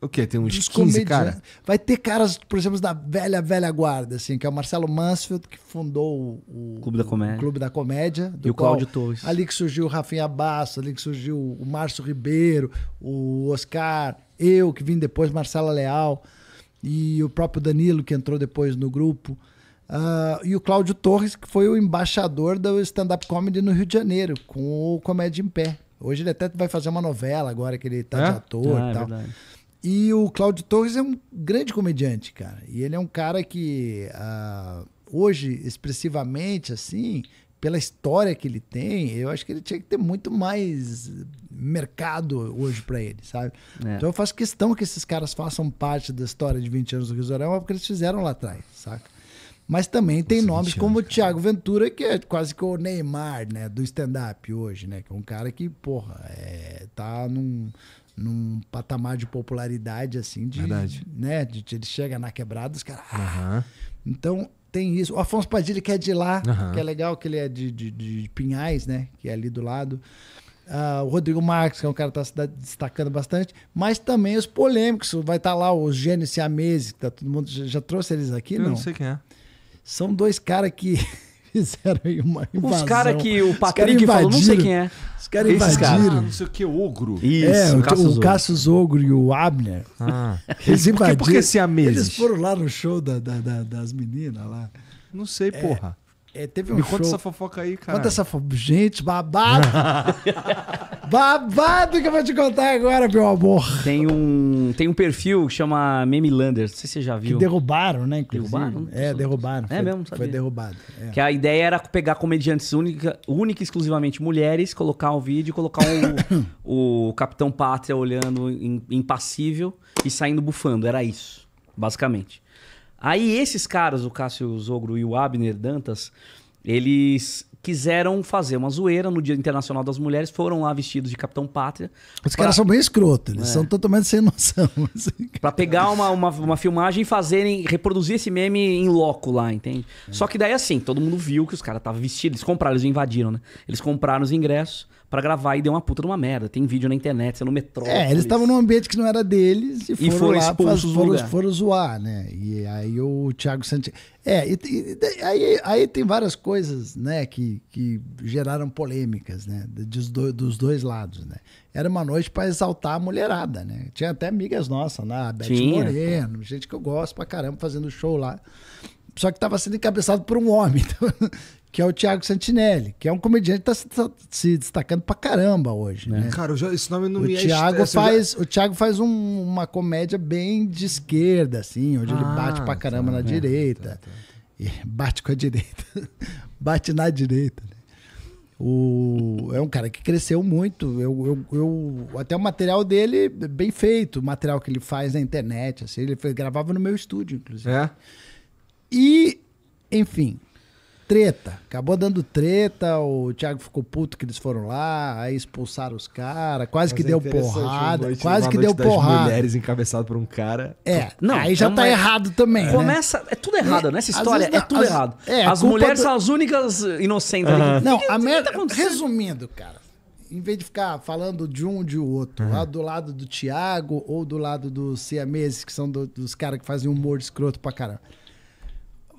O quê? Tem uns 15 caras? Vai ter caras, por exemplo, da velha, velha guarda, assim, que é o Marcelo Mansfield, que fundou o, Clube da Comédia. Clube da Comédia e o Cláudio Torres. Ali que surgiu o Rafinha Basso, ali que surgiu o Márcio Ribeiro, o Oscar, eu que vim depois, Marcela Leal e o próprio Danilo, que entrou depois no grupo. Uh, e o Cláudio Torres, que foi o embaixador do stand-up comedy no Rio de Janeiro, com o Comédia em Pé. Hoje ele até vai fazer uma novela agora que ele tá é? de ator ah, é e tal. É e o Cláudio Torres é um grande comediante, cara. E ele é um cara que uh, hoje, expressivamente, assim, pela história que ele tem, eu acho que ele tinha que ter muito mais mercado hoje para eles, sabe? É. Então eu faço questão que esses caras façam parte da história de 20 anos do Risorama, é porque eles fizeram lá atrás, saca? Mas também tem nomes como o Thiago Ventura, que é quase que o Neymar, né, do stand-up hoje, né? Que é um cara que, porra, é, tá num, num patamar de popularidade, assim, de. Verdade. Né, de, ele chega na quebrada, os caras. Uhum. Ah! Então, tem isso. O Afonso Padilha, que é de lá, uhum. que é legal, que ele é de, de, de, Pinhais, né? Que é ali do lado. Uh, o Rodrigo Marques, que é um cara que está se destacando bastante, mas também os polêmicos. Vai estar tá lá o Gênio Siamese, que tá todo mundo. Já, já trouxe eles aqui? Eu não, não sei quem é. São dois caras que fizeram aí uma invasão. Os caras que o Patrick falou, não sei quem é. Os caras invadiram. Ah, não sei o que, ogro. Isso, é, o, Cassius o Cassius Ogro e o Abner. Ah. Eles invadiram. Por que, por que Eles foram lá no show da, da, da, das meninas lá. Não sei, é, porra. É, teve um Me show. Conta essa fofoca aí, cara. Conta essa fofoca. Gente, babado. babado que eu vou te contar agora, meu amor. Tem um, tem um perfil que chama Meme Lander. Não sei se você já viu. Que derrubaram, né? Inclusive. Derrubaram? É, derrubaram. É foi, mesmo, sabia. Foi derrubado. É. Que a ideia era pegar comediantes única, única e exclusivamente mulheres, colocar um vídeo, colocar o, o Capitão Pátria olhando impassível e saindo bufando. Era isso, basicamente. Aí esses caras, o Cássio Zogro e o Abner Dantas, eles quiseram fazer uma zoeira no Dia Internacional das Mulheres, foram lá vestidos de Capitão Pátria. Os pra... caras são bem escroto, eles é. são totalmente sem noção. Assim. pra pegar uma, uma, uma, filmagem e fazerem, reproduzir esse meme em loco lá, entende? É. Só que daí é assim, todo mundo viu que os caras estavam vestidos, eles compraram, eles invadiram, né? Eles compraram os ingressos, para gravar e deu uma puta de uma merda. Tem vídeo na internet, você é no metrô. É, eles estavam num ambiente que não era deles e, e foram, lá, pra, foram, foram, zoar, né? E aí o Thiago Santos É, e, e, aí, aí tem várias coisas, né, que, que geraram polêmicas, né? Dos, do, dos dois lados, né? Era uma noite para exaltar a mulherada, né? Tinha até amigas nossas lá, a Beth Tinha. Moreno, gente que eu gosto pra caramba fazendo show lá. Só que estava sendo encabeçado por um homem. Então, que é o Thiago Santinelli, que é um comediante que está tá se, destacando pra caramba hoje, é. né? Cara, já, esse nome não o me Thiago é faz, já... O Thiago faz um, uma comédia bem de esquerda, assim, onde ah, ele bate pra caramba tá, na é, direita. Tá, tá. tá. bate com a direita. bate na direita, né? O, é um cara que cresceu muito. Eu, eu, eu, até o material dele, bem feito, o material que ele faz na internet. Assim, ele foi, gravava no meu estúdio, inclusive. É. E, enfim, treta. Acabou dando treta, o Thiago ficou puto que eles foram lá, aí expulsaram os caras, quase, que, é deu porrada, noite, quase que deu porrada, quase que deu porrada. mulheres encabeçado por um cara. É, então, não, aí já então tá é errado também. É. Começa, é tudo errado é, nessa né? história, vezes, é, é tudo as, errado. as mulheres do... são as únicas inocentes. Uhum. não, que, a merda, tá resumindo, cara, em vez de ficar falando de um de outro, uhum. lá do lado do Thiago ou do lado do Siameses, que são do, dos caras que fazem humor de escroto pra caramba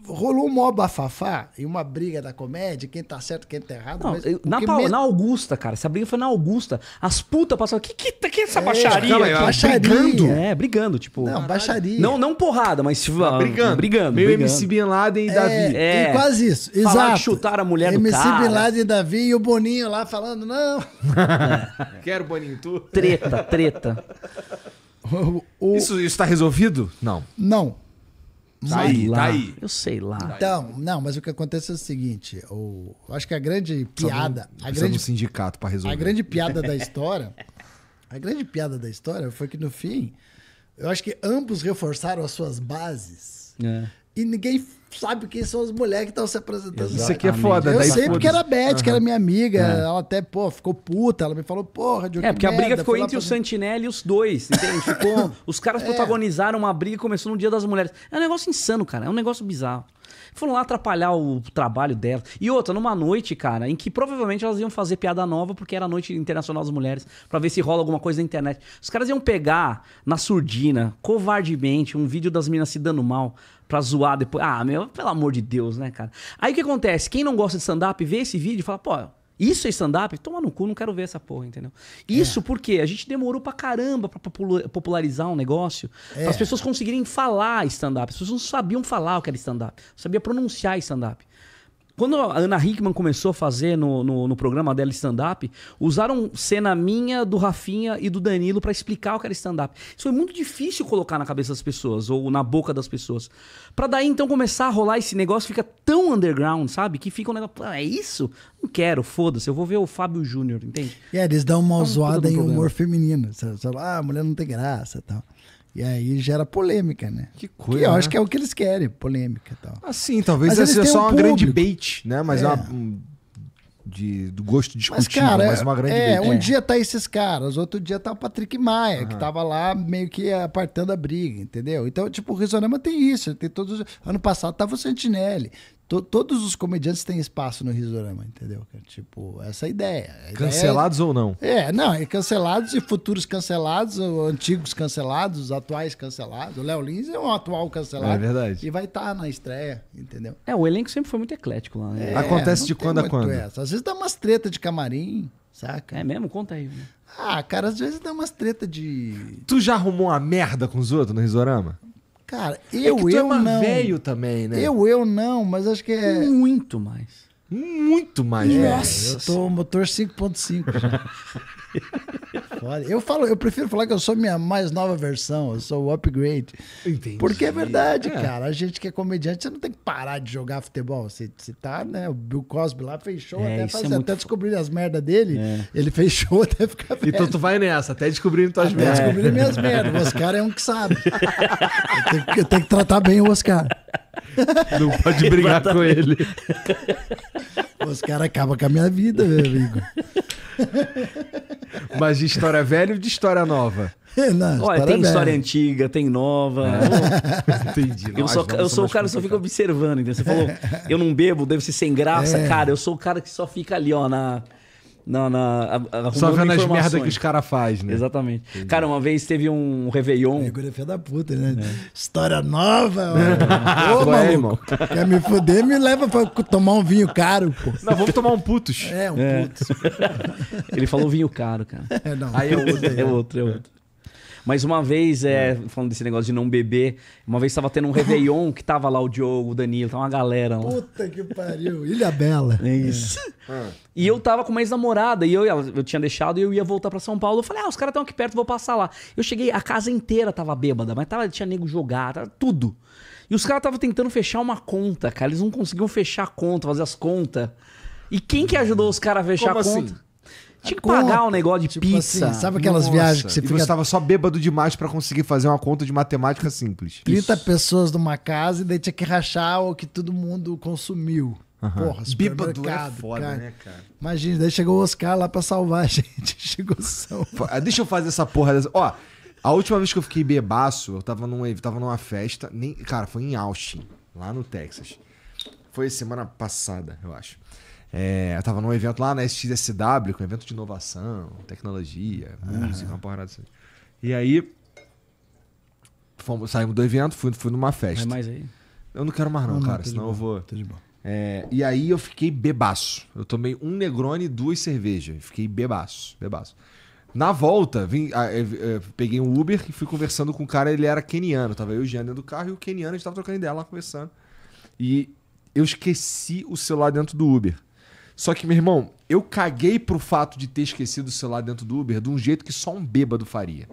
rolou um mó bafafá e uma briga da comédia, quem tá certo, quem tá errado. Não, eu, na, Paula, me... na Augusta, cara, essa briga foi na Augusta. As putas passaram, que que, que é essa é, baixaria? Calma, baixaria. Brigando? É, brigando, tipo... Não, baixaria. Não, não porrada, mas tipo, tá ah, brigando. brigando. Meio brigando. MC Bin Laden e é, Davi. É, é, quase isso, exato. Falar chutaram a mulher MC do cara. MC Bin Laden e Davi e o Boninho lá falando, não... Quero Boninho, tu? Treta, treta. o, o... Isso está resolvido? Não. Não. Tá aí, tá lá. tá aí. Eu sei lá. Tá então, não, mas o que acontece é o seguinte: ou acho que a grande piada. Precisa a grande, sindicato para resolver. A grande piada da história. a grande piada da história foi que no fim, eu acho que ambos reforçaram as suas bases. É. E ninguém sabe quem são as mulheres que estão se apresentando. Isso aqui é foda. Eu daí sei porque era Beth, uhum. que era minha amiga. É. Ela até, pô, ficou puta. Ela me falou, porra, de É, porque merda, a briga ficou entre o Santinelli e os dois, entende? Ficou, os caras é. protagonizaram uma briga e começou no Dia das Mulheres. É um negócio insano, cara. É um negócio bizarro. Foram lá atrapalhar o trabalho dela. E outra, numa noite, cara, em que provavelmente elas iam fazer piada nova, porque era a noite internacional das mulheres, para ver se rola alguma coisa na internet. Os caras iam pegar na surdina, covardemente, um vídeo das meninas se dando mal pra zoar depois. Ah, meu, pelo amor de Deus, né, cara? Aí o que acontece? Quem não gosta de stand-up vê esse vídeo e fala, pô, isso é stand-up? Toma no cu, não quero ver essa porra, entendeu? É. Isso é. porque a gente demorou pra caramba pra popularizar um negócio, é. as pessoas conseguirem falar stand-up. As pessoas não sabiam falar o que era stand-up, não sabia pronunciar stand-up. Quando a Ana Hickman começou a fazer no, no, no programa dela stand-up, usaram cena minha, do Rafinha e do Danilo para explicar o que era stand-up. Isso foi muito difícil colocar na cabeça das pessoas, ou na boca das pessoas. para daí então começar a rolar esse negócio, fica tão underground, sabe? Que fica um negócio, é isso? Não quero, foda-se, eu vou ver o Fábio Júnior, entende? É, yeah, eles dão uma é zoada em humor feminino. Você fala, ah, a mulher não tem graça e tal. E aí gera polêmica, né? Que coisa. Que eu né? acho que é o que eles querem, polêmica e tal. Assim, talvez Mas seja só um uma grande bait, né? Mas é. é, uma, um, de, do gosto de mas, cara, né? mas uma grande é, bait. Um é. dia tá esses caras, outro dia tá o Patrick Maia, que tava lá meio que apartando a briga, entendeu? Então, tipo, o Risorama tem isso, tem todos. Ano passado tava o Santinelli todos os comediantes têm espaço no Risorama, entendeu? É tipo, essa é a ideia. A cancelados ideia é... ou não? É, não, é cancelados e futuros cancelados, antigos cancelados, atuais cancelados. O Léo Lins é um atual cancelado. É verdade. E vai estar tá na estreia, entendeu? É, o elenco sempre foi muito eclético lá. Né? É, Acontece de quando a quando. Essa. Às vezes dá umas treta de camarim, saca? É mesmo? Conta aí. Ah, cara, às vezes dá umas treta de. Tu já arrumou uma merda com os outros no Risorama? Cara, é eu, é eu é não. velho também, né? Eu, eu não, mas acho que é. Muito mais. Muito mais, Nossa, velho. Eu tô motor 5.5 já. foda. Eu falo, eu prefiro falar que eu sou minha mais nova versão, eu sou o upgrade. Entendi. Porque é verdade, é. cara. A gente que é comediante, você não tem que parar de jogar futebol. Você, você tá, né? O Bill Cosby lá fez show é, até, é fazer, é muito... até descobrir as merdas dele. É. Ele fez show até ficar então velho. Então tu vai nessa, até descobrindo tuas merdas. Descobrir descobrindo minhas merdas. O Oscar é um que sabe. eu, tenho, eu tenho que tratar bem o Oscar. Não pode brigar com ele. Os caras acabam com a minha vida, meu amigo. Mas de história velha ou de história nova? Não, Olha, tem velha. história antiga, tem nova. É. Entendi. Eu, sou eu sou o cara que só fica observando, entendeu? Você falou, eu não bebo, devo ser sem graça. É. Cara, eu sou o cara que só fica ali, ó, na na, a, Só vendo as merdas que os caras fazem, né? Exatamente. Cara, uma vez teve um Réveillon. Fotografia é, é da puta, né? É. História nova. É. Ô, Ué, maluco, irmão. Quer me foder, me leva pra tomar um vinho caro, pô. Não, vamos tomar um putos. É, um é. putos. Ele falou vinho caro, cara. É, não. Aí eu é, é né? outro. É outro. Mas uma vez, é, é, falando desse negócio de não beber, uma vez estava tendo um Réveillon que tava lá o Diogo, o Danilo, tava uma galera lá. Puta que pariu, Ilha Bela. É isso. É. Ah. E eu tava com uma ex-namorada, e eu, eu tinha deixado e eu ia voltar para São Paulo. Eu falei, ah, os caras estão aqui perto, vou passar lá. Eu cheguei, a casa inteira tava bêbada, mas tava, tinha nego jogar, tava, tudo. E os caras estavam tentando fechar uma conta, cara. Eles não conseguiam fechar a conta, fazer as contas. E quem que ajudou os caras a fechar Como a assim? conta? Assim? Tinha que pagar um negócio de tipo assim, pizza. Assim, sabe aquelas Nossa. viagens que você e Você tava só bêbado demais para conseguir fazer uma conta de matemática simples. 30 Isso. pessoas numa casa e daí tinha que rachar o que todo mundo consumiu. Uhum. Porra, Bíbado é foda, cara. né, cara? Imagina, daí chegou o Oscar lá pra salvar a gente. Chegou o ah, Deixa eu fazer essa porra dessa. Ó, a última vez que eu fiquei bebaço, eu tava numa, tava numa festa. Nem... Cara, foi em Austin, lá no Texas. Foi semana passada, eu acho. É, eu tava num evento lá na SXSW, com um evento de inovação, tecnologia, ah. música, ah. uma porrada assim. E aí, fomos, saímos do evento, fui, fui numa festa. Vai mais aí? Eu não quero mais não, não cara, não, senão eu vou... Tô de boa. É, e aí eu fiquei bebaço. Eu tomei um Negroni e duas cervejas. Fiquei bebaço, bebaço. Na volta, vim, ah, peguei um Uber e fui conversando com o um cara, ele era keniano. Tava eu e o Jean dentro do carro e o keniano, a gente tava trocando ideia lá, conversando. E eu esqueci o celular dentro do Uber. Só que, meu irmão, eu caguei pro fato de ter esquecido o celular dentro do Uber de um jeito que só um bêbado faria.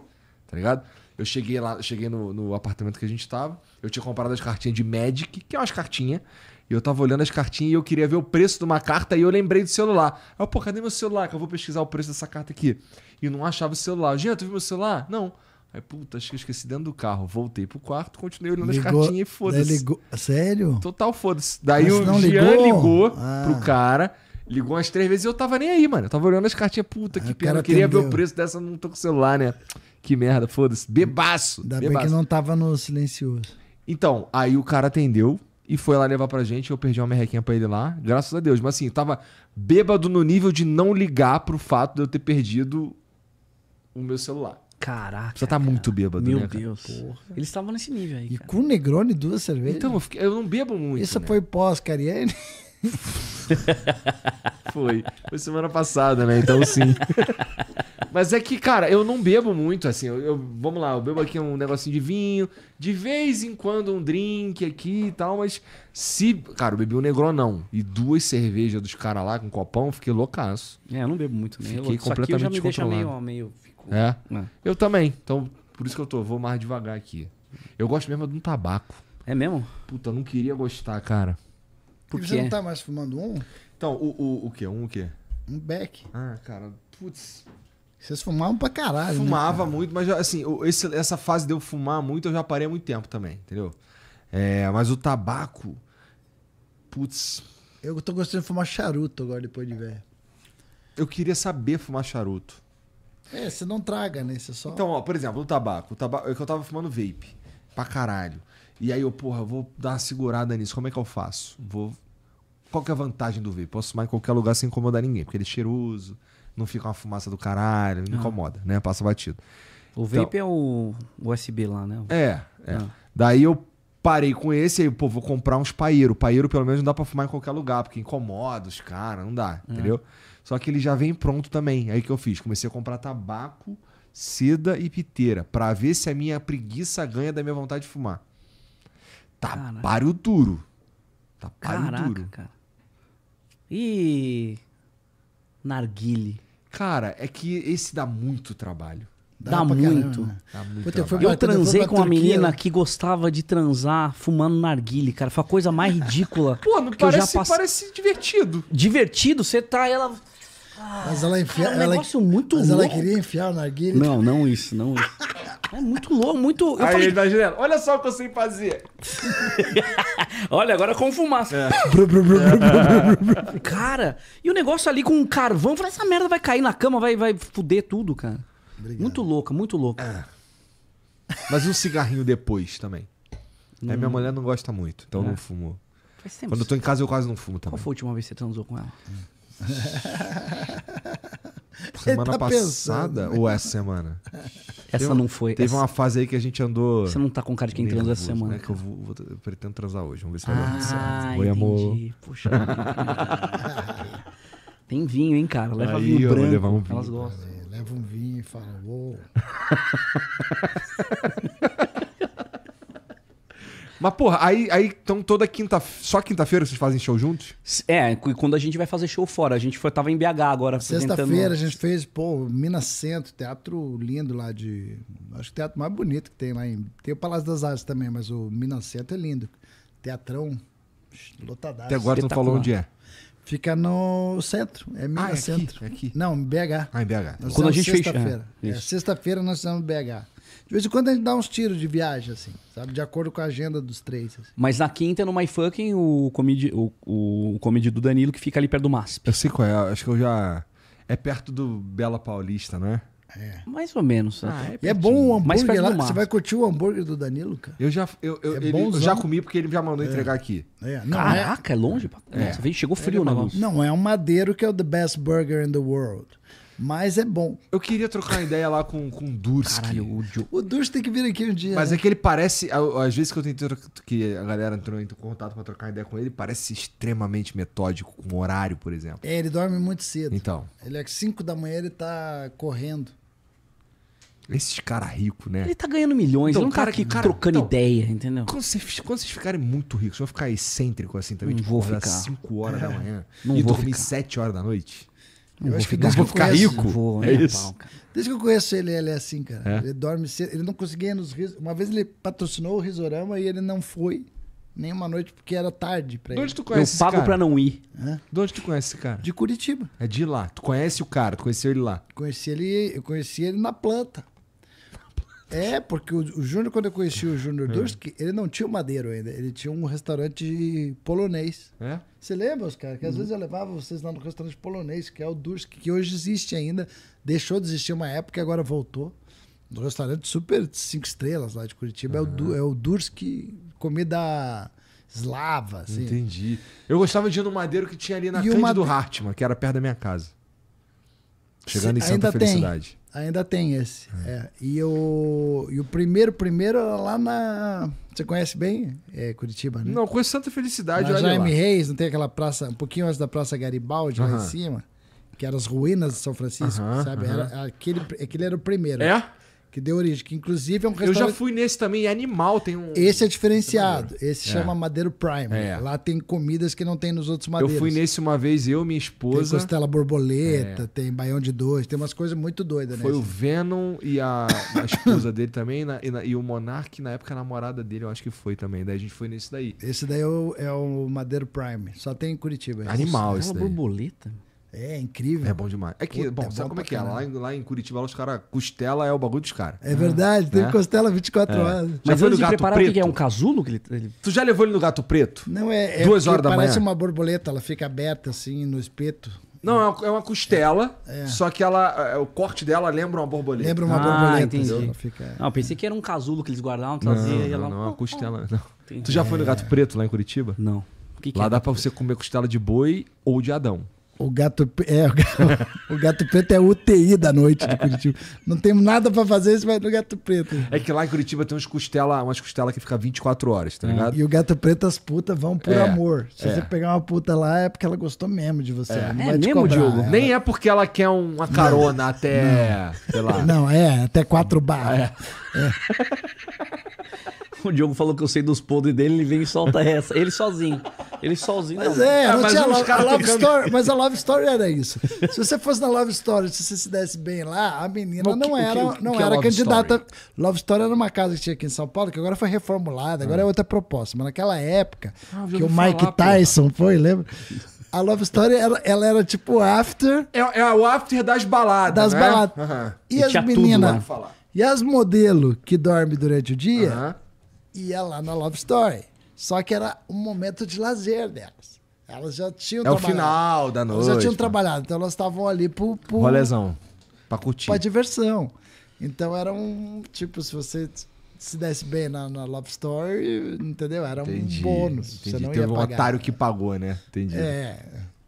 Tá ligado? Eu cheguei lá, cheguei no, no apartamento que a gente tava, eu tinha comprado as cartinhas de Magic, que é umas cartinhas, e eu tava olhando as cartinhas e eu queria ver o preço de uma carta e eu lembrei do celular. Aí eu, pô, cadê meu celular? Que eu vou pesquisar o preço dessa carta aqui. E eu não achava o celular. Gente, tu viu meu celular? Não. Aí, puta, acho que eu esqueci dentro do carro. Voltei pro quarto, continuei olhando ligou, as cartinhas e foda-se. Sério? Total foda-se. Daí Mas o Jean ligou, ligou ah. pro cara Ligou umas três vezes e eu tava nem aí, mano. Eu tava olhando as cartinhas, puta ah, que pena. Eu queria ver o preço dessa, não tô com celular, né? Que merda, foda-se. Bebaço. Ainda bebaço. bem que não tava no silencioso. Então, aí o cara atendeu e foi lá levar pra gente. Eu perdi uma merrequinha pra ele lá, graças a Deus. Mas assim, tava bêbado no nível de não ligar pro fato de eu ter perdido o meu celular. Caraca. Você tá cara. muito bêbado, Meu né? Meu Deus. Porra. Eles estavam nesse nível aí. E cara. com Negroni duas cervejas. Então, eu, fiquei, eu não bebo muito. Isso né? foi pós-Cariene? Foi. Foi semana passada, né? Então sim. Mas é que, cara, eu não bebo muito, assim. Eu, eu, vamos lá, eu bebo aqui um negocinho de vinho, de vez em quando um drink aqui e tal, mas se. Cara, eu bebi um Negronão e duas cervejas dos caras lá com copão, fiquei loucaço. É, eu não bebo muito né? Fiquei completamente aqui eu já me meio, meio. Fico... É? é? Eu também. Então, por isso que eu tô, vou mais devagar aqui. Eu gosto mesmo é de um tabaco. É mesmo? Puta, não queria gostar, cara. Porque você não tá mais fumando um? Então, o, o, o quê? Um o quê? Um beck. Ah, cara, putz. Vocês fumavam pra caralho. Né? Fumava né, cara? muito, mas assim, esse, essa fase de eu fumar muito, eu já parei há muito tempo também, entendeu? É, mas o tabaco. Putz. Eu tô gostando de fumar charuto agora, depois de velho. Eu queria saber fumar charuto. É, você não traga, né? Você só. Então, ó, por exemplo, o tabaco. O tabaco é eu tava fumando vape. Pra caralho. E aí eu, porra, vou dar uma segurada nisso. Como é que eu faço? Vou. Qual que é a vantagem do vape? Posso fumar em qualquer lugar sem incomodar ninguém, porque ele é cheiroso, não fica uma fumaça do caralho, não ah. incomoda, né? Passa batido. O então vape então... é o USB lá, né? É, é. Ah. Daí eu parei com esse, aí, pô, vou comprar uns paeiro. Paeiro, pelo menos, não dá pra fumar em qualquer lugar, porque incomoda os caras, não dá, ah. entendeu? Só que ele já vem pronto também. Aí que eu fiz? Comecei a comprar tabaco, seda e piteira, para ver se a minha preguiça ganha da minha vontade de fumar. Tá Caraca. páreo duro. Tá páreo duro. Cara. E. Narguile. Cara, é que esse dá muito trabalho. Dá, dá muito. Caramba. Né? Dá muito Puta, eu, eu transei com uma Turquia. menina que gostava de transar fumando narguile, cara. Foi a coisa mais ridícula. Pô, não parece, passe... parece divertido. Divertido? Você tá, ela. mas ela enfia. Cara, um negócio muito mas louco. ela queria enfiar o narguile. Não, não isso, não isso. É muito louco, muito. Eu Aí falei... ele vai girando. Olha só o que eu sei fazer. Olha, agora com fumaça. É. cara, e o negócio ali com carvão. Eu falei, essa merda vai cair na cama, vai, vai fuder tudo, cara. Obrigado. Muito louca, muito louca. É. Mas um cigarrinho depois também. Hum. É, minha mulher não gosta muito, então é. não fumou. Quando eu tô em casa eu quase não fumo também. Qual foi a última vez que você transou com ela? Semana tá passada pensando. ou essa semana? Essa não foi. Teve essa... uma fase aí que a gente andou. Você não tá com cara de quem transa essa semana. É que eu, vou, vou, eu pretendo transar hoje. Vamos ver se ah, vai dar certo. Ah, Oi, amor. Puxa. Tem vinho, hein, cara? Leva aí, vinho branco. Levar um vinho, Elas gostam. É, leva um vinho e fala, uou. Mas, porra, aí, aí então toda quinta. Só quinta-feira vocês fazem show juntos? É, e quando a gente vai fazer show fora. A gente foi, tava em BH agora. Sexta-feira a gente fez, pô, Minas Centro, teatro lindo lá de. Acho que o teatro mais bonito que tem lá em. Tem o Palácio das Artes também, mas o Minas Centro é lindo. Teatrão lotadaço. Até agora não falou onde é. Fica no centro, é Minas ah, é Centro. é aqui. Não, BH. Ah, em BH. Nós Quando a gente fez. Sexta-feira. É, é sexta-feira nós estamos em BH. De vez em quando a gente dá uns tiros de viagem, assim, sabe? De acordo com a agenda dos três. Assim. Mas na quinta, é no My Fucking, o comedy, o, o, comedy do Danilo, que fica ali perto do MASP. Eu sei qual é, acho que eu já. É perto do Bela Paulista, não é? É. Mais ou menos. Né? Ah, é, é bom o hambúrguer lá. Você vai curtir o hambúrguer do Danilo, cara? Eu já, eu, eu, é ele, eu já comi porque ele já mandou é. entregar aqui. É. Não, é- Caraca, é, longe? Pra... É. Nossa, chegou é frio o negócio. Não, é um madeiro que é o The Best Burger in the World. Mas é bom. Eu queria trocar uma ideia lá com, com o Durski. Caralho, o, Joe. o Durski tem que vir aqui um dia. Mas né? é que ele parece. Às vezes que eu tentei que a galera entrou em contato pra trocar ideia com ele, parece extremamente metódico, com horário, por exemplo. É, ele dorme muito cedo. Então. Ele é 5 da manhã, ele tá correndo. Esses caras ricos, né? Ele tá ganhando milhões, então, ele não tá cara, tá cara, trocando então, ideia, entendeu? Quando vocês, quando vocês ficarem muito ricos, vocês vão ficar excêntrico assim também? Não tipo, vou ficar. 5 horas é. da manhã não e dormir 7 horas da noite? Eu vou ficar, desde que eu conheço, rico. Vou, é né, isso. Pau, desde que eu conheço ele, ele é assim, cara. É? Ele dorme cedo. Ele não conseguia nos risos. Uma vez ele patrocinou o Risorama e ele não foi nenhuma noite porque era tarde pra ele. De onde tu conhece eu pago cara? pra não ir. Hã? De onde tu conhece esse cara? De Curitiba. É de lá. Tu conhece o cara, tu conheceu ele lá. Conheci ele, eu conheci ele na planta. É, porque o, o Júnior, quando eu conheci o Júnior é. Durski, ele não tinha o madeiro ainda. Ele tinha um restaurante polonês. É? Você lembra, os caras? Que às uhum. vezes eu levava vocês lá no restaurante polonês, que é o Durski, que hoje existe ainda. Deixou de existir uma época e agora voltou. Um restaurante super cinco estrelas lá de Curitiba. Uhum. É, o, du, é o Durski, comida eslava, assim. Entendi. Eu gostava de ir no madeiro que tinha ali na e frente made... do Hartmann, que era perto da minha casa. Chegando em Santa Felicidade. Tem. Ainda tem esse. É. É. E, o, e o primeiro, primeiro era lá na. Você conhece bem é, Curitiba, né? Não, conheço Santa Felicidade. Na Jaime lá. Reis, não tem aquela praça, um pouquinho antes da Praça Garibaldi, uh -huh. lá em cima, que eram as ruínas de São Francisco, uh -huh, sabe? Uh -huh. Era, aquele, aquele era o primeiro. É? que deu origem, que inclusive é um restaurante... Eu já fui nesse também, é animal, tem um... Esse é diferenciado, é. esse é. chama Madeiro Prime. É. Lá tem comidas que não tem nos outros madeiros. Eu fui nesse uma vez, eu, minha esposa... Tem costela borboleta, é. tem baião de dois, tem umas coisas muito doidas Foi nesse. o Venom e a, a esposa dele também, na, e, na, e, o Monark, na época a namorada dele, eu acho que foi também, daí a gente foi nesse daí. Esse daí é o, é o Madeiro Prime, só tem em Curitiba. Animal Nossa, esse daí. borboleta... É, é incrível. É bom demais. É que, bom, é sabe bom como é que é? Lá, em, lá em Curitiba, os caras, costela é o bagulho dos caras. É verdade, né? tem né? costela 24 é. horas. Já Mas antes de preparar, preto? o que é? Um casulo? Que ele, ele, Tu já levou ele no gato preto? Não, é. é Duas horas da manhã. Parece uma borboleta, ela fica aberta assim no espeto. Não, é uma, é costela, é. é. só que ela, o corte dela lembra uma borboleta. Lembra uma ah, borboleta. Entendi. Fica... Não, pensei que era um casulo que eles guardavam, trazia não, e ela... Não, não, uma costela, não. Entendi. Tu já foi no Gato Preto lá em Curitiba? Não. Que que lá dá pra você comer costela de boi ou de Adão. O gato, é, o gato, preto é UTI da noite de Curitiba. Não tem nada para fazer, você vai no gato preto. É que lá em Curitiba tem uns costela, umas costelas que fica 24 horas, tá é. ligado? É, e o gato preto, as putas vão por é, amor. Se é. você pegar uma puta lá, é porque ela gostou mesmo de você. É, não é mesmo, Diogo? Ela... Nem é porque ela quer uma carona não, até, não. sei lá. Não, é, até quatro barras. É. é. O Diogo falou que eu sei dos podres dele, ele vem e solta essa. Ele sozinho. Ele sozinho. Mas não. é, ah, não mas, tinha a love story, mas a Love Story era isso. Se você fosse na Love Story, se você se desse bem lá, a menina não que, era, que, não que é era é candidata. Story? Love Story era uma casa que tinha aqui em São Paulo, que agora foi reformulada, agora ah. é outra proposta. Mas naquela época, ah, que o Mike falar, Tyson pô. foi, lembra? A Love Story, ela, ela era tipo after. É, é, o after das baladas. Das né? baladas. E, e as meninas. E as modelo que dorme durante o dia. Uhum ia é lá na Love Story. Só que era um momento de lazer delas. Elas já tinham é trabalhado. É o final da noite. Elas já tinham trabalhado, então elas estavam ali pro... pro Rolezão, pra curtir. Pra diversão. Então era um... Tipo, se você se desse bem na, na Love Story, entendeu? Era entendi, um bônus. Entendi. Você não teve ia pagar. um otário que pagou, né? Entendi. É.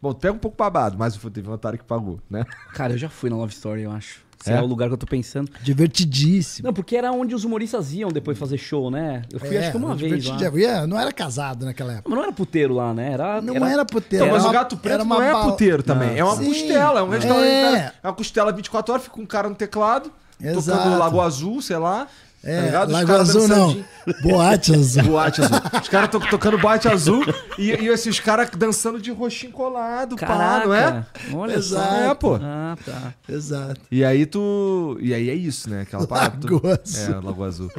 Bom, pega um pouco babado, mas teve um otário que pagou, né? Cara, eu já fui na Love Story, eu acho. Se é? é? o lugar que eu tô pensando. Divertidíssimo. Não, porque era onde os humoristas iam depois fazer show, né? Eu fui é, acho que uma vez lá. Ia, é, não era casado naquela época. Não, não era puteiro lá, né? Era, não era, era puteiro. Não, mas o Gato Preto não é puteiro também. Não. É uma Sim, costela, é um restaurante. É. é uma costela 24 horas, fica um cara no teclado. Exato. Tocando Lago Azul, sei lá. É, tá ligado? Lago Azul não. De... Boate Azul. Boate Azul. Os caras estão tocando Boate Azul e, e esses caras dançando de roxinho colado, Caraca, pá, não é? Olha Exato. É, pô. Ah, tá. Exato. E aí tu... E aí é isso, né? Aquela parada. Lago tu... Azul. É, Lago Azul.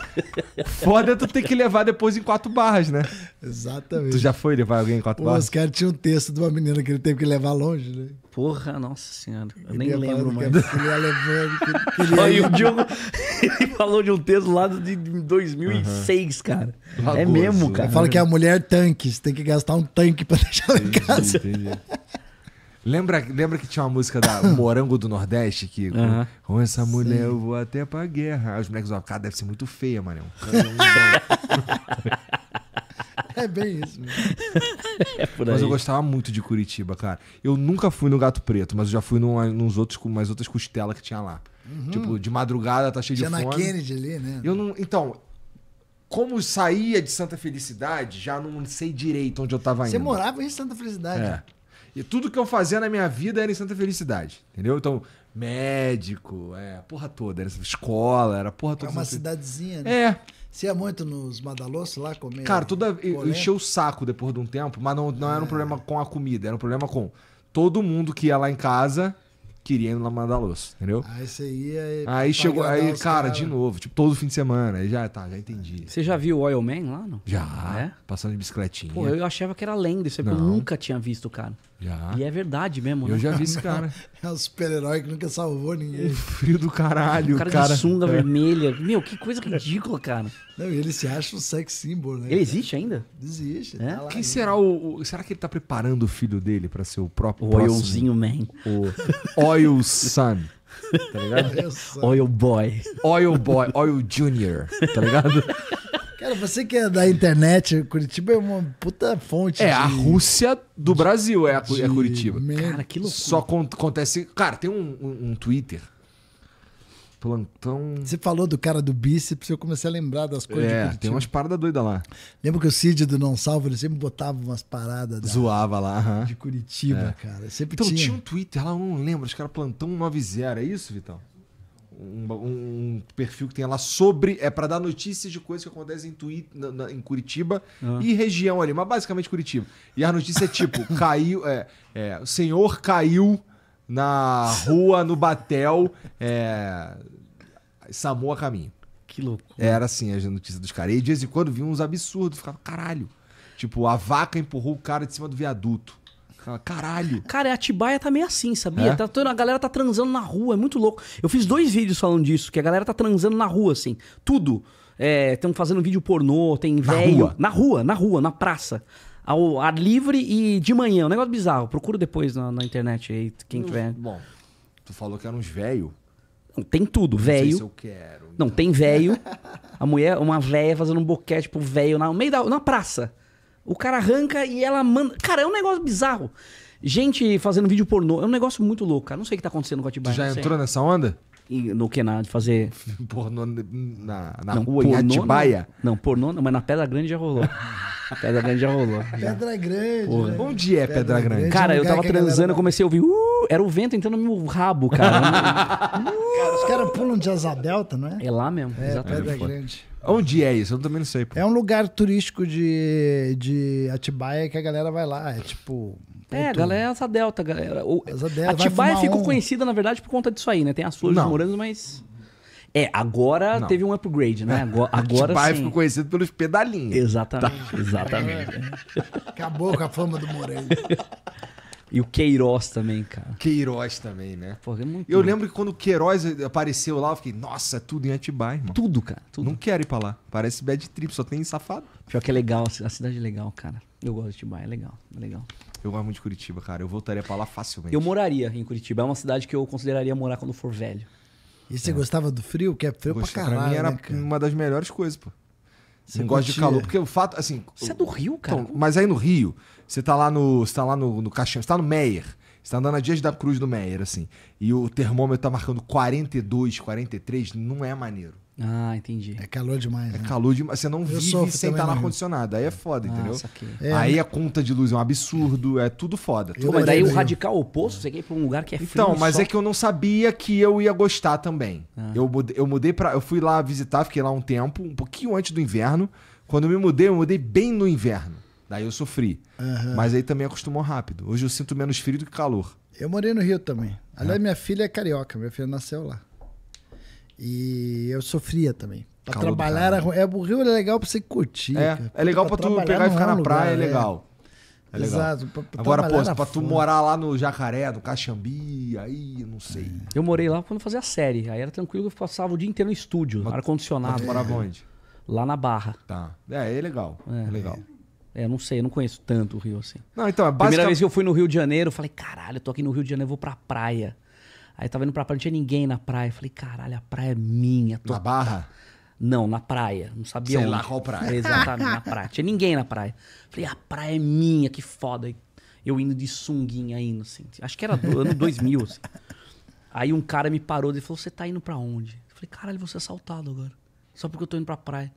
Foda tu tem que levar depois em quatro barras, né? Exatamente. Tu já foi levar alguém em quatro pô, barras? Os caras tinham um texto de uma menina que ele teve que levar longe, né? Porra, nossa senhora. Eu nem lembro mais. É é o Diogo falou de um texto lá de 2006, uhum. cara. Lagoso. É mesmo, né? cara. Fala que é a mulher tanque. Você tem que gastar um tanque pra deixar entendi, em casa. Entendi. Lembra, lembra que tinha uma música da Morango do Nordeste que uhum. com, essa mulher Sim. eu vou até pra guerra. Os moleques, ó, cara, deve ser muito feia, mano. É bem isso. É mas eu gostava muito de Curitiba, cara. Eu nunca fui no Gato Preto, mas eu já fui numa, nos outros, umas outras costelas que tinha lá. Uhum. Tipo, de madrugada tá cheio tinha de fome. Tinha na Kennedy ali, né? Eu não, então, como saía de Santa Felicidade, já não sei direito onde eu tava indo. Você morava em Santa Felicidade. É. E tudo que eu fazia na minha vida era em Santa Felicidade, entendeu? Então, médico, é, a porra toda, era escola, era a porra toda. É uma cidadezinha, né? É. Você ia muito nos Madalosso lá comer? Cara, toda encheu o saco depois de um tempo, mas não, não é. era um é. problema com a comida, era um problema com todo mundo que ia lá em casa queria ir no Madalosso, entendeu? Aí você ia. aí chegou, aí, cara, cara, de novo, tipo, todo fim de semana. Aí já tá, já entendi. Você já viu o Oil Man lá, não? Já. É? Passando de bicicletinha. Pô, eu achava que era lenda, isso aí, eu nunca tinha visto, cara. Já. E é verdade mesmo. Eu né? já vi esse cara. É um super-herói que nunca salvou ninguém. O frio do caralho, o cara. cara de sunga é. vermelha. Meu, que coisa ridícula, cara. Não, e ele se acha um sex symbol, né? Ele existe ainda? Existe. É? Tá Quem ainda. será o, o, Será que ele tá preparando o filho dele para ser o próprio. O Oilzinho Man. O Oil Sun. Tá ligado? Oil Boy. Oil Boy. Oil Junior. Tá ligado? Cara, você que é da internet, Curitiba é uma puta fonte. É, de... a Rússia do Brasil é, a, de... é Curitiba. Cara, que loucura. Só acontece. Cara, tem um, um, um Twitter plantão. Você falou do cara do bíceps, eu comecei a lembrar das coisas. É, tem umas paradas doidas lá. Lembro que o Cid do Não Salvo, ele sempre botava umas paradas. Da, Zoava lá, uh -huh. De Curitiba, é. cara. Sempre então, tinha. tinha um Twitter lá, eu não lembro, os caras plantão 90, é isso, Vitão? um, um, perfil que tem lá sobre. É para dar notícias de coisas que acontecem em, Twi, na, na, em Curitiba uhum. e região ali, mas basicamente Curitiba. E a notícia é tipo: caiu. É, é, o senhor caiu na rua, no Batel, é, a caminho. Que louco Era assim as notícias dos caras. E de vez em quando vinha uns absurdos, ficava caralho. Tipo, a vaca empurrou o cara de cima do viaduto caralho. Cara, a Atibaia tá meio assim, sabia? É? Tá, a galera tá transando na rua, é muito louco. Eu fiz dois vídeos falando disso, que a galera tá transando na rua, assim. Tudo. Tem é, fazendo vídeo pornô, tem velho. Na rua, na rua, na praça. Ao ar livre e de manhã. Um negócio bizarro. Procura depois na, na internet aí, quem hum, tiver. Bom, tu falou que eram uns velho. tem tudo, velho. Se eu quero. Não, então. tem velho. A mulher, uma velha fazendo um boquete pro velho na, no meio da na praça. O cara arranca e ela manda. Cara, é um negócio bizarro. Gente fazendo vídeo pornô. É um negócio muito louco, cara. Não sei o que tá acontecendo com a Atibaia. já entrou nessa onda? no que? Na, de fazer. Pornô na, na não, rua, pornô, em Atibaia? Não, não, pornô não, mas na Pedra Grande já rolou. Pedra Grande já rolou. Pedra Grande. Porra. Onde é Pedra, Pedra Grande? grande cara, eu tava transando, eu comecei a ouvir. Uh, era o vento entrando no meu rabo, cara. uh, cara os caras pulam de asa delta, não é? É lá mesmo. É, exatamente. Pedra Grande. Onde é isso? Eu também não sei. Pô. É um lugar turístico de, de Atibaia que a galera vai lá. É tipo é, a galera é asa delta, galera. O, asa delta, Atibaia ficou um... conhecida, na verdade, por conta disso aí, né? Tem as flores morando, mas... É, agora não. teve um upgrade, né? Agora, agora Atibaia sim. ficou conhecido pelos pedalinhos. Exatamente, tá. exatamente. Acabou com a fama do Morango. E o Queiroz também, cara. Queiroz também, né? Porra, é muito eu lembro que quando o Queiroz apareceu lá, eu fiquei, nossa, é tudo em Atibaia, irmão. Tudo, cara. Tudo. Não quero ir pra lá. Parece bad trip, só tem safado. Pior que é legal, a cidade é legal, cara. Eu gosto de Atibaia, é legal, é legal. Eu gosto muito de Curitiba, cara. Eu voltaria pra lá facilmente. Eu moraria em Curitiba. É uma cidade que eu consideraria morar quando for velho. E você é. gostava do frio? Que é frio Gostei. pra caralho. Pra mim era né, uma das melhores coisas, pô. Você não gosta de calor. Porque o fato, assim. Você é do Rio, cara. Então, mas aí no Rio, você tá lá no. Você tá lá no, no Caxias, você tá no Meyer. Você tá andando a dias da cruz do Meyer, assim. E o termômetro tá marcando 42, 43, não é maneiro. Ah, entendi. É calor demais. É né? calor demais. Você não eu vive sem tá estar no ar-condicionado. Aí é foda, ah, entendeu? É, aí né? a conta de luz é um absurdo, é tudo foda. Tudo. Mas daí o radical oposto, você quer ir pra um lugar que é então, frio. Então, mas só. é que eu não sabia que eu ia gostar também. Ah. Eu, eu mudei para. Eu fui lá visitar, fiquei lá um tempo, um pouquinho antes do inverno. Quando eu me mudei, eu mudei bem no inverno. Daí eu sofri. Uhum. Mas aí também acostumou rápido. Hoje eu sinto menos frio do que calor. Eu morei no Rio também. Aliás, é. minha filha é carioca, minha filha nasceu lá. E eu sofria também. Pra trabalhar era é, O Rio é legal pra você curtir. É, é legal pra, pra tu pegar e ficar é na lugar, praia, é, é legal. É, é legal. Exato. Pra, pra Agora, pô, pra tu morar lá no Jacaré, no Caxambi, aí, não sei. É. Eu morei lá quando fazia série. Aí era tranquilo, eu passava o dia inteiro no estúdio, ar-condicionado. Tu morava onde? Lá na Barra. Tá. É, é legal. É, legal. É, não sei, eu não conheço tanto o Rio assim. Não, então, é basicamente... Primeira vez que eu fui no Rio de Janeiro, eu falei, caralho, eu tô aqui no Rio de Janeiro, eu vou pra praia. Aí tava indo pra praia, não tinha ninguém na praia. Falei, caralho, a praia é minha. Tô... Na barra? Não, na praia. Não sabia Sei onde. lá qual praia. Exatamente, na praia. Tinha ninguém na praia. Falei, a praia é minha, que foda. eu indo de sunguinha indo, assim. Acho que era do ano 2000, assim. Aí um cara me parou e falou, você tá indo pra onde? falei, caralho, vou ser é assaltado agora. Só porque eu tô indo pra praia.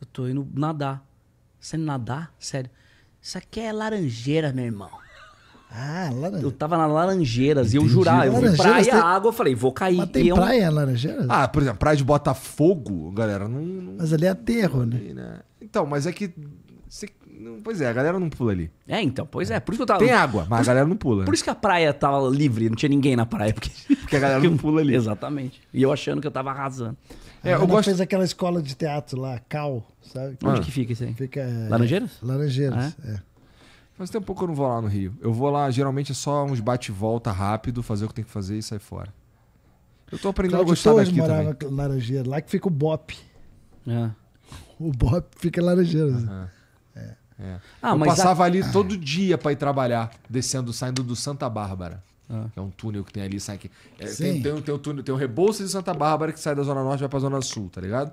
Eu tô indo nadar. Você nadar? Sério. Isso aqui é laranjeira, meu irmão. Ah, Laranjeiras. Eu tava na Laranjeiras e eu jurava, eu fui praia, tem... água, eu falei, vou cair. Mas tem praia em Laranjeiras? Ah, por exemplo, praia de Botafogo, galera, não... não... Mas ali é aterro, né? né? Então, mas é que... Você... Pois é, a galera não pula ali. É, então, pois é. Por isso que eu tava... Tem água, mas por... a galera não pula. Né? Por isso que a praia tava livre, não tinha ninguém na praia. Porque, porque a galera não pula ali. Exatamente. E eu achando que eu tava arrasando. É, eu gosto... fez aquela escola de teatro lá, Cal, sabe? Onde ah. que fica isso aí? Fica... Laranjeiras? Laranjeiras, ah, é. é. Faz tempo pouco que eu não vou lá no Rio. Eu vou lá, geralmente é só uns bate-volta rápido, fazer o que tem que fazer e sair fora. Eu tô aprendendo a gostar Torres daqui morava também. Laranjeira, lá que fica o Bop. É. O Bop fica em Laranjeira. É. É. Ah, eu passava a... ali todo dia para ir trabalhar, descendo, saindo do Santa Bárbara. Ah. É um túnel que tem ali, sai aqui. É, tem, tem, tem, túnel, tem um Rebouças de Santa Bárbara que sai da Zona Norte e vai pra Zona Sul, tá ligado?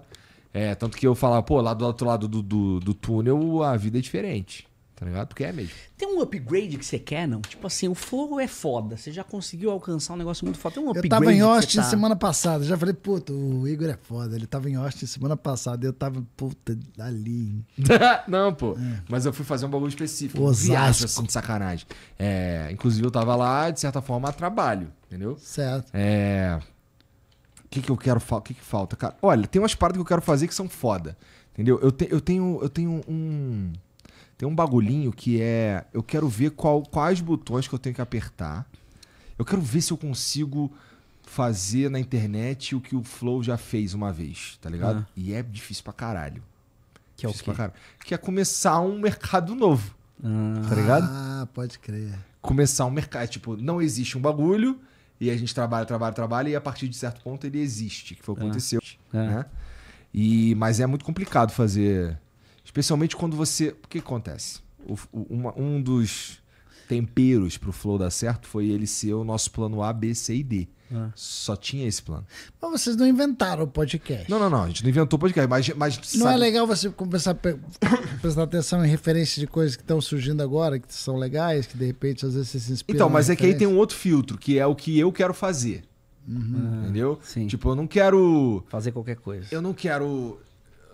É, tanto que eu falava, pô, lá do outro lado do, do, do túnel a vida é diferente. Tá ligado? Porque é mesmo. Tem um upgrade que você quer, não? Tipo assim, o Flow é foda. Você já conseguiu alcançar um negócio muito foda. Tem um upgrade. Eu tava em Austin tá... semana passada. Já falei, puta, o Igor é foda. Ele tava em Austin semana passada. Eu tava, puta, ali. não, pô. É. Mas eu fui fazer um bagulho específico. Osasco. Viagem, assim, de sacanagem. É, inclusive, eu tava lá, de certa forma, a trabalho. Entendeu? Certo. É. O que, que eu quero. O que, que falta, cara? Olha, tem umas paradas que eu quero fazer que são foda. Entendeu? Eu, te, eu tenho. Eu tenho um tem um bagulhinho que é. Eu quero ver qual, quais botões que eu tenho que apertar. Eu quero ver se eu consigo fazer na internet o que o Flow já fez uma vez, tá ligado? Ah. E é difícil pra caralho. Que é o quê? Que é começar um mercado novo. Ah. Tá ligado? Ah, pode crer. Começar um mercado. Tipo, não existe um bagulho e a gente trabalha, trabalha, trabalha e a partir de certo ponto ele existe, que foi o que ah. aconteceu. É. Né? E, mas é muito complicado fazer Especialmente quando você. O que acontece? O, o, uma, um dos temperos pro Flow dar certo foi ele ser o nosso plano A, B, C e D. Ah. Só tinha esse plano. Mas vocês não inventaram o podcast. Não, não, não. A gente não inventou o podcast. Mas, mas não é sabe... é legal você começar a prestar atenção em referências de coisas que estão surgindo agora, que são legais, que de repente às vezes você se inspira. Então, mas é que aí tem um outro filtro, que é o que eu quero fazer. Uhum. Entendeu? Sim. Tipo, eu não quero. Fazer qualquer coisa. Eu não quero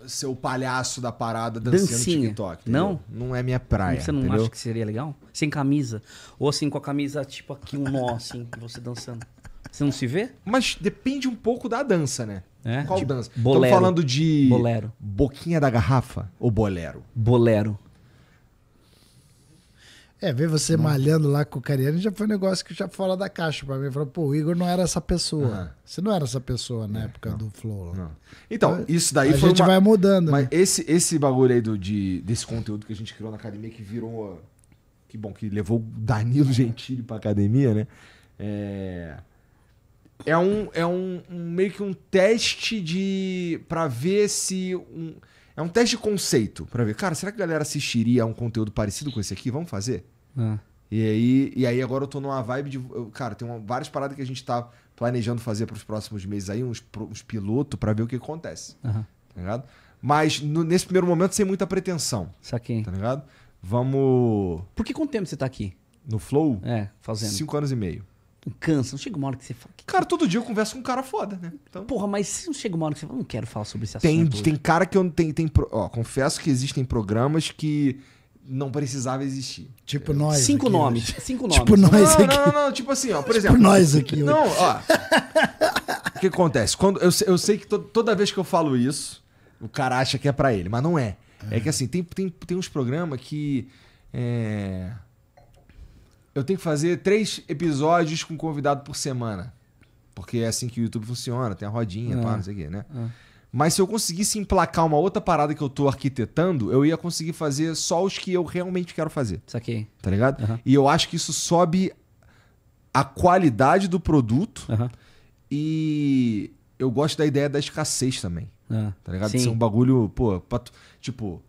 ser o palhaço da parada dançando Dancinha. TikTok. Entendeu? Não? Não é minha praia. Você não entendeu? acha que seria legal? Sem camisa. Ou assim, com a camisa tipo aqui, um nó, assim, você dançando. Você não se vê? Mas depende um pouco da dança, né? É? Qual tipo, dança? Bolero. Estamos falando de. Bolero. Boquinha da garrafa ou bolero? Bolero. É, ver você não. malhando lá com o Cariani já foi um negócio que já fora da caixa para mim. Falou, pô, o Igor não era essa pessoa. Uhum. Você não era essa pessoa na é, época não, do Flow. Não. Então, então, isso daí a foi. A gente uma... vai mudando. Mas né? esse, esse bagulho aí do, de, desse conteúdo que a gente criou na academia que virou. Que bom, que levou o Danilo Gentili pra academia, né? É. É um, é um, um meio que um teste de. para ver se. Um, é um teste de conceito para ver, cara, será que a galera assistiria a um conteúdo parecido com esse aqui? Vamos fazer? Ah. E, aí, e aí agora eu tô numa vibe de. Eu, cara, tem uma, várias paradas que a gente tá planejando fazer para os próximos meses aí, uns, uns pilotos para ver o que acontece. Uhum. Tá ligado? Mas no, nesse primeiro momento sem muita pretensão. Saquei. Tá ligado? Vamos. Por que quanto tempo você tá aqui? No Flow? É, fazendo. Cinco anos e meio cansa. Não chega uma hora que você fala. Que... Cara, todo dia eu converso com um cara foda, né? Então... Porra, mas não chega uma hora que você fala, não quero falar sobre esse assunto. Tem, tem cara que eu. Tem, tem, ó, confesso que existem programas que não precisava existir. Tipo é. nós. Cinco aqui, nomes. Hoje. Cinco tipo nomes. Tipo nós aqui. Não, não, não. Tipo assim, ó. Por tipo exemplo. nós aqui. Não, ó. o que acontece? Quando, eu, eu sei que to, toda vez que eu falo isso, o cara acha que é para ele, mas não é. é. É que assim, tem, tem, tem uns programas que. É eu tenho que fazer três episódios com convidado por semana. Porque é assim que o YouTube funciona, tem a rodinha, é. pá, não sei o quê, né? É. Mas se eu conseguisse emplacar uma outra parada que eu tô arquitetando, eu ia conseguir fazer só os que eu realmente quero fazer. Isso aqui. Tá ligado? E eu acho que isso sobe a qualidade do produto e eu gosto da ideia da escassez também. Uhum. Tá ligado? Sim. De ser um bagulho, pô, tu, tipo,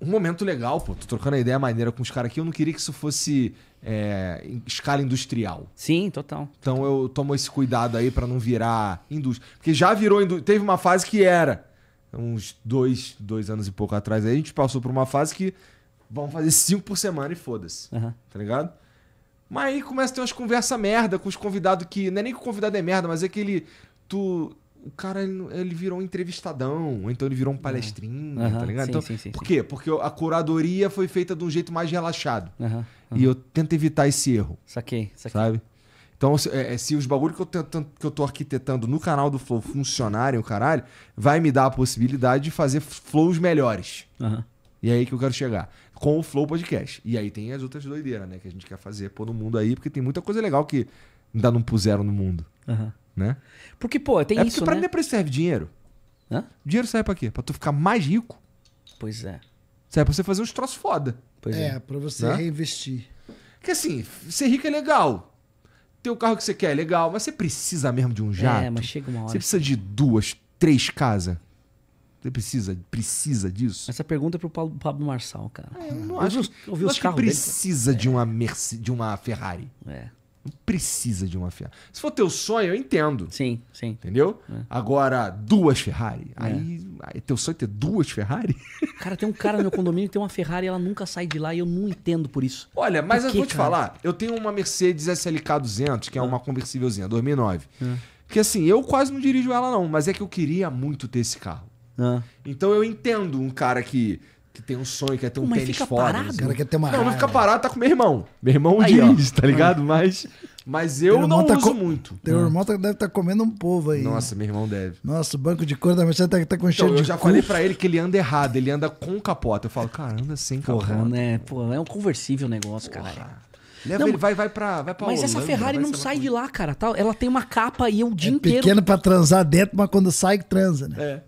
um momento legal, pô. Tô trocando a ideia maneira com os caras aqui. Eu não queria que isso fosse é, escala industrial. Sim, total. Então eu tomo esse cuidado aí para não virar indústria. Porque já virou indústria. Teve uma fase que era. Uns dois, dois anos e pouco atrás aí, a gente passou por uma fase que vamos fazer cinco por semana e foda-se. Uhum. Tá ligado? Mas aí começa a ter umas conversas merda com os convidados que. Não é nem que o convidado é merda, mas é que ele. Tu, o cara ele, virou um entrevistadão, então ele virou um é. palestrinho, uhum. tá ligado? Sim, então, sim, sim, por quê? Porque a curadoria foi feita de um jeito mais relaxado. Uhum. Uhum. E eu tento evitar esse erro. Saquei, saquei. Sabe? Então, se, é, é se os bagulhos que eu, que eu tô arquitetando no canal do Flow funcionarem, o caralho, vai me dar a possibilidade de fazer flows melhores. E é aí que eu quero chegar. Com o Flow Podcast. E aí tem as outras doideiras, né? Que a gente quer fazer, pôr no mundo aí, porque tem muita coisa legal que ainda não puseram no mundo. Aham. Né? Porque, pô, tem é isso. Porque pra né? É pra isso serve dinheiro. Hã? Dinheiro serve pra quê? Pra tu ficar mais rico. Pois é. Serve pra você fazer uns troços foda. Pois é, é, pra você né? reinvestir. Porque assim, ser rico é legal. Ter o carro que você quer é legal, mas você precisa mesmo de um é, jato. É, mas chega uma hora. Você precisa de duas, três casas. Você precisa, precisa disso? Essa pergunta é pro Paulo, Pablo Marçal, cara. É, eu não eu acho, eu acho que precisa dele. de, uma Merce, de uma Ferrari. É. Não precisa de uma Ferrari. Se for teu sonho, eu entendo. Sim, sim. Entendeu? É. Agora, duas Ferrari. É. Aí, aí, teu sonho é ter duas Ferrari? Cara, tem um cara no meu condomínio que tem uma Ferrari ela nunca sai de lá e eu não entendo por isso. Olha, mas eu vou te cara? falar. Eu tenho uma Mercedes SLK 200, que é ah. uma conversívelzinha, 2009. Ah. Que assim, eu quase não dirijo ela não, mas é que eu queria muito ter esse carro. Ah. Então eu entendo um cara que que tem um sonho, quer é ter um mas tênis fica foda. Parado? O assim. cara quer ter uma Não, não fica parado, tá com meu irmão. Meu irmão aí, dirige, tá ligado? Mas, mas eu não tá uso com... muito. Teu hum. irmão tá, deve estar tá comendo um povo aí. Nossa, meu irmão deve. Nossa, o banco de cor da Mercedes tá, tá com então, cheiro eu Eu já falei pra ele que ele anda errado, ele anda com capota. Eu falo, cara, anda sem Porra, capota. Né? Pô, é um conversível o negócio, cara. Leva não, ele, vai, vai pra, vai pra Mas Holanda, essa Ferrari não sai de lá, cara. Tá? Ela tem uma capa e o dia é inteiro... pequeno pra transar dentro, mas quando sai, transa, né? É.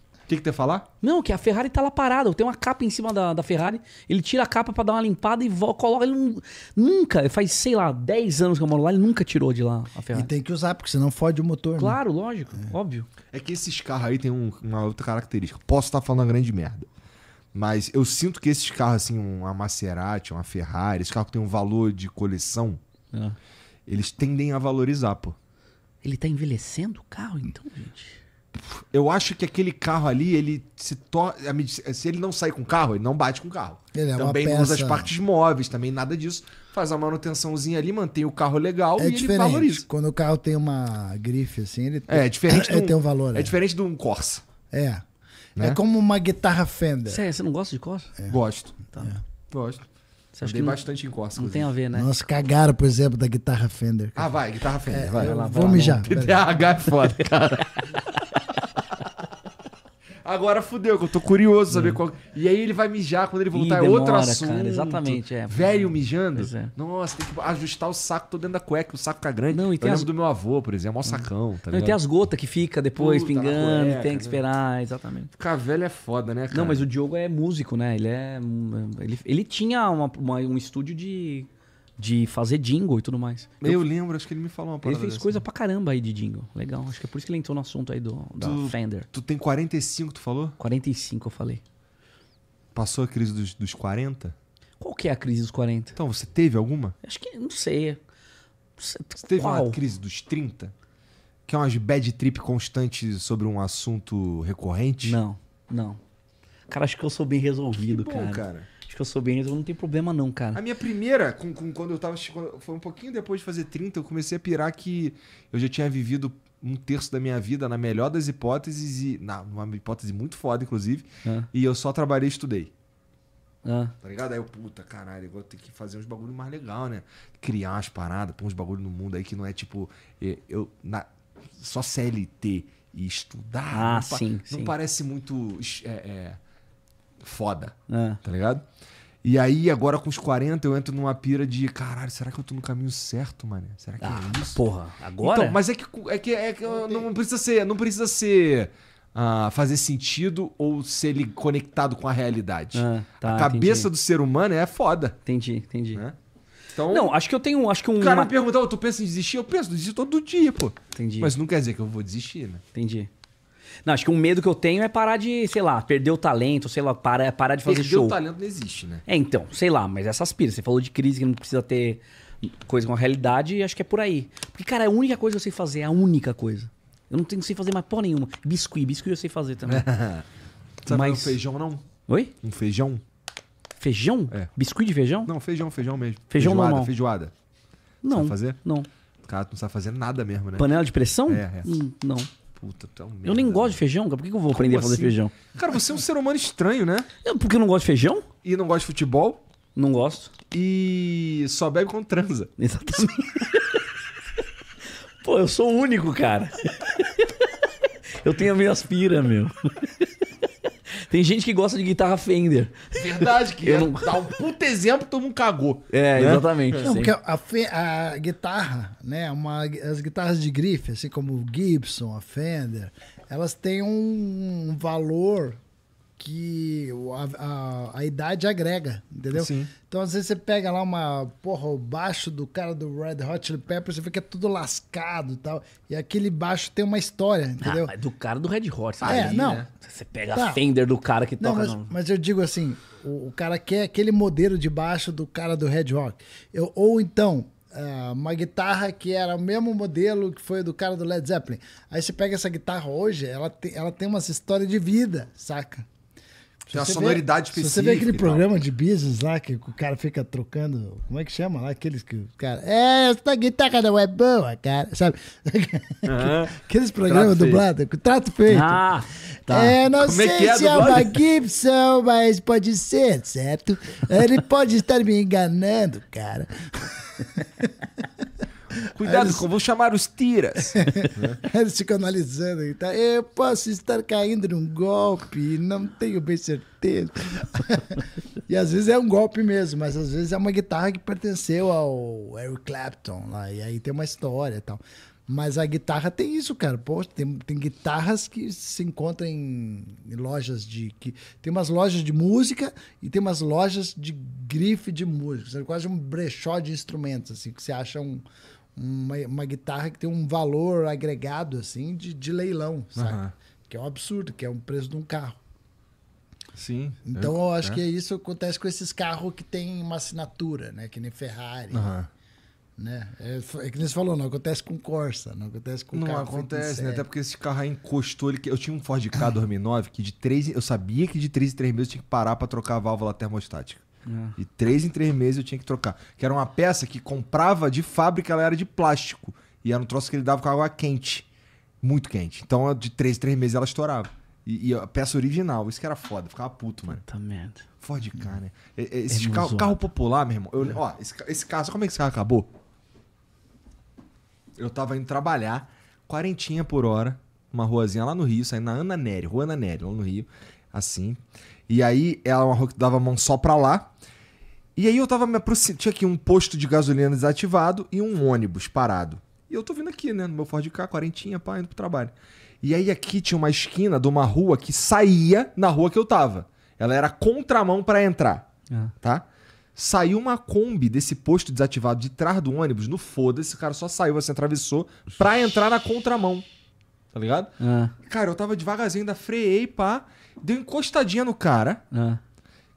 O que, que tu ia falar? Não, que a Ferrari tá lá parada. Eu tenho uma capa em cima da, da Ferrari. Ele tira a capa para dar uma limpada e coloca. Ele nunca, faz, sei lá, 10 anos que eu moro lá, ele nunca tirou de lá a Ferrari. E tem que usar, porque senão fode o motor. Né? Claro, né? lógico, é. óbvio. É que esses carros aí tem um, uma outra característica. Posso estar tá falando grande merda. Mas eu sinto que esses carros, assim, uma Maserati, uma Ferrari, esses carros que tem um valor de coleção, é. eles tendem a valorizar, pô. Ele tá envelhecendo o carro, então, gente? eu acho que aquele carro ali, ele se torna. Se ele não sair com o carro, ele não bate com o carro. Ele é também não usa as partes móveis, também nada disso. Faz a manutençãozinha ali, mantém o carro legal é e diferente. ele valoriza. Quando o carro tem uma grife assim, ele tem, é, é, diferente ele é, um, tem um valor. É, é diferente de um Corsa. É. é né? É como uma guitarra Fender. Você, você não gosta de Corsa? É. Gosto. Tá. É. Gosto. Você Andei bastante em Corsa. Não tem a ver, né? Nossa, cagaram, por exemplo, da guitarra Fender. Cara. Ah, vai, guitarra Fender. É, vai, vai lá, vou vai lá, mijar. é foda, cara. Agora fudeu, que eu tô curioso saber é. qual. E aí ele vai mijar quando ele voltar, Ih, é demora, é outro assunto. Cara, exatamente, é. Velho mijando. É. Nossa, tem que ajustar o saco todo dentro da cueca, o saco fica grande. Não, e tem eu as... lembro do meu avô, por exemplo, é mó hum. sacão. Tá Não, e tem as gotas que fica depois Puta, pingando, cueca, tem que né? esperar, né? exatamente. Ficar velho é foda, né, cara? Não, mas o Diogo é músico, né? Ele é. Ele, ele tinha uma, uma um estúdio de de fazer jingle e tudo mais. Eu, eu lembro, acho que ele me falou uma parada. Ele fez dessa. coisa pra caramba aí de jingle. Legal, acho que é por isso que ele entrou no assunto aí do, da tu, Fender. Tu tem 45, tu falou? 45, eu falei. Passou a crise dos, dos 40? Qual que é a crise dos 40? Então, você teve alguma? Acho que, não sei. Você teve uma crise dos 30? Que é umas bad trip constantes sobre um assunto recorrente? Não, não. Cara, acho que eu sou bem resolvido, que bom, cara. cara acho que eu sou bem, então não tem problema não, cara. A minha primeira, com, com, quando eu tava. Foi um pouquinho depois de fazer 30, eu comecei a pirar que eu já tinha vivido um terço da minha vida, na melhor das hipóteses, e. Na, uma hipótese muito foda, inclusive. É. E eu só trabalhei e estudei. É. Tá ligado? Aí eu, puta caralho, agora tem que fazer uns bagulho mais legal, né? Criar umas paradas, pôr uns bagulho no mundo aí que não é tipo. Eu. Na, só CLT e estudar. Ah, não sim, pa sim. Não parece muito. É, é foda. É. Tá ligado? E aí, agora com os 40, eu entro numa pira de caralho, será que eu tô no caminho certo, mano? Será que é ah, é isso? Porra, agora? Então, mas é que, é que, é que não precisa ser. Não precisa ser. Uh, fazer sentido ou ser conectado com a realidade. Ah, tá, a cabeça entendi. do ser humano é foda. Entendi, entendi. Né? Então, então não, acho que eu tenho. Acho que um. cara uma... me perguntou, tu pensa em desistir? Eu penso, desisto todo dia, pô. Entendi. Mas não quer dizer que eu vou desistir, né? Entendi. Não, acho que um medo que eu tenho é parar de, sei lá, perder o talento, sei lá, parar, parar de fazer perder show. Perder o talento não existe, né? É, então, sei lá, mas essas piras. Você falou de crise que não precisa ter coisa com a realidade, acho que é por aí. Porque, cara, é a única coisa que eu sei fazer, é a única coisa. Eu não, tenho, que sei fazer mais porra nenhuma. Biscuit, biscuit eu sei fazer também. Sabe mas... um feijão, não? Oi? Um feijão. Feijão? É. Biscuit de feijão? Não, feijão, feijão mesmo. Feijão feijoada, normal. Feijoada. Não. Sabe fazer? Não. O cara não sabe fazer nada mesmo, né? Panela de pressão? É, é. Hum, não puta, tu tá é um merda. Eu nem gosto de feijão, cara. Por que eu vou Como aprender assim? a fazer assim? feijão? Cara, você é um ser humano estranho, né? Eu, é, porque eu não gosto de feijão? E não gosto de futebol? Não gosto. E só bebe quando transa. Exatamente. Pô, eu sou o único, cara. eu tenho as minhas aspira, meu. Tem gente que gosta de guitarra Fender. Verdade, que é, não... dá um puto exemplo, todo mundo cagou. É, né? exatamente. Não, porque a, fe... a, guitarra, né? Uma... As guitarras de grife, assim como o Gibson, a Fender, elas têm um valor que a, a, a, idade agrega, entendeu? Sim. Então, às vezes você pega lá uma, porra, o baixo do cara do Red Hot Chili Peppers, você vê que é tudo lascado e tal. E aquele baixo tem uma história, entendeu? Ah, do cara do Red Hot, sabe? É, não. Né? Você pega tá. a Fender do cara que não, toca... Mas, não, mas eu digo assim, o, o, cara quer aquele modelo de baixo do cara do Red Rock. Eu, ou então, é, uma guitarra que era o mesmo modelo que foi do cara do Led Zeppelin. Aí você pega essa guitarra hoje, ela, tem, ela tem umas histórias de vida, saca? Tem uma sonoridade vê, específica. Você vê aquele programa de business lá que o cara fica trocando. Como é que chama lá? Aqueles que cara. É, essa guitarra não é boa, cara. Sabe? Uhum. Aqueles programas dublados, com trato feito. Ah, tá. É, não Como é sei é é se é uma Gibson, mas pode ser, certo? Ele pode estar me enganando, cara. Cuidado, eles... com, vou chamar os tiras. eles ficam analisando e tá. Eu posso estar caindo num golpe, não tenho bem certeza. e às vezes é um golpe mesmo, mas às vezes é uma guitarra que pertenceu ao Eric Clapton lá, e aí tem uma história e tal. Mas a guitarra tem isso, cara. tem, tem guitarras que se encontram em, lojas de. Que, tem umas lojas de música e tem umas lojas de grife de música. quase um brechó de instrumentos, assim, que você acha um, uma, uma, guitarra que tem um valor agregado, assim, de, de leilão, sabe? Uhum. Que é um absurdo, que é um preço de um carro. Sim. É então eu, eu acho é. que é isso acontece com esses carros que tem uma assinatura, né? Que nem Ferrari. Uhum. Né? É, é, que nem você falou, não acontece com Corsa, não acontece com não carro. Não acontece, né? Até porque esse carro aí encostou. Ele, eu tinha um Ford K 2009 que de 3, eu sabia que de 3 em 3 meses eu tinha que parar para trocar a válvula termostática. É. E três em três meses eu tinha que trocar. Que era uma peça que comprava de fábrica, ela era de plástico. E era um troço que ele dava com água quente. Muito quente. Então, de três em três meses ela estourava. E, e, a peça original, isso que era foda, ficava puto, mano. Puta merda. Ford cara né? esse é carro, carro, popular, meu irmão. Eu, é. ó, esse, esse carro, como é que esse carro acabou? Eu tava indo trabalhar, quarentinha por hora, uma ruazinha lá no Rio, saindo na Ana Nery, Rua Ana Nery, lá no Rio, assim. E aí ela é uma rua que dava a mão só pra lá. E aí eu tava me aproximando. Tinha aqui um posto de gasolina desativado e um ônibus parado. E eu tô vindo aqui, né? No meu Ford K, quarentinha, pá, indo pro trabalho. E aí aqui tinha uma esquina de uma rua que saía na rua que eu tava. Ela era contramão para entrar. Ah. Tá? Saiu uma Kombi desse posto desativado de trás do ônibus, no foda-se, o cara só saiu, assim, atravessou pra entrar na contramão. Tá ligado? Ah. Cara, eu tava devagarzinho, ainda freiei, pá. Pra... Deu encostadinha no cara. É.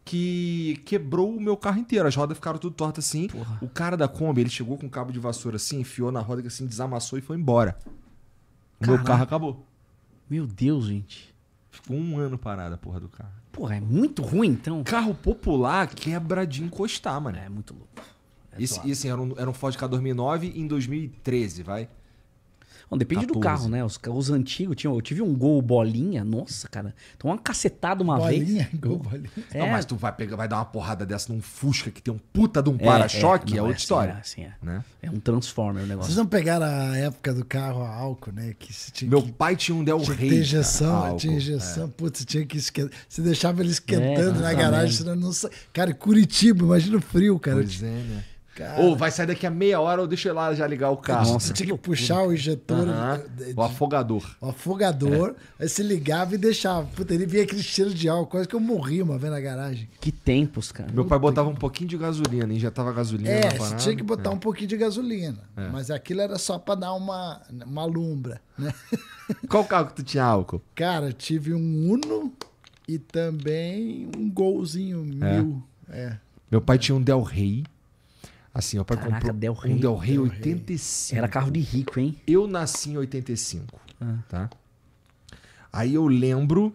Que quebrou o meu carro inteiro. As rodas ficaram tudo tortas assim. Porra. O cara da Kombi, ele chegou com um cabo de vassoura assim, enfiou na roda que assim, desamassou e foi embora. Caraca. Meu carro acabou. Meu Deus, gente. Ficou um ano parada a porra do carro. Porra, é muito ruim então. Carro popular quebra de encostar, mano. É muito louco. É e, e assim, era um, era um Ford K2009 em 2013, vai. Bom, depende 14. do carro, né? Os carros antigos tinham. Eu tive um gol bolinha, nossa, cara. Então uma cacetada uma bolinha, vez. Gol bolinha. É. Não, mas tu vai, pegar, vai dar uma porrada dessa num Fusca que tem um puta de um é, para-choque, é, é, é, outra história. É, é, né? é. um Transformer o negócio. Vocês não pegaram a época do carro a álcool, né? Que tinha Meu que, pai tinha um Del Rey. Tinha injeção, tinha injeção, é. putz, tinha que esquentar. Você deixava ele esquentando é, na garagem, senão não. Cara, Curitiba, imagina o frio, cara. Pois é, né? Cara. Ou vai sair daqui a meia hora, ou deixa lá já ligar o carro. Nossa, tinha que puxar o injetor. Uhum. De, de, o afogador. O afogador. É. Aí se ligava e deixava. Puta, ele via aquele cheiro de álcool. Quase que eu morri uma vez na garagem. Que tempos, cara. Meu pai botava um pouquinho de gasolina, injetava gasolina é, na tinha que botar é. um pouquinho de gasolina. É. Mas aquilo era só pra dar uma, uma lumbra, né? Qual carro que tu tinha álcool? Cara, tive um Uno e também um Golzinho é. mil. É. Meu pai tinha um Del Rey. Assim, o pai Caraca, comprou Del Rey, um Del Rey 85. Era carro de rico, hein? Eu nasci em 85, ah. tá? Aí eu lembro,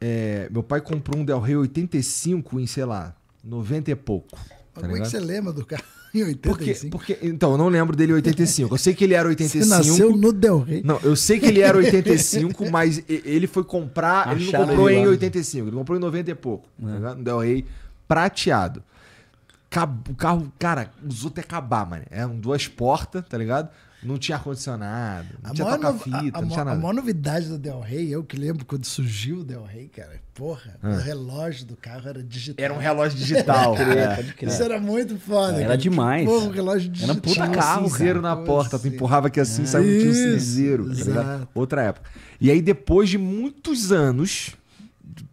é, meu pai comprou um Del Rey 85 em, sei lá, 90 e pouco. Tá Como é que você lembra do carro? Em 85. Porque, porque, então, eu não lembro dele em 85. Eu sei que ele era 85. Você nasceu no Del Rey. Não, eu sei que ele era 85, mas ele foi comprar. ele não comprou ele em 85, ele comprou em 90 e pouco. Tá é. Tá no Del Rey prateado. O carro, cara, usou até acabar, mano. Eram é, duas portas, tá ligado? Não tinha ar-condicionado, não a tinha toca-fita, não tinha nada. A maior novidade do Del Rey, eu que lembro quando surgiu o Del Rey, cara, porra, ah. o relógio do carro era digital. Era um relógio digital, cara. Isso era muito foda. Era cara. Tipo, demais. Porra, um relógio digital. Era um puta carro, um assim, cinzeiro na porta, assim. tu empurrava que assim, é. saiu um cinzeiro. Tá Outra época. E aí, depois de muitos anos,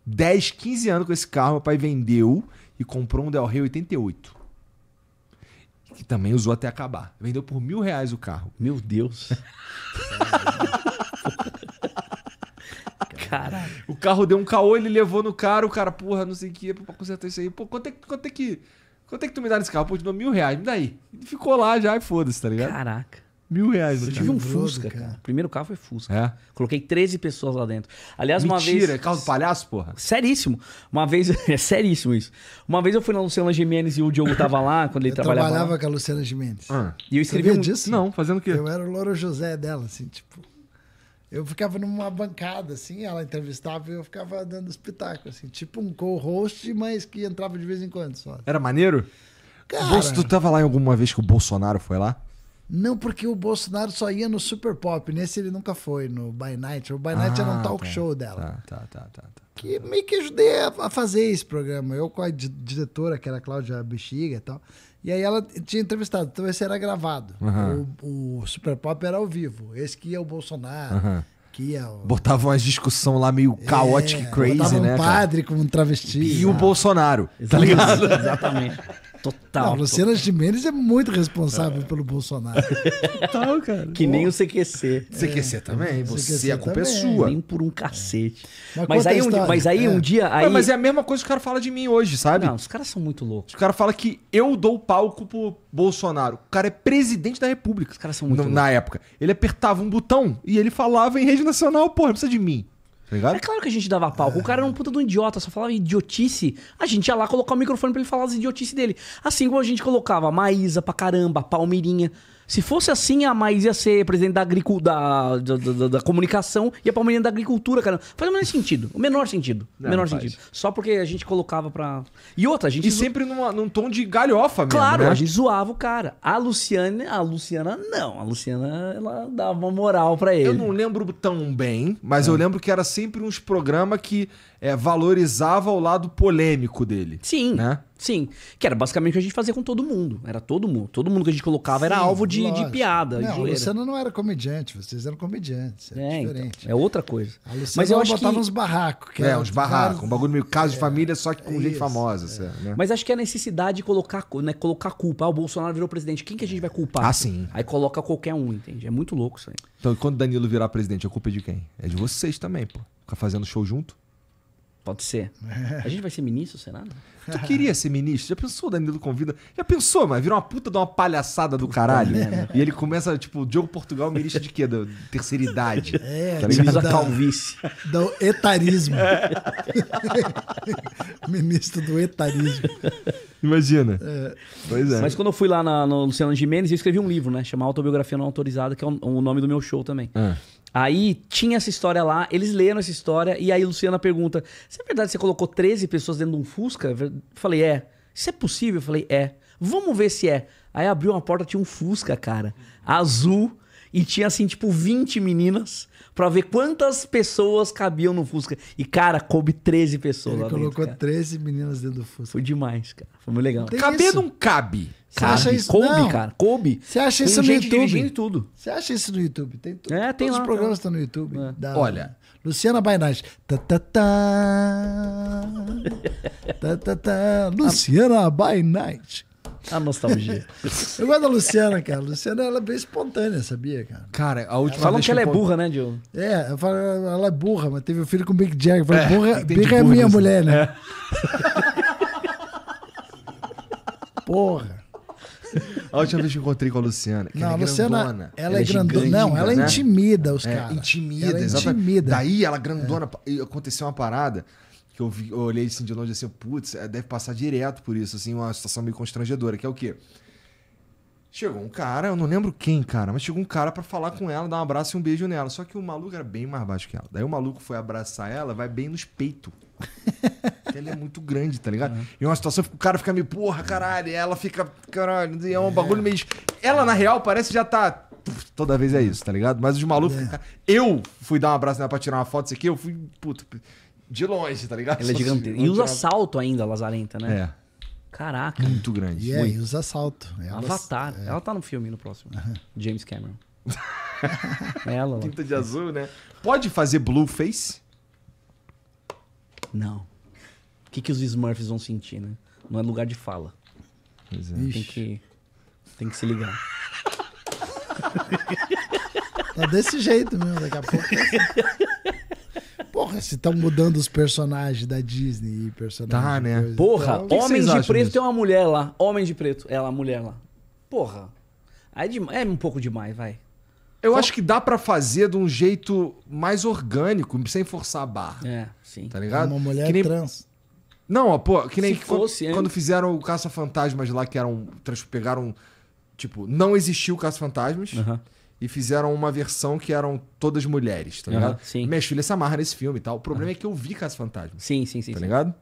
10, 15 anos com esse carro, meu pai vendeu e comprou um Del Rey 88. Que também usou até acabar. Vendeu por mil reais o carro. Meu Deus. Caraca. O carro deu um caô, ele levou no cara, o cara, porra, não sei o que, pra consertar isso aí. Pô, quanto é, quanto é que. Quanto é que tu me dá nesse carro? Pô, te dou mil reais, me dá aí. ficou lá já e foda-se, tá ligado? Caraca. Mil reais. Eu tive um Fusca, cara. cara. O primeiro carro foi Fusca. É? Coloquei 13 pessoas lá dentro. Aliás, Mentira, uma vez. Mentira, carro do palhaço, porra. Seríssimo. Uma vez. é seríssimo isso. Uma vez eu fui na Luciana Gimenez e o Diogo tava lá quando ele eu trabalhava. Eu trabalhava com a Luciana Gimenez. Ah. E eu escrevi. Um... Disso? Não, fazendo o quê? Eu era o Loro José dela, assim, tipo. Eu ficava numa bancada, assim, ela entrevistava e eu ficava dando espetáculo, assim, tipo um co-host, mas que entrava de vez em quando só. Era maneiro? Cara... tu tava lá em alguma vez que o Bolsonaro foi lá? Não, porque o Bolsonaro só ia no Super Pop. Nesse ele nunca foi, no By Night. O By Night ah, era um ah, talk tá, show dela. Tá, tá, tá, tá, tá, Que meio que ajudei a, a fazer esse programa. Eu com a diretora, que era a Cláudia Bexiga e tal. E aí ela tinha entrevistado. Então esse era gravado. Uhum. O, o, Super Pop era ao vivo. Esse que ia o Bolsonaro. Uhum. Ia, o... Botavam as discussão lá meio é, caótica é, crazy, né? Um padre cara? com um travesti. E o né? Bolsonaro. Tá exatamente. Tá ligado? Exatamente. Total. Não, Luciana total. Gimenez é muito responsável pelo Bolsonaro. Total, cara. Que Pô. nem o CQC. CQC é. também. Você, CQC a culpa é também. é sua. Nem por um cacete. Mas, mas aí, um, mas aí é. um dia. Aí... mas é a mesma coisa que o cara fala de mim hoje, sabe? Não, os caras são muito loucos. O cara fala que eu dou palco pro Bolsonaro. O cara é presidente da República. Os caras são muito loucos. Na época. Ele apertava um botão e ele falava em rede nacional, porra, precisa de mim. Tá ligado? É claro que a gente dava palco. O cara era um puta de um idiota, só falava idiotice. A gente ia lá colocar o microfone pra ele falar as idiotices dele. Assim como a gente colocava Maísa pra caramba, Palmeirinha. Se fosse assim, a ah, Maís ia ser presidente da, agricu... da, da, da, da comunicação e a Palmeirinha da agricultura, cara. Faz o menor sentido. O menor sentido. Não, menor sentido. Só porque a gente colocava pra. E outra, a gente. E zo... sempre numa, num tom de galhofa mesmo. Claro, né? a gente zoava o cara. A Luciana, a Luciana não. A Luciana, ela dava uma moral pra ele. Eu não lembro tão bem, mas é. eu lembro que era sempre uns programas que é, valorizava o lado polêmico dele. Sim. Né? Sim. Que era basicamente o que a gente fazia com todo mundo. Era todo mundo. Todo mundo que a gente colocava Sim, era alvo de, de piada. Não, de o Luciano não era comediante, vocês eram comediantes. Era é, é então, diferente. Então, é outra coisa. Mas eu acho botava que... uns barracos. é, uns tipo, barracos. Um bagulho meio caso é, de família, só que com é gente isso, famosa. É. né? Mas acho que é a necessidade de colocar, né, colocar culpa. Ah, o Bolsonaro virou presidente. Quem que a gente vai culpar? Ah, sim. Aí coloca qualquer um, entende? É muito louco isso aí. Então, quando Danilo virar presidente, a culpa é de quem? É de vocês também, pô. Ficar fazendo show junto? Pode ser. É. A gente vai ser ministro do Senado? Tu queria ser ministro? Já pensou, Danilo convida? Já pensou, mas vira uma puta de uma palhaçada do caralho. E ele começa, tipo, Diogo Portugal, ministro de quê? Da terceira idade. É, tá ministro da tá calvície. Do etarismo. É. ministro do etarismo. Imagina. É. Pois é. Mas quando eu fui lá na, no Luciano Gimenez, eu escrevi um livro, né? Chamado Autobiografia Não Autorizada, que é o, o nome do meu show também. Ah. Aí tinha essa história lá, eles leram essa história, e aí Luciana pergunta: Se é verdade que você colocou 13 pessoas dentro de um Fusca? Eu falei, é. Isso é possível? Eu falei, é. Vamos ver se é. Aí abriu uma porta, tinha um Fusca, cara. Azul. E tinha assim, tipo, 20 meninas para ver quantas pessoas cabiam no Fusca. E, cara, coube 13 pessoas. Ele colocou dentro, 13 meninas dentro do Fusca. Foi demais, cara. Foi muito legal. Tem não cabe. Cara, acha isso? Kobe, não. cara. Kobe. Você acha isso no YouTube? tudo. Você acha isso no YouTube? Tem tudo. é, tem todos lá, os programas estão tá no YouTube. É. Da... Olha, Luciana Bainaz. Ta tá, ta tá, ta. Tá. Ta ta ta. Luciana Bainaz. A nostalgia. Eu gosto da Luciana, cara. A Luciana ela é bem espontânea, sabia, cara? Cara, a última Falam que ela é burra, né, Diogo? É, eu falo, ela é burra, mas teve um filho com o Big Jack. Eu falei, é, burra, é burra é minha mulher, né? É. Porra. A última vez que encontrei com a Luciana. não, a é Luciana, grandona, ela, é, é grandona. Não, ela é né? intimida os é, caras. Intimida, ela exatamente. Intimida. Daí ela grandona. É. Aconteceu uma parada que eu, vi, eu olhei assim de longe assim, putz, deve passar direto por isso, assim, uma situação meio constrangedora, que é o quê? Chegou um cara, eu não lembro quem, cara, mas chegou um cara para falar com ela, dar um abraço e um beijo nela. Só que o maluco era bem mais baixo que ela. Daí o maluco foi abraçar ela, vai bem nos peitos. ela é muito grande, tá ligado? Uhum. E uma situação o cara fica me porra, caralho, ela fica, caralho, é um bagulho meio. Ela, na real, parece já tá. Toda vez é isso, tá ligado? Mas os malucos. É. Eu fui dar um abraço nela pra tirar uma foto, isso aqui, eu fui. puto, de longe, tá ligado? Ela é gigante. E usa salto ainda, lazarenta, né? É. Caraca. Muito grande. E é, aí, os assaltos. É Avatar. É. Ela tá no filme no próximo. James Cameron. ela. Tinta de azul, né? Pode fazer blue face? Não. O que, que os Smurfs vão sentir, né? Não é lugar de fala. Pois é. Tem que, tem que se ligar. tá desse jeito mesmo, daqui a pouco. Porra, se estão mudando os personagens da Disney e personagens. Tá, né? Coisa, Porra, então... Homem de Preto disso? tem uma mulher lá. Homem de Preto, ela, é, mulher lá. Porra. É, de... é um pouco demais, vai. Eu acho que dá para fazer de um jeito mais orgânico, sem forçar a barra. É, sim. Tá ligado? Uma mulher nem... trans. Não, ó, pô, que nem que fosse, quando, quando, fizeram o Caça-Fantasmas lá, que eram. Pegaram. Tipo, não existiu o Caça-Fantasmas. Uhum e fizeram uma versão que eram todas mulheres, tá ligado? Uhum, sim. Minhas filhas se amarram nesse filme e tal. O problema uhum. é que eu vi Caso Fantasma. Sim, sim, sim. Tá sim. ligado?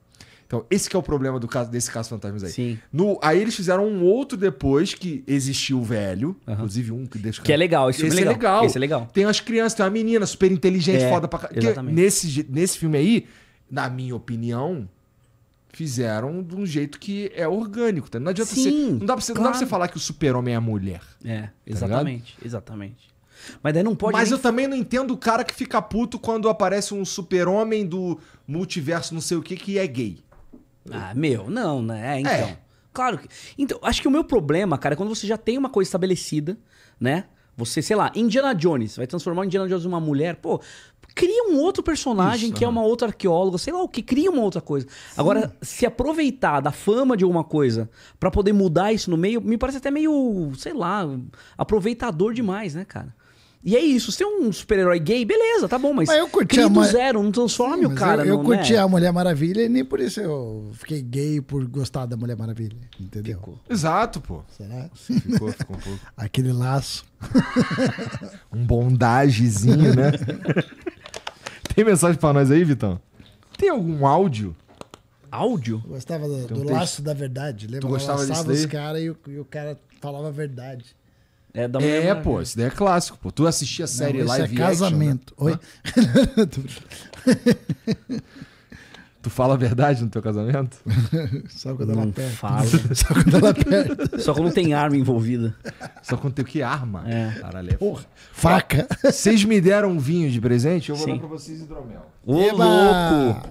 Então, esse que é o problema do caso, desse Caso Fantasma aí. Sim. No, aí eles fizeram um outro depois que existiu o velho. Uhum. Inclusive um que deixa... Que é legal. Esse, é esse é, legal. é legal. Esse é legal. Tem as crianças, tem uma menina super inteligente, é, foda pra caralho. Nesse, nesse filme aí, na minha opinião, fizeram de um jeito que é orgânico. Tá? Não adianta Sim, ser, Não dá pra você, claro. não dá pra você falar que o super-homem é a mulher. É, tá exatamente, tá exatamente. Mas daí não pode. Mas eu f... também não entendo o cara que fica puto quando aparece um super-homem do multiverso não sei o que que é gay. Ah, meu, não, né? É, é. então. É. Claro que. Então, acho que o meu problema, cara, é quando você já tem uma coisa estabelecida, né? Você, sei lá, Indiana Jones, vai transformar o Indiana Jones em uma mulher. Pô, cria um outro personagem Isso, que é uma outra arqueóloga, sei lá o que, cria uma outra coisa. Sim. Agora, se aproveitar da fama de alguma coisa para poder mudar isso no meio, me parece até meio, sei lá, aproveitador demais, né, cara? E é isso, se tem é um super-herói gay, beleza, tá bom, mas, mas eu curti a ma... zero, não transforme Sim, o cara. Eu, eu não, curti né? a Mulher Maravilha e nem por isso eu fiquei gay por gostar da Mulher Maravilha, entendeu? Ficou. Exato, pô. Será? ficou, ficou um pouco. Aquele laço. um bondagezinho, né? Tem mensagem pra nós aí, Vitão? Tem algum áudio? Áudio? Eu gostava do, do laço da verdade. Lembra? Tu gostava eu laçava os caras e, e, o cara falava a verdade. É, da é né? pô, isso daí é clássico. Pô. Tu assistia a série Não, é live é casamento. Action, né? Oi? Tu fala a verdade no teu casamento? Só quando ela perde. Só quando ela Só quando tem arma envolvida. Só quando tem o que arma? É. Caralho, é Porra. Faca. Vocês me deram um vinho de presente? Eu vou Sim. dar pra vocês hidromel. Ô, Eba! louco!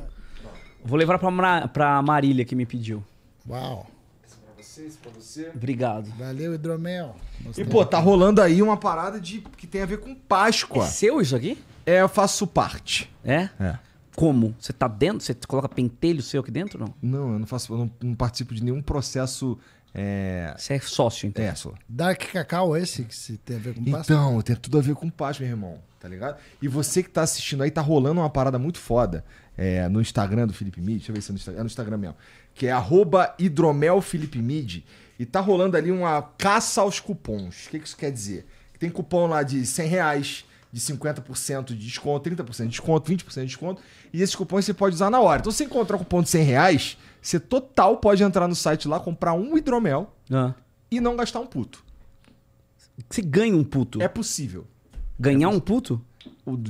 Vou levar pra, Mar pra Marília que me pediu. Uau. Esse é pra vocês, pra você. Obrigado. Valeu, hidromel. E, pô, tá rolando aí uma parada de que tem a ver com Páscoa. É seu isso aqui? É, eu faço parte. É? É como? Você tá dentro? Você coloca pentelho seu aqui dentro, não? Não, eu não faço, eu não, não participo de nenhum processo. É... Você é sócio, então. É, sou. Dark Cacau é esse que se tem a ver com paz? Então, tem tudo a ver com paz, meu irmão, tá ligado? E você que tá assistindo aí, tá rolando uma parada muito foda é, no Instagram do Felipe Mid, deixa eu ver se é no Instagram, é no Instagram mesmo, que é arroba hidromelfilipemid, e tá rolando ali uma caça aos cupons. O que, que isso quer dizer? Tem cupom lá de 100 reais, de 50% de desconto, 30% de desconto, 20% de desconto. E esses cupons você pode usar na hora. Então, se você encontrar um cupom de 100 reais, você total pode entrar no site lá, comprar um hidromel ah. e não gastar um puto. Você ganha um puto. É possível. Ganhar é possível. um puto?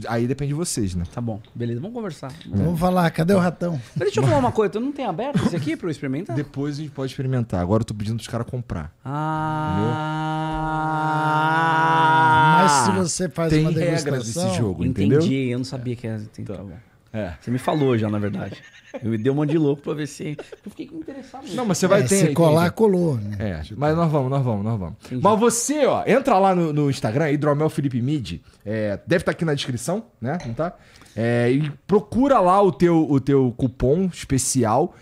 Aí depende de vocês, né? Tá bom, beleza, vamos conversar. É. Vamos falar, cadê o ratão? Mas deixa eu falar uma coisa, tu não tem aberto isso aqui pra eu experimentar? Depois a gente pode experimentar. Agora eu tô pedindo pros caras comprar. Ah! Entendeu? Mas se você faz tem uma degustação... regras desse jogo, entendeu? Entendi, eu não sabia que era... Então, tá bom. É. Você me falou já, na verdade. Eu me dei um monte de louco pra ver se. Eu fiquei interessado. Não, mas você vai é, ter. Se colar, colou. Né? É, mas nós vamos, nós vamos, nós vamos. Entendi. Mas você, ó, entra lá no, no Instagram, Hidromel Felipe Mid. É, deve estar tá aqui na descrição, né? Não tá? É, e procura lá o teu, o teu cupom especial,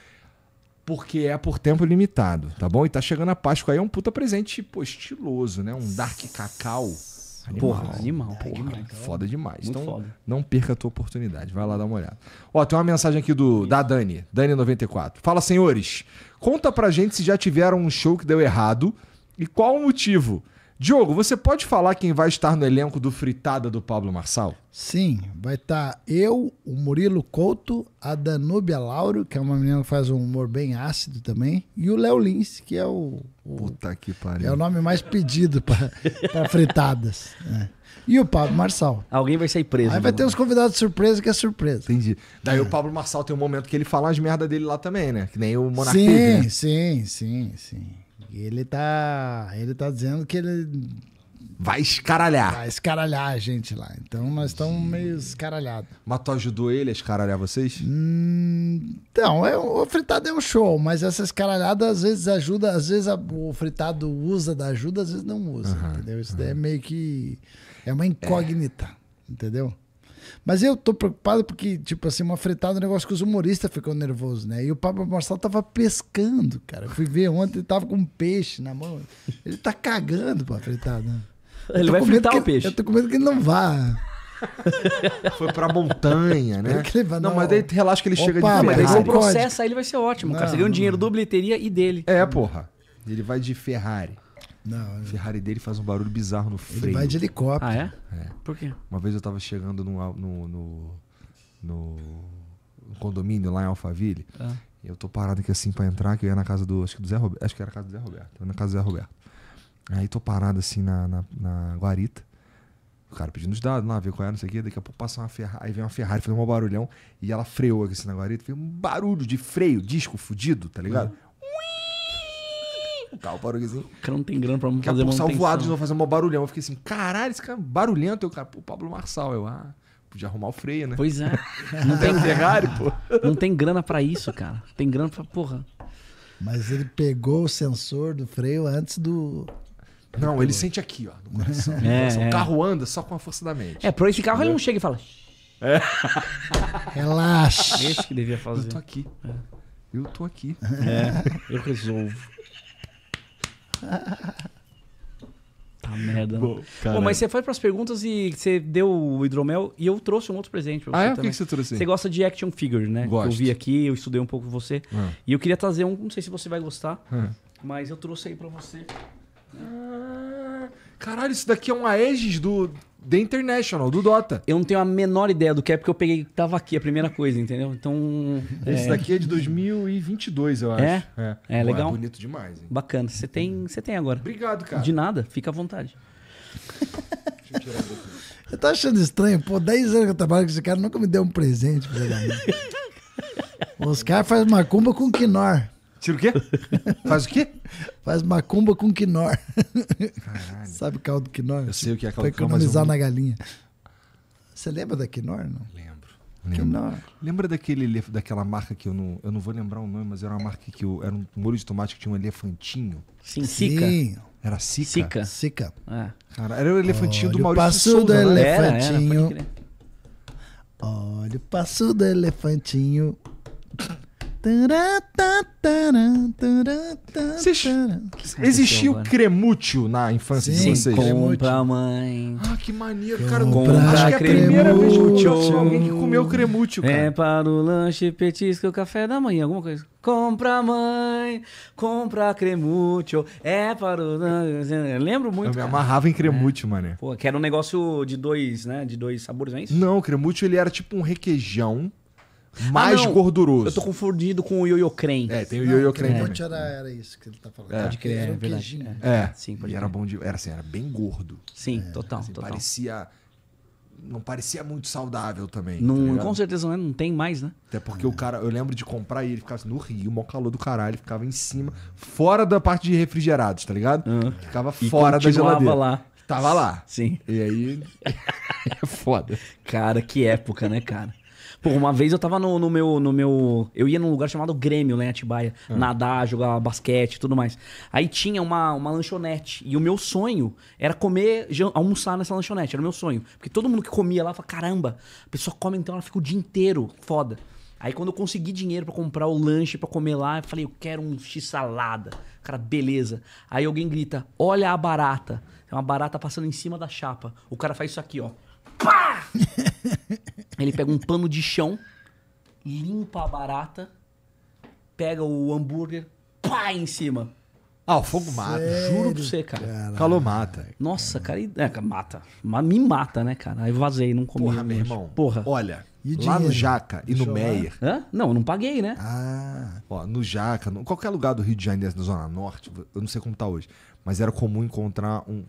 porque é por tempo limitado, tá bom? E tá chegando a Páscoa aí, é um puta presente, pô, estiloso, né? Um Dark Cacau. Animais. Porra, animal. Porra, foda demais. Muito então, foda. não perca a tua oportunidade. Vai lá dar uma olhada. Ó, tem uma mensagem aqui do, da Dani, Dani94. Fala, senhores, conta pra gente se já tiveram um show que deu errado e qual o motivo. Diogo, você pode falar quem vai estar no elenco do Fritada do Pablo Marçal? Sim, vai estar eu, o Murilo Couto, a Danúbia Lauro, que é uma menina que faz um humor bem ácido também, e o Léo Lins, que é o, o. Puta que pariu. É o nome mais pedido para fritadas. É. E o Pablo Marçal. Alguém vai sair preso. Aí vai né? ter uns convidados surpresa que é surpresa. Entendi. Daí é. o Pablo Marçal tem um momento que ele fala as merdas dele lá também, né? Que nem o Monarque. Sim, né? sim, sim, sim. Ele tá, ele tá dizendo que ele vai escaralhar. Vai escaralhar a gente lá. Então nós estamos meio escaralhados. Mas tu ajudou ele a escaralhar vocês? então, é, o fritado é um show, mas essa escaralhada às vezes ajuda, às vezes a, o fritado usa da ajuda, às vezes não usa, uhum, entendeu? Isso uhum. daí é meio que. É uma incógnita, é. entendeu? Mas eu tô preocupado porque, tipo assim, uma fretada é um negócio que os humoristas ficam nervosos, né? E o Pablo Marçal tava pescando, cara. Eu fui ver ontem, ele tava com um peixe na mão. Ele tá cagando pra fretada. Né? Ele vai fritar o peixe. Eu tô com medo que ele não vá. Foi pra montanha, né? não, não, mas daí relaxa que ele Opa, chega de ferrari. Mas daí você aí ele vai ser ótimo, não, cara. Você ganha um dinheiro do bilheteria e dele. É, porra. Ele vai de Ferrari. Não, é. Ferrari dele faz um barulho bizarro no freio. Ele vai de helicóptero. Ah, é? é? Por quê? Uma vez eu tava chegando no, no, no, no condomínio lá em Alphaville. Ah. E eu tô parado aqui assim pra entrar, que eu ia na casa do. Acho que do Zé Roberto. Acho que era a casa do Zé Roberto. Eu ia na casa do Zé Roberto. Aí tô parado assim na, na, na guarita. O cara pedindo os dados lá, ver qual era, é, não sei o quê. Daqui a pouco passa uma Ferrari. Aí vem uma Ferrari, fez um barulhão. E ela freou aqui assim na guarita. Fez um barulho de freio, disco fudido, tá ligado? Uhum. Tá, o barulhozinho. O cara não tem grana pra fazer manutenção. Salvoado de novo, fazer um barulhão. Eu fiquei assim, caralho, esse cara é barulhento. Eu, cara, pô, Pablo Marçal. Eu, ah, podia arrumar o freio, né? Pois é. Não tem Ferrari, pô. Não tem grana pra isso, cara. Tem grana pra, porra. Mas ele pegou o sensor do freio antes do... Não, ele, sente aqui, ó, no coração. É, É. O carro anda só com a força da mente. É, pra esse carro Entendeu? ele não chega e fala... É. Relaxa. Esse que devia fazer. Eu tô aqui. É. Eu tô aqui. É, eu resolvo. Tá merda. Bom, Bom, mas você foi para as perguntas e você deu o hidromel e eu trouxe um outro presente pra ah, você ah, é? também. O que você trouxe? Você gosta de action figure, né? Gosto. Eu vi aqui, eu estudei um pouco com você. Hum. E eu queria trazer um, não sei se você vai gostar, hum. mas eu trouxe aí para você. Ah, caralho, isso daqui é um Aegis do The International, do Dota. Eu não tenho a menor ideia do que é, porque eu peguei tava aqui, a primeira coisa, entendeu? Então. Esse é... daqui é de 2022, eu é? acho. É? É, é legal. É bonito demais, hein? Bacana. Você tem, uhum. você tem agora. Obrigado, cara. De nada, fica à vontade. Você eu achando estranho, pô, 10 anos que eu trabalho com esse cara, nunca me deu um presente pra Os caras fazem macumba com o Kinor Tira o quê? Faz o quê? Faz macumba com quinor. Caralho. Sabe caldo quinor? Eu sei o que é caldo quinor. Pra economizar na galinha. Você lembra da quinor, não? Lembro. Lembra, lembra daquele, daquela marca que eu não, eu não vou lembrar o nome, mas era uma marca que eu, era um molho de tomate que tinha um elefantinho. Sim, Sica. Era Sica? Sica. Sica. É. Cara, era o elefantinho Olha do Maurício passo Souza, do né? elefantinho. Era, era, Olha o passo do elefantinho. Vocês... Existia o cremútil na infância Sim, de vocês? compra mãe. Ah, que maneiro, cara. Compra acho que é a primeira vez que eu alguém que comeu cremútil, cara. É para o lanche, petisco, o café da manhã, alguma coisa. Compra mãe, compra cremútil, é para o... lanche... lembro muito, Eu me amarrava em cremútil, é. mano. Pô, que era um negócio de dois, né? De dois sabores, não é isso? Não, o cremútil ele era tipo um requeijão ah, mais ah, gorduroso. Eu tô confundido com o Yoyo Crem. É, tem o Yoyo Crem. É. Era, isso que ele tá falando. É. Pode crer, é era um verdade. É. é. Sim, pode e era bom de, era assim, era bem gordo. Sim, é. total, assim, total. Parecia não parecia muito saudável também. Tá não, tá com certeza não, é, não tem mais, né? Até porque é. o cara, eu lembro de comprar e ele ficava assim, no Rio, mó calor do caralho, ele ficava em cima, fora da parte de refrigerados, tá ligado? Uhum. Ficava e fora da geladeira. lá. Tava lá. Sim. E aí. é foda. Cara, que época, né, cara? Pô, uma vez eu tava no, no, meu, no meu. Eu ia num lugar chamado Grêmio, né, Atibaia. Uhum. Nadar, jogar basquete tudo mais. Aí tinha uma, uma lanchonete. E o meu sonho era comer, almoçar nessa lanchonete. Era o meu sonho. Porque todo mundo que comia lá fala: caramba, a pessoa come então, ela fica o dia inteiro. Foda. Aí quando eu consegui dinheiro para comprar o lanche para comer lá, eu falei, eu quero um x-salada. Cara, beleza. Aí alguém grita: "Olha a barata". É uma barata passando em cima da chapa. O cara faz isso aqui, ó. Pá! Ele pega um pano de chão, limpa a barata, pega o hambúrguer, pá, em cima. Ah, o fogo mata. Sério? Juro pra você, cara. Calor mata. Nossa, cara, é, mata. me mata, né, cara? Aí vazei, não comi. Porra, meu irmão. Porra. Olha, lá no Jaca e no Meyer. Hã? Não, eu não paguei, né? Ah. Ó, no Jaca, no, qualquer lugar do Rio de Janeiro, na Zona Norte, eu não sei como tá hoje, mas era comum encontrar um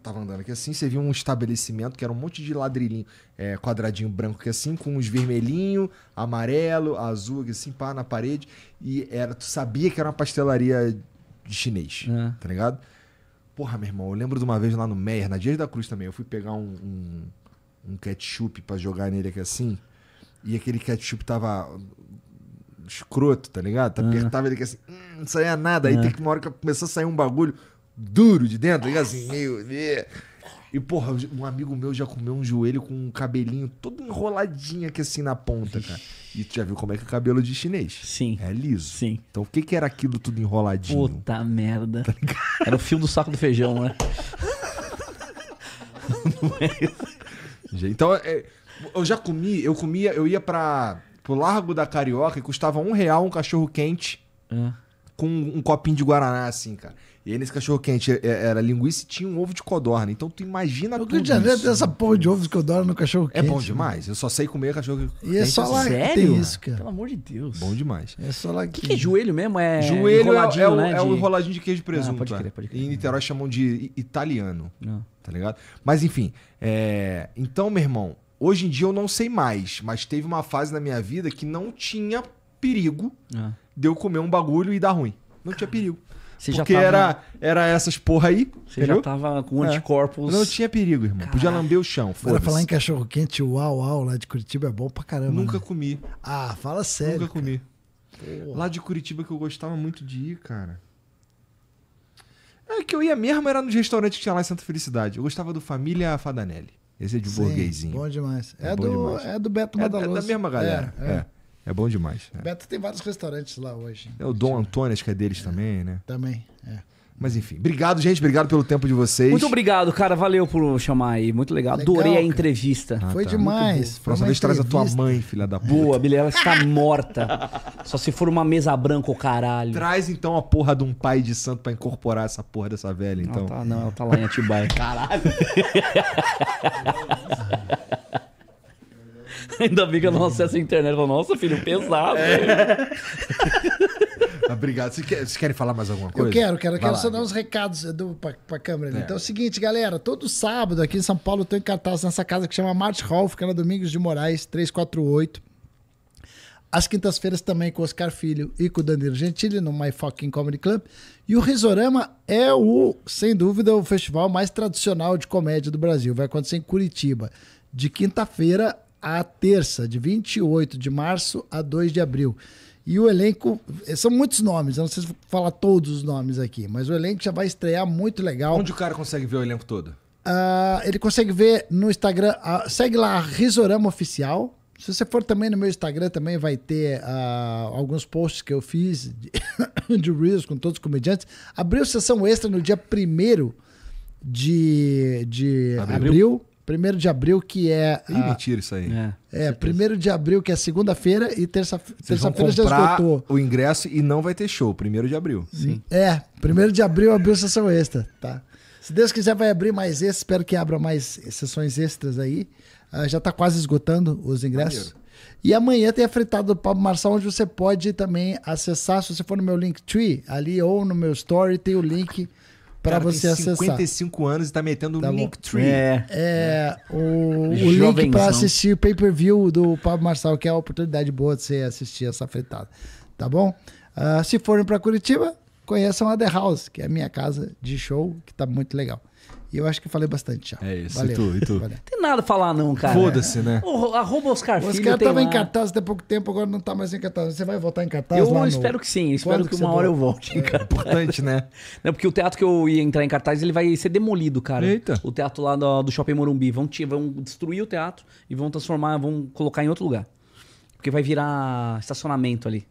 tava andando aqui assim, você viu um estabelecimento que era um monte de ladrilhinho, é, quadradinho branco que assim, com uns vermelhinho, amarelo, azul, que assim, pá, na parede. E era, tu sabia que era uma pastelaria de chinês, é. tá ligado? Porra, meu irmão, eu lembro de uma vez lá no Meyer, na Dias da Cruz também, eu fui pegar um, um, um ketchup para jogar nele aqui assim, e aquele ketchup tava escroto, tá ligado? Tu apertava ele aqui assim, hum, não saía nada. Aí é. tem que uma hora que começou a sair um bagulho, duro de dentro, Assim, meio. Né? E, porra, um amigo meu já comeu um joelho com um cabelinho todo enroladinho aqui assim na ponta, cara. E tu já viu como é que é o cabelo de chinês? Sim. É liso. Sim. Então o que que era aquilo tudo enroladinho? Puta merda. Tá era o fio do saco do feijão, né? Não é isso. Então, é, eu já comi, eu comia, eu ia para pro Largo da Carioca e custava um real um cachorro quente é. com um copinho de Guaraná, assim, cara. E aí nesse cachorro-quente é, é, era linguiça e tinha um ovo de codorna. Então tu imagina no tudo isso? O Janeiro isso. tem essa porra de ovo de codorna no cachorro-quente. É bom demais. Eu só sei comer cachorro-quente. E é só lá Sério? tem isso, cara. Pelo amor de Deus. Bom demais. É só lá que... que, que é joelho mesmo? É joelho é, é, o, né, é de... o enroladinho de queijo e presunto. Ah, pode crer, né? pode crer. Em Niterói chamam de italiano. Ah. Tá ligado? Mas enfim. É... Então, meu irmão, hoje em dia eu não sei mais. Mas teve uma fase na minha vida que não tinha perigo ah. de eu comer um bagulho e dar ruim. Não tinha perigo. Você porque tava... era, era essas porra aí. Você entendeu? já tava com é. anticorpos. É. Não tinha perigo, irmão. Podia lamber o chão. Agora, falar em cachorro quente, uau, uau, lá de Curitiba é bom pra caramba. Nunca né? comi. Ah, fala sério. Nunca cara. comi. Porra. Lá de Curitiba que eu gostava muito de ir, cara. É que eu ia mesmo, era nos restaurantes que tinha lá em Santa Felicidade. Eu gostava do Família Fadanelli. Esse é de Sim, burguesinho. Bom demais. É, é bom do, demais. é do Beto Madaloso. É, é da é mesma galera. é. é. é. É bom demais. É. Beto tem vários restaurantes lá hoje. É o Dom Antônio, acho que é deles é. também, né? Também, é. Mas enfim, obrigado, gente. Obrigado pelo tempo de vocês. Muito obrigado, cara. Valeu por chamar aí. Muito legal. legal Adorei cara. a entrevista. Ah, foi tá. demais. Foi Próxima vez entrevista. traz a tua mãe, filha da puta. Boa, Billy, ela está morta. Só se for uma mesa branca, o caralho. Traz então a porra de um pai de santo para incorporar essa porra dessa velha, então. Não, tá, não, ela tá lá em Atibaia. caralho. Ainda bem que eu não acesso a internet. Falo, Nossa, filho, pesado. É. Obrigado. Vocês querem, querem falar mais alguma coisa? Eu quero, quero, eu Vai quero lá. só dar uns recados para do, pra, câmera ali. É. Então é o seguinte, galera, todo sábado aqui em São Paulo eu tô cartaz nessa casa que chama Mart Hall, fica é na Domingos de Moraes, 348. Às quintas-feiras também com o Oscar Filho e com o Danilo Gentili no My Fucking Comedy Club. E o Risorama é o, sem dúvida, o festival mais tradicional de comédia do Brasil. Vai acontecer em Curitiba, de quinta-feira à terça, de 28 de março a 2 de abril. E o elenco, eh, são muitos nomes, eu não sei se vou falar todos os nomes aqui, mas o elenco já vai estrear muito legal. Onde o cara consegue ver o elenco todo? Uh, ele consegue ver no Instagram, uh, segue lá Risorama Oficial. Se você for também no meu Instagram, também vai ter uh, alguns posts que eu fiz de, de Reels com todos os comediantes. Abriu sessão extra no dia 1 de, de abril. abril Primeiro de abril, que é. Ih, a... mentira isso aí. É, é de abril, que é segunda-feira, e terça-feira terça, já esgotou. O ingresso e não vai ter show, primeiro de abril. Sim. É, primeiro de abril é abriu sessão extra, tá? Se Deus quiser, vai abrir mais esse, espero que abra mais sessões extras aí. Uh, já está quase esgotando os ingressos. Maneiro. E amanhã tem a fritada do Pablo Marçal, onde você pode também acessar, se você for no meu Linktree ali ou no meu Story, tem o link para você tem acessar. 55 anos e tá metendo tá um link. É, é, é. o, o link para assistir o pay-per-view do Pablo Marçal, que é a oportunidade boa de você assistir essa fritada. Tá bom? Uh, se forem para Curitiba, conheçam a The House, que é a minha casa de show, que tá muito legal. E eu acho que falei bastante já. É isso. Valeu. E tu, e tu? Valeu. Tem nada a falar, não, cara. Foda-se, né? O, arroba Oscar Filho. Os caras em cartaz até pouco tempo, agora não está mais em cartaz. Você vai voltar em cartaz? Eu espero no... que sim. Espero que, que, uma hora volta? eu volte é. em cartaz. É importante, né? Não, porque o teatro que eu ia entrar em cartaz, ele vai ser demolido, cara. Eita. O teatro lá do, do Shopping Morumbi. Vão, te, vão destruir o teatro e vão transformar, vão colocar em outro lugar. Porque vai virar estacionamento ali.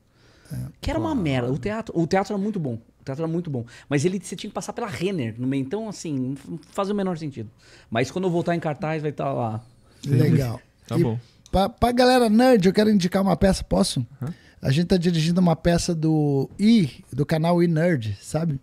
É. Que era uma merda. O teatro, o teatro era muito bom teatro era muito bom. Mas ele você tinha que passar pela Renner no meio. Então, assim, não faz o menor sentido. Mas quando eu voltar em cartaz, vai estar tá lá. Legal. tá e bom. Pra, pra galera nerd, eu quero indicar uma peça, posso? Uhum. A gente tá dirigindo uma peça do I, do canal I Nerd, sabe?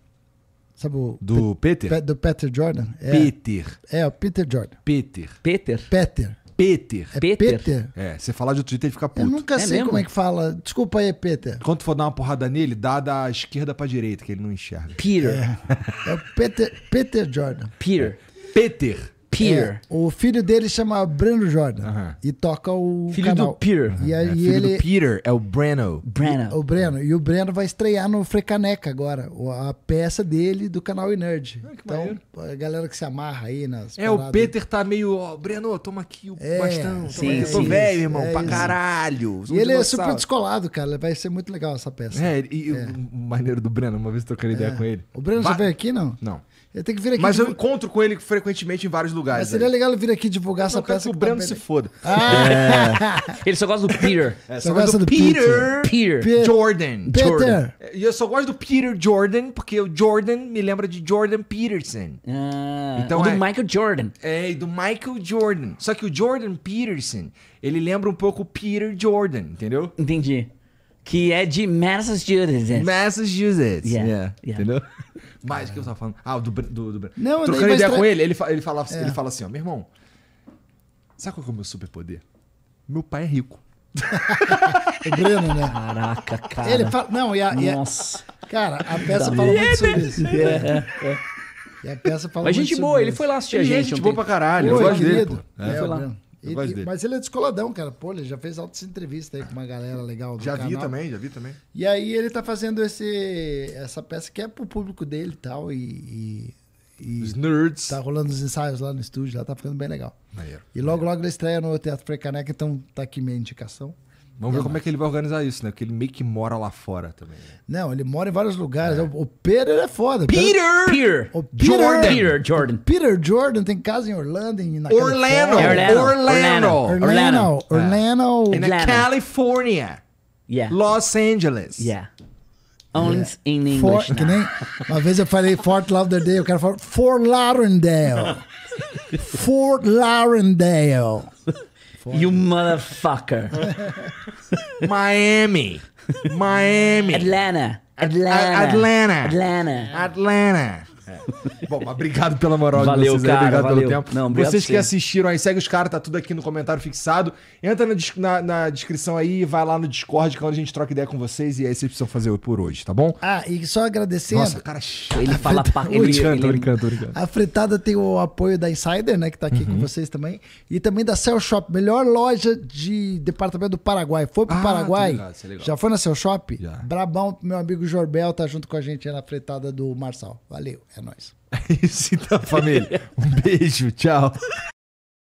Sabe o. Do Pe Peter? Pe do Peter Jordan? É, Peter. É, o Peter Jordan. Peter. Peter? Peter. Peter. É Peter? Peter? É, você falar de Twitter ele fica puto. Eu nunca é sei mesmo? como é que fala. Desculpa aí, Peter. Quando for dar uma porrada nele, dá da esquerda pra direita, que ele não enxerga. Peter. É, é o Peter, Peter Jordan. Peter. É. Peter. Peer. É, o filho dele chama Breno Jordan. E toca o. Filho canal. do Peer. E, é, e filho ele... do Peter, é o Breno. Breno. O Breno. E o Breno vai estrear no Frecaneca agora. A peça dele do canal Nerd. Ah, então, maneiro. a galera que se amarra aí nas. É, paradas. o Peter tá meio. Ó, Breno, toma aqui o é, bastão. Sim, eu tô velho, irmão, é pra isso. caralho. E ele é super descolado, cara. Vai ser muito legal essa peça. É, e o é. maneiro do Breno, uma vez trocando é. ideia com ele. O Breno já veio aqui, não? Não. Ele tem que vir aqui. Mas eu encontro com ele frequentemente em vários lugares. Mas seria aí. legal ele vir aqui divulgar eu essa peça. Que o tá Breno se foda. Ah. É. Ele só gosta do Peter. É, só, só gosta do, do Peter, Peter. Peter. Jordan. Peter. Jordan. E eu só gosto do Peter Jordan, porque o Jordan me lembra de Jordan Peterson. Ah. Então, do é, Michael Jordan. É, do Michael Jordan. Só que o Jordan Peterson, ele lembra um pouco o Peter Jordan, entendeu? Entendi. Que é de Massachusetts. Massachusetts. Yeah. yeah. yeah. Entendeu? Mas o que eu tava falando? Ah, do, do, do... Não, Trocando ideia tra... com ele, ele, ele, fala, é. ele fala assim, ó, meu irmão, sabe qual é o meu superpoder? Meu pai é rico. o é Breno, né? Caraca, cara. Ele fala... Não, e a, Nossa. E a... Cara, a peça fala muito sobre isso. É, é, é. E a peça fala Mas gente boa, ele foi lá assistir a é gente. Gente boa pra caralho. Foi, eu gosto dele. Pô. É. Foi lá e, dele. Mas ele é descoladão, cara. Pô, ele já fez altas entrevistas aí com uma galera legal do Já canal. vi também, já vi também. E aí ele tá fazendo esse, essa peça que é pro público dele tal, e tal. E, Os nerds. Tá rolando os ensaios lá no estúdio, lá tá ficando bem legal. Maneiro, e logo, maneiro. logo ele estreia no Teatro Precaneca, então tá aqui minha indicação. Vamos é, ver como é que ele vai organizar isso, né? Porque ele meio que mora lá fora também. Né? Não, ele mora em vários lugares. É. O Peter é foda. Peter! Peter. O Peter Jordan. Peter Jordan. Peter Jordan tem casa em Orlando, em, na Orlando. Orlando. Orlando. Orlando. Orlando. Orlando. É. Orlando. California. Yeah. Los Angeles. Yeah. Only yeah. in English. For, que nem, uma vez eu falei Fort Lauderdale, o cara falou Fort Lauderdale. Fort Lauderdale. California. You motherfucker. Miami. Miami. Atlanta. Atlanta. Atlanta. Atlanta. Atlanta. É. Bom, obrigado pela moral valeu, de vocês. Cara, obrigado valeu. pelo tempo. Não, obrigado vocês que assistiram aí, segue os caras, tá tudo aqui no comentário fixado. Entra na, na, na descrição aí e vai lá no Discord, que é onde a gente troca ideia com vocês. E aí é vocês precisam fazer por hoje, tá bom? Ah, e só agradecendo. Nossa, cara chato. Ele fala pra ele, brincando, ele... brincando, A Fritada tem o apoio da Insider, né, que tá aqui uhum. com vocês também. E também da Cell Shop, melhor loja de departamento do Paraguai. Foi pro ah, Paraguai? Tá ligado, é já foi na Cell Shop? Já. Brabão, meu amigo Jorbel, tá junto com a gente aí na Fritada do Marçal. Valeu. É nóis. É isso então, família. Um beijo, tchau.